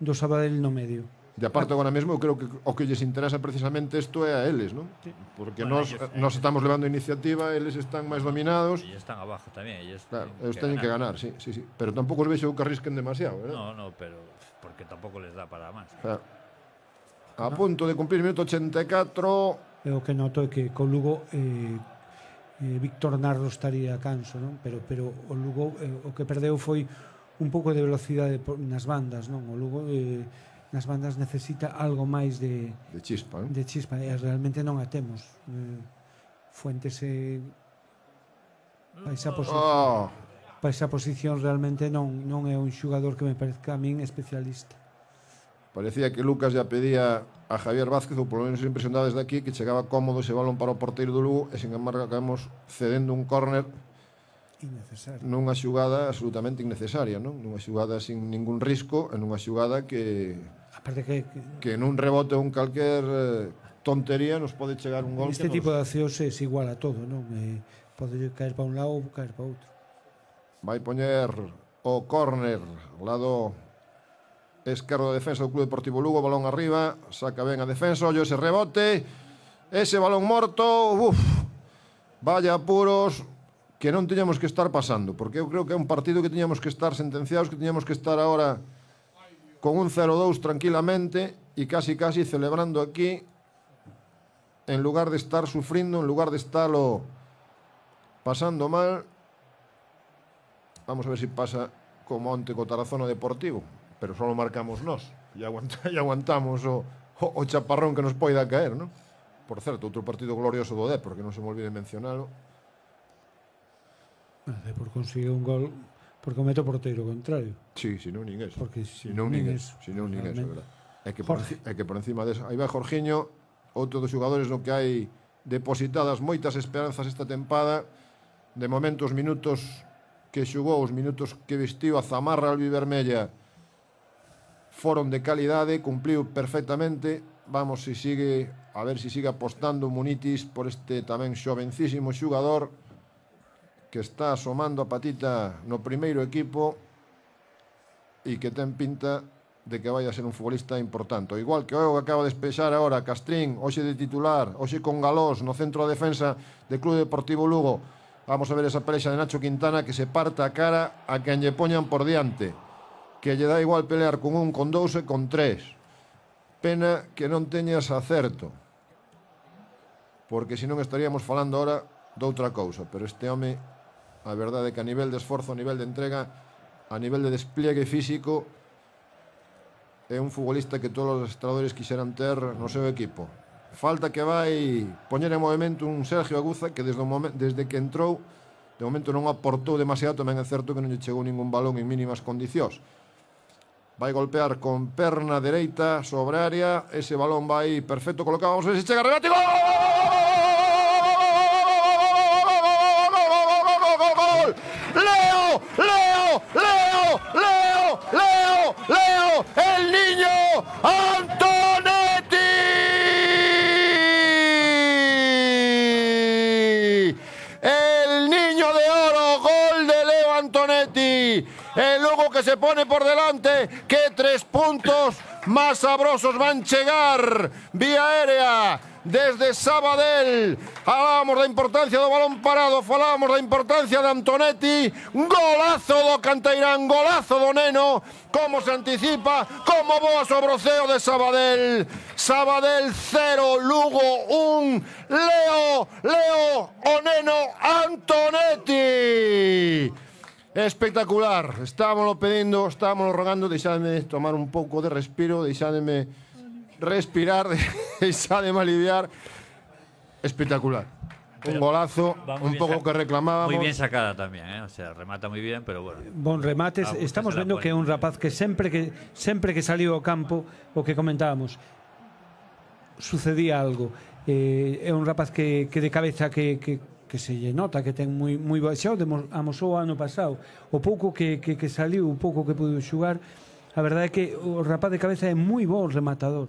do Sabadell no medio. De aparte agora mesmo eu creo que o que lles interesa precisamente isto é a eles, non? Sí. Porque bueno, nós ellos, eh, nós estamos levando iniciativa, eles están máis dominados. E están abajo tamén, ellos claro, teñen eles teñen que ganar, sí, sí, sí. Pero tampouco os vexo que arrisquen demasiado, ¿verdad? Eh. No, no, pero porque tampouco les dá para máis. Claro. A no. punto de cumplir minuto 84. Eu que noto é que co Lugo eh, eh, Víctor Narro estaría canso, non? Pero pero o Lugo eh, o que perdeu foi un pouco de velocidade nas bandas, non? O Lugo eh, nas bandas necesita algo máis de de chispa, eh? de chispa, e realmente non a temos. Eh, Fuentes e esa posición, oh. Ah! Paisa posición realmente non non é un xugador que me parezca a min especialista. Parecía que Lucas ya pedía a Javier Vázquez, ou polo menos impresión desde aquí, que chegaba cómodo ese balón para o porteiro do Lugo e, sen embargo, acabamos cedendo un córner innecesario. Nunha xugada absolutamente innecesaria, non? Nunha xugada sin ningún risco e nunha xugada que Aparte que, que nun rebote un calquer eh, tontería nos pode chegar un gol. Este tipo nos... de accións é igual a todo, non? Eh, pode caer para un lado ou caer para outro. Vai poñer o córner, lado esquerdo de defensa do Club Deportivo Lugo, balón arriba, saca ben a defensa, ollo ese rebote, ese balón morto, uf, vaya apuros que non tiñamos que estar pasando, porque eu creo que é un partido que tiñamos que estar sentenciados, que tiñamos que estar ahora con un 0-2 tranquilamente y casi casi celebrando aquí en lugar de estar sufriendo, en lugar de estarlo pasando mal. Vamos a ver si pasa como ante Cotarazona Deportivo, pero solo marcamos nós e, aguanta, [LAUGHS] aguantamos o, o, o chaparrón que nos poida caer, ¿no? Por certo, outro partido glorioso do Depor, que non se me olvide mencionalo. O Depor consigue un gol porque o meto porteiro contrario. Sí, si non nin eso. Porque si, si non nin eso, si non nin eso, verdad. É que, por, é que por encima desa, aí vai Jorginho, outro dos xogadores no que hai depositadas moitas esperanzas esta tempada. De momento os minutos que xogou, os minutos que vestiu a Zamarra Albivermella foron de calidade, cumpliu perfectamente. Vamos si sigue, a ver si sigue apostando Munitis por este tamén xovencísimo xogador que está asomando a patita no primeiro equipo e que ten pinta de que vai a ser un futbolista importante. Igual que o acaba de despexar agora Castrín, hoxe de titular, hoxe con Galós no centro de defensa de Club Deportivo Lugo. Vamos a ver esa pelexa de Nacho Quintana que se parta a cara a quen lle poñan por diante. Que lle dá igual pelear con un, con dous e con tres. Pena que non teñas acerto. Porque senón estaríamos falando ahora doutra cousa, pero este home A verdade é que a nivel de esforzo, a nivel de entrega, a nivel de despliegue físico, é un futbolista que todos os estradores quixeran ter no seu equipo. Falta que vai poñer en movimento un Sergio Aguza que desde, o momento, desde que entrou de momento non aportou demasiado, tamén é certo que non lle chegou ningún balón en mínimas condicións. Vai golpear con perna dereita sobre área, ese balón vai perfecto colocado, vamos a ver se chega, remate, gol! Leo, Leo, Leo, el niño Antonio. El Lugo que se pone por delante. Que tres puntos más sabrosos van a llegar vía aérea desde Sabadell. Hablábamos la importancia del balón parado, falábamos la importancia de Antonetti. Golazo do Canteirán, golazo de Neno. ¡Cómo se anticipa, va su broceo de Sabadell. Sabadell cero! Lugo un! Leo, Leo, Oneno, Antonetti. espectacular. Estábamos pedindo, estábamos rogando, Dejadme tomar un pouco de respiro, dejadme respirar, [LAUGHS] dejadme aliviar. Espectacular. Pero un golazo, un poco que reclamábamos. Muy bien sacada también, ¿eh? o sea, remata muy bien, pero bueno. Bon remates, estamos viendo que es un rapaz que sempre que sempre que saliu ao campo, o que comentábamos, sucedía algo. Eh, é un rapaz que, que de cabeza que, que que se lle nota que ten moi moi xa o amosou o ano pasado. O pouco que, que, que saliu, o pouco que pudo xugar, a verdade é que o rapaz de cabeza é moi bo rematador.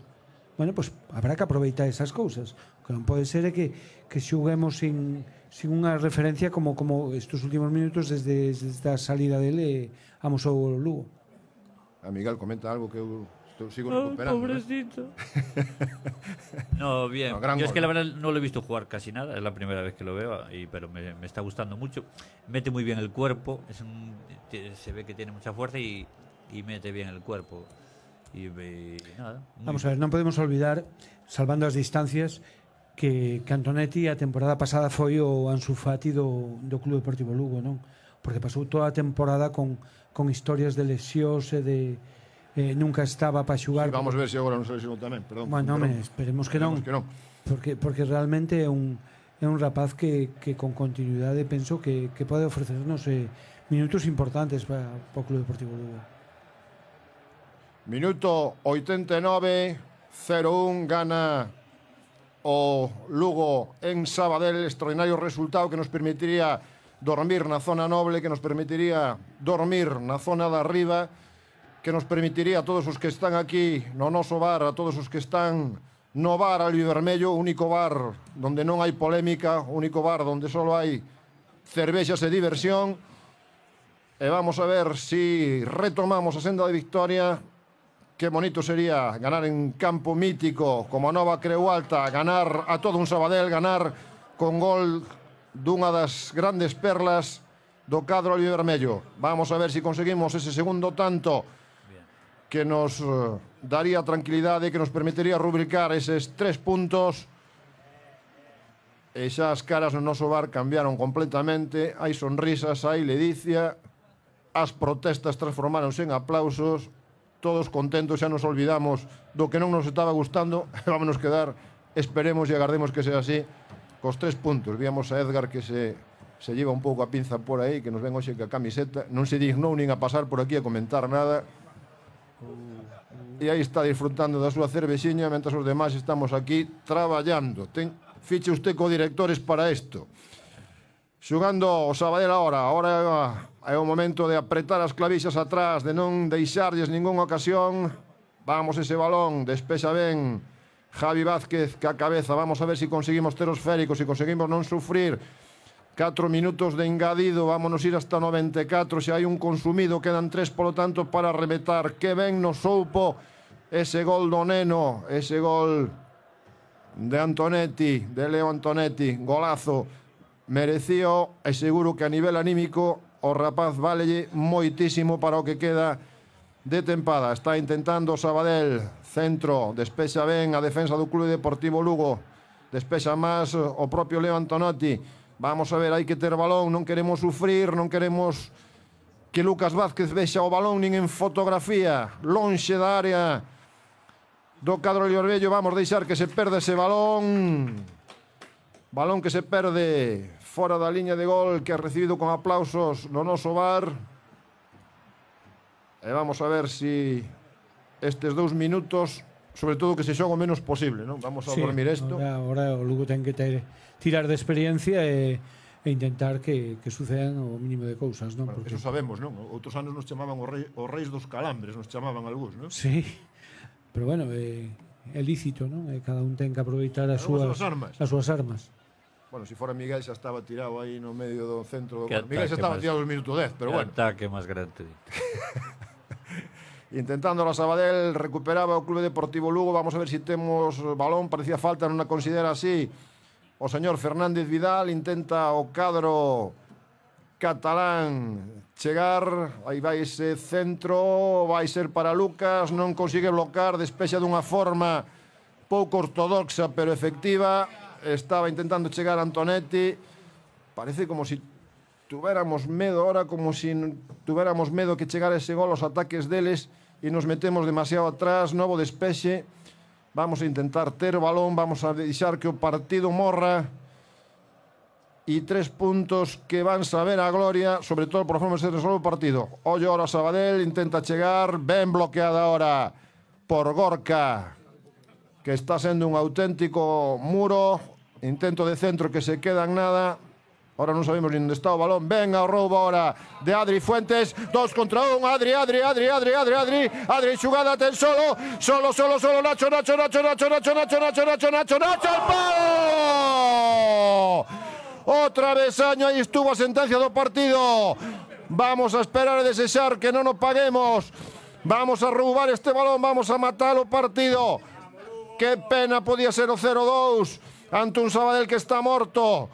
Bueno, pois habrá que aproveitar esas cousas. O que non pode ser é que, que xuguemos sin, sin unha referencia como como estes últimos minutos desde, desde a salida dele amosou o Lugo. A ah, Miguel comenta algo que eu Ah, ¿eh? Pobrecito. [LAUGHS] no, bien. Yo es que la verdad no lo he visto jugar casi nada. Es la primera vez que lo veo, y, pero me, está gustando mucho. Mete muy bien el cuerpo. se ve que tiene mucha fuerza y, mete bien el cuerpo. Vamos a ver, no podemos olvidar, salvando las distancias, que Cantonetti a temporada pasada Fue o Ansu Fati do, Club Deportivo Lugo, ¿no? Porque pasó toda a temporada con, historias de lesiones de, eh, nunca estaba para xugar. Sí, vamos a ver se agora nos lesionou tamén, perdón. Bueno, home, esperemos que non. Esperemos que non. Porque, porque realmente é un, é un rapaz que, que con continuidade penso que, que pode ofrecernos eh, minutos importantes para, para o Club Deportivo Lugo. Minuto 89, 0-1, gana o Lugo en Sabadell, extraordinario resultado que nos permitiría dormir na zona noble, que nos permitiría dormir na zona de arriba, que nos permitiría a todos os que están aquí no noso bar, a todos os que están no bar Albi Vermello, único bar donde non hai polémica, único bar donde só hai cervexas e diversión. E vamos a ver si retomamos a senda de victoria. Que bonito sería ganar en campo mítico como a Nova Creu Alta, ganar a todo un Sabadell, ganar con gol dunha das grandes perlas do cadro albivermello. Vamos a ver se si conseguimos ese segundo tanto que nos eh, daría tranquilidade, que nos permitiría rubricar eses tres puntos. E xa as caras no noso bar cambiaron completamente, hai sonrisas, hai ledicia, as protestas transformaronse en aplausos, todos contentos, xa nos olvidamos do que non nos estaba gustando, [LAUGHS] vámonos quedar, esperemos e agardemos que sea así, cos tres puntos. Víamos a Edgar que se se lleva un pouco a pinza por aí, que nos ven hoxe que a camiseta, non se dignou nin a pasar por aquí a comentar nada, E aí está disfrutando da súa cervexiña mentras os demás estamos aquí traballando. Ten fiche usted co directores para isto. Xugando o Sabadell ahora, ahora é o momento de apretar as clavixas atrás, de non deixarlles ningunha ocasión. Vamos ese balón, despexa ben Javi Vázquez, que a cabeza, vamos a ver se si conseguimos ter os féricos, se si conseguimos non sufrir. 4 minutos de engadido, vámonos ir hasta 94, se hai un consumido, quedan 3, polo tanto, para remetar. Que ben nos soupo ese gol do Neno, ese gol de Antonetti, de Leo Antonetti, golazo. Merecío e seguro que a nivel anímico o rapaz vale moitísimo para o que queda de tempada. Está intentando Sabadell, centro, despexa ben a defensa do Clube Deportivo Lugo, despexa máis o propio Leo Antonetti Vamos a ver, hai que ter balón, non queremos sufrir, non queremos que Lucas Vázquez vexa o balón nin en fotografía, lonxe da área do cadro Llorbello, vamos deixar que se perde ese balón. Balón que se perde fora da liña de gol que ha recibido con aplausos no noso bar. E vamos a ver si estes dous minutos, sobre todo que se xoga o menos posible, non? Vamos a sí, dormir isto. Ahora, agora o Lugo ten que ter tirar de experiencia e e intentar que, que sucedan o mínimo de cousas, non? Porque... Eso sabemos, non? Outros anos nos chamaban os, rei, os reis dos calambres, nos chamaban algúns, non? Sí, pero bueno, é, é lícito, non? É, cada un ten que aproveitar as súas, as armas. As súas armas. Bueno, se si fora Miguel xa estaba tirado aí no medio do centro do... Bueno, Miguel xa estaba más... tirado no minuto 10, pero que bueno. ataque máis grande. [LAUGHS] Intentando a Sabadell, recuperaba o Clube Deportivo Lugo. Vamos a ver se si temos balón. Parecía falta, non a considera así. O señor Fernández Vidal intenta o cadro catalán chegar, aí vai ese centro, vai ser para Lucas, non consigue blocar, despexa dunha forma pouco ortodoxa pero efectiva, estaba intentando chegar Antonetti, parece como si tuveramos medo ahora, como si tuveramos medo que chegara ese gol aos ataques deles e nos metemos demasiado atrás, novo despexe, Vamos a intentar ter o balón, vamos a deixar que o partido morra. E tres puntos que van saber a gloria, sobre todo por forma de ser o partido. Ollo ahora Sabadell, intenta chegar, ben bloqueada ahora por Gorka, que está sendo un auténtico muro. Intento de centro que se queda en nada. Ahora no sabemos ni dónde está el balón. Venga, Robo ahora de Adri Fuentes. Dos contra uno. Adri, Adri, Adri, Adri, Adri, Adri. Adri, jugada ten solo. Solo, solo, solo. Nacho, Nacho, Nacho, Nacho, Nacho, Nacho, Nacho, Nacho, Nacho, Nacho, el palo! Otra vez año, Ahí estuvo a sentencia do partido. Vamos a esperar a desechar, que no nos paguemos. Vamos a robar este balón, vamos a matar el partido. Qué pena podía ser 0-2 ante un Sabadell que está morto.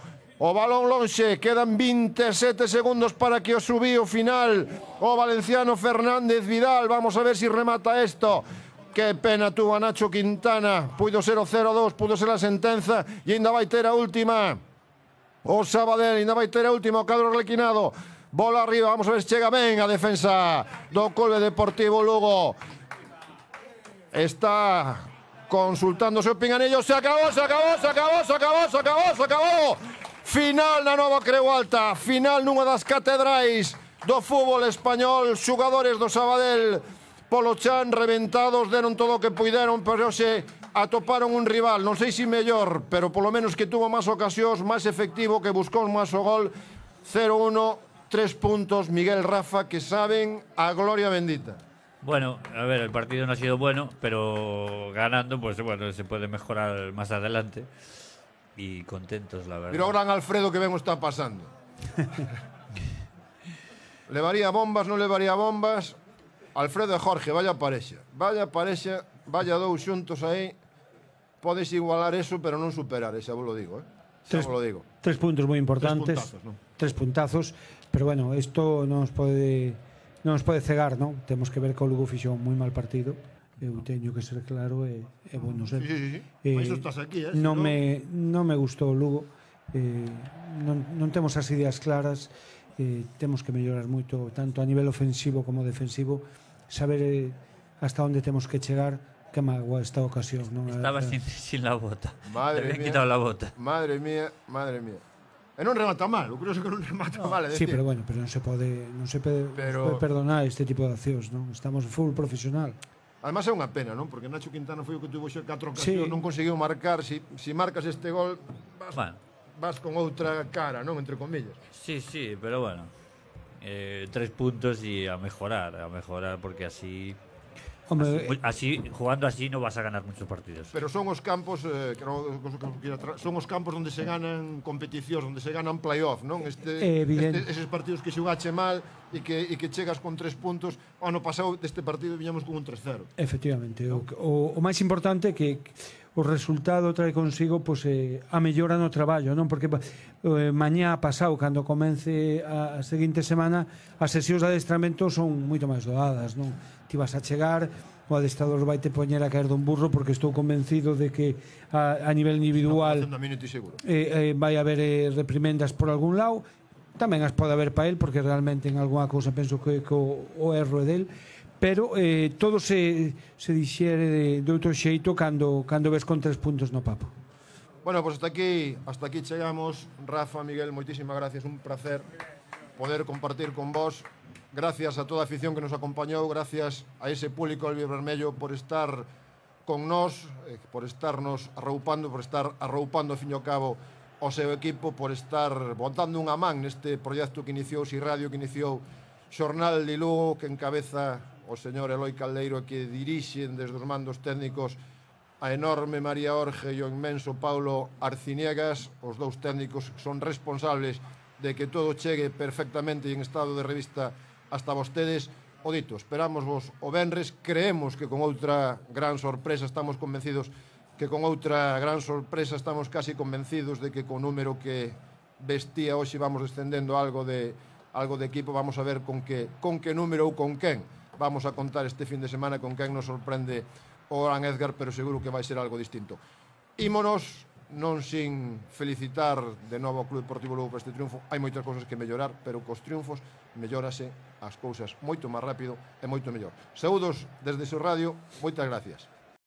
O balón Lonche, quedan 27 segundos para que o final. O valenciano Fernández Vidal, vamos a ver si remata esto. Qué pena tuvo a Nacho Quintana. Pudo ser o 0-2, pudo ser la sentenza. Y ainda última. O Sabadell, ainda vai ter última. O cadro Bola arriba, vamos a ver si llega, bien a defensa do Clube Deportivo Lugo. Está consultándose su Pinganillo. Se acabó, se acabó, se acabó, se acabó, se acabó, se acabó. Final na nova Alta, final de das catedrais do fútbol español, jugadores do Sabadell Polochan, reventados, dieron todo lo que pudieron, pero se atoparon un rival, no sé si mayor, pero por lo menos que tuvo más ocasión, más efectivo, que buscó más o gol, 0-1, tres puntos, Miguel Rafa, que saben a gloria bendita. Bueno, a ver, el partido no ha sido bueno, pero ganando, pues bueno, se puede mejorar más adelante. Y contentos, la verdad. Mira ahora Alfredo que vemos está pasando. [LAUGHS] levaría bombas, no levaría bombas. Alfredo e Jorge, vaya pareja Vaya pareja vaya dos juntos ahí podéis igualar eso, pero no superar, eso vos lo digo, ¿eh? lo digo. Tres puntos muy importantes. Tres puntazos, ¿no? tres puntazos, pero bueno, esto no nos puede no nos pode cegar, ¿no? tenemos que ver que o Lugo fixo mal partido. eu teño que ser claro e, e vos non sei. Sí, sí, sí. Eh, Mas estás aquí, eh? Non, no... me, non me gustou o Lugo. Eh, non, non temos as ideas claras. Eh, temos que mellorar moito, tanto a nivel ofensivo como defensivo. Saber eh, hasta onde temos que chegar que mágoa esta ocasión. Non? Estaba eh, sin, sin la bota. Madre había quitado la bota. Madre mía, madre mía. E non remata mal, o curioso que non remata no. mal, é Sí, pero bueno, pero non se pode, non se pode, pero... pode perdonar este tipo de accións, non? Estamos full profesional. Además é unha pena, non? Porque Nacho Quintana foi o que tuvo xe catro ocasións, sí. non conseguiu marcar, si, si marcas este gol, vas, bueno. vas con outra cara, non? Entre comillas. Sí, sí, pero bueno. Eh, tres puntos y a mejorar, a mejorar porque así Hombre, así, eh, así, jugando así no vas a ganar muchos partidos. Pero son os campos eh, que no, son os campos onde se ganan competicións, onde se ganan playoff, non? Este, eh, Evidente. este eses partidos que xugache mal e que e que chegas con tres puntos, o ano pasado deste partido viñamos con un 3-0. Efectivamente, ¿no? o, o, o máis importante que o resultado trae consigo pois, eh, a mellora no traballo, non? Porque eh, mañá pasado, cando comence a, a seguinte semana, as sesións de adestramento son moito máis doadas, non? ti vas a chegar, o adestrador vai te poñer a caer dun burro porque estou convencido de que a, a nivel individual no, eh, eh, vai haber eh, reprimendas por algún lado tamén as pode haber para el porque realmente en algunha cousa penso que, que o, o erro é del pero eh, todo se, se dixere de, de outro xeito cando, cando ves con tres puntos no papo Bueno, pois pues hasta aquí, hasta aquí chegamos Rafa, Miguel, moitísimas gracias, un placer poder compartir con vos Gracias a toda a afición que nos acompañou, gracias a ese público del Vermello por estar con nós, eh, por estarnos arroupando, por estar arroupando, a fin ao cabo, o seu equipo, por estar botando unha man neste proxecto que iniciou Si Radio, que iniciou Xornal de Lugo, que encabeza o señor Eloi Caldeiro, que dirixen desde os mandos técnicos a enorme María Orge e o inmenso Paulo Arciniegas, os dous técnicos son responsables de que todo chegue perfectamente en estado de revista hasta vostedes o dito. Esperamos vos o Benres, creemos que con outra gran sorpresa estamos convencidos que con outra gran sorpresa estamos casi convencidos de que con o número que vestía hoxe vamos descendendo algo de algo de equipo, vamos a ver con que con que número ou con quen vamos a contar este fin de semana con quen nos sorprende o Gran Edgar, pero seguro que vai ser algo distinto. Ímonos non sin felicitar de novo ao Club Deportivo Lugo este triunfo. Hai moitas cousas que mellorar, pero cos triunfos mellórase as cousas moito máis rápido e moito mellor. Saúdos desde seu radio, moitas gracias.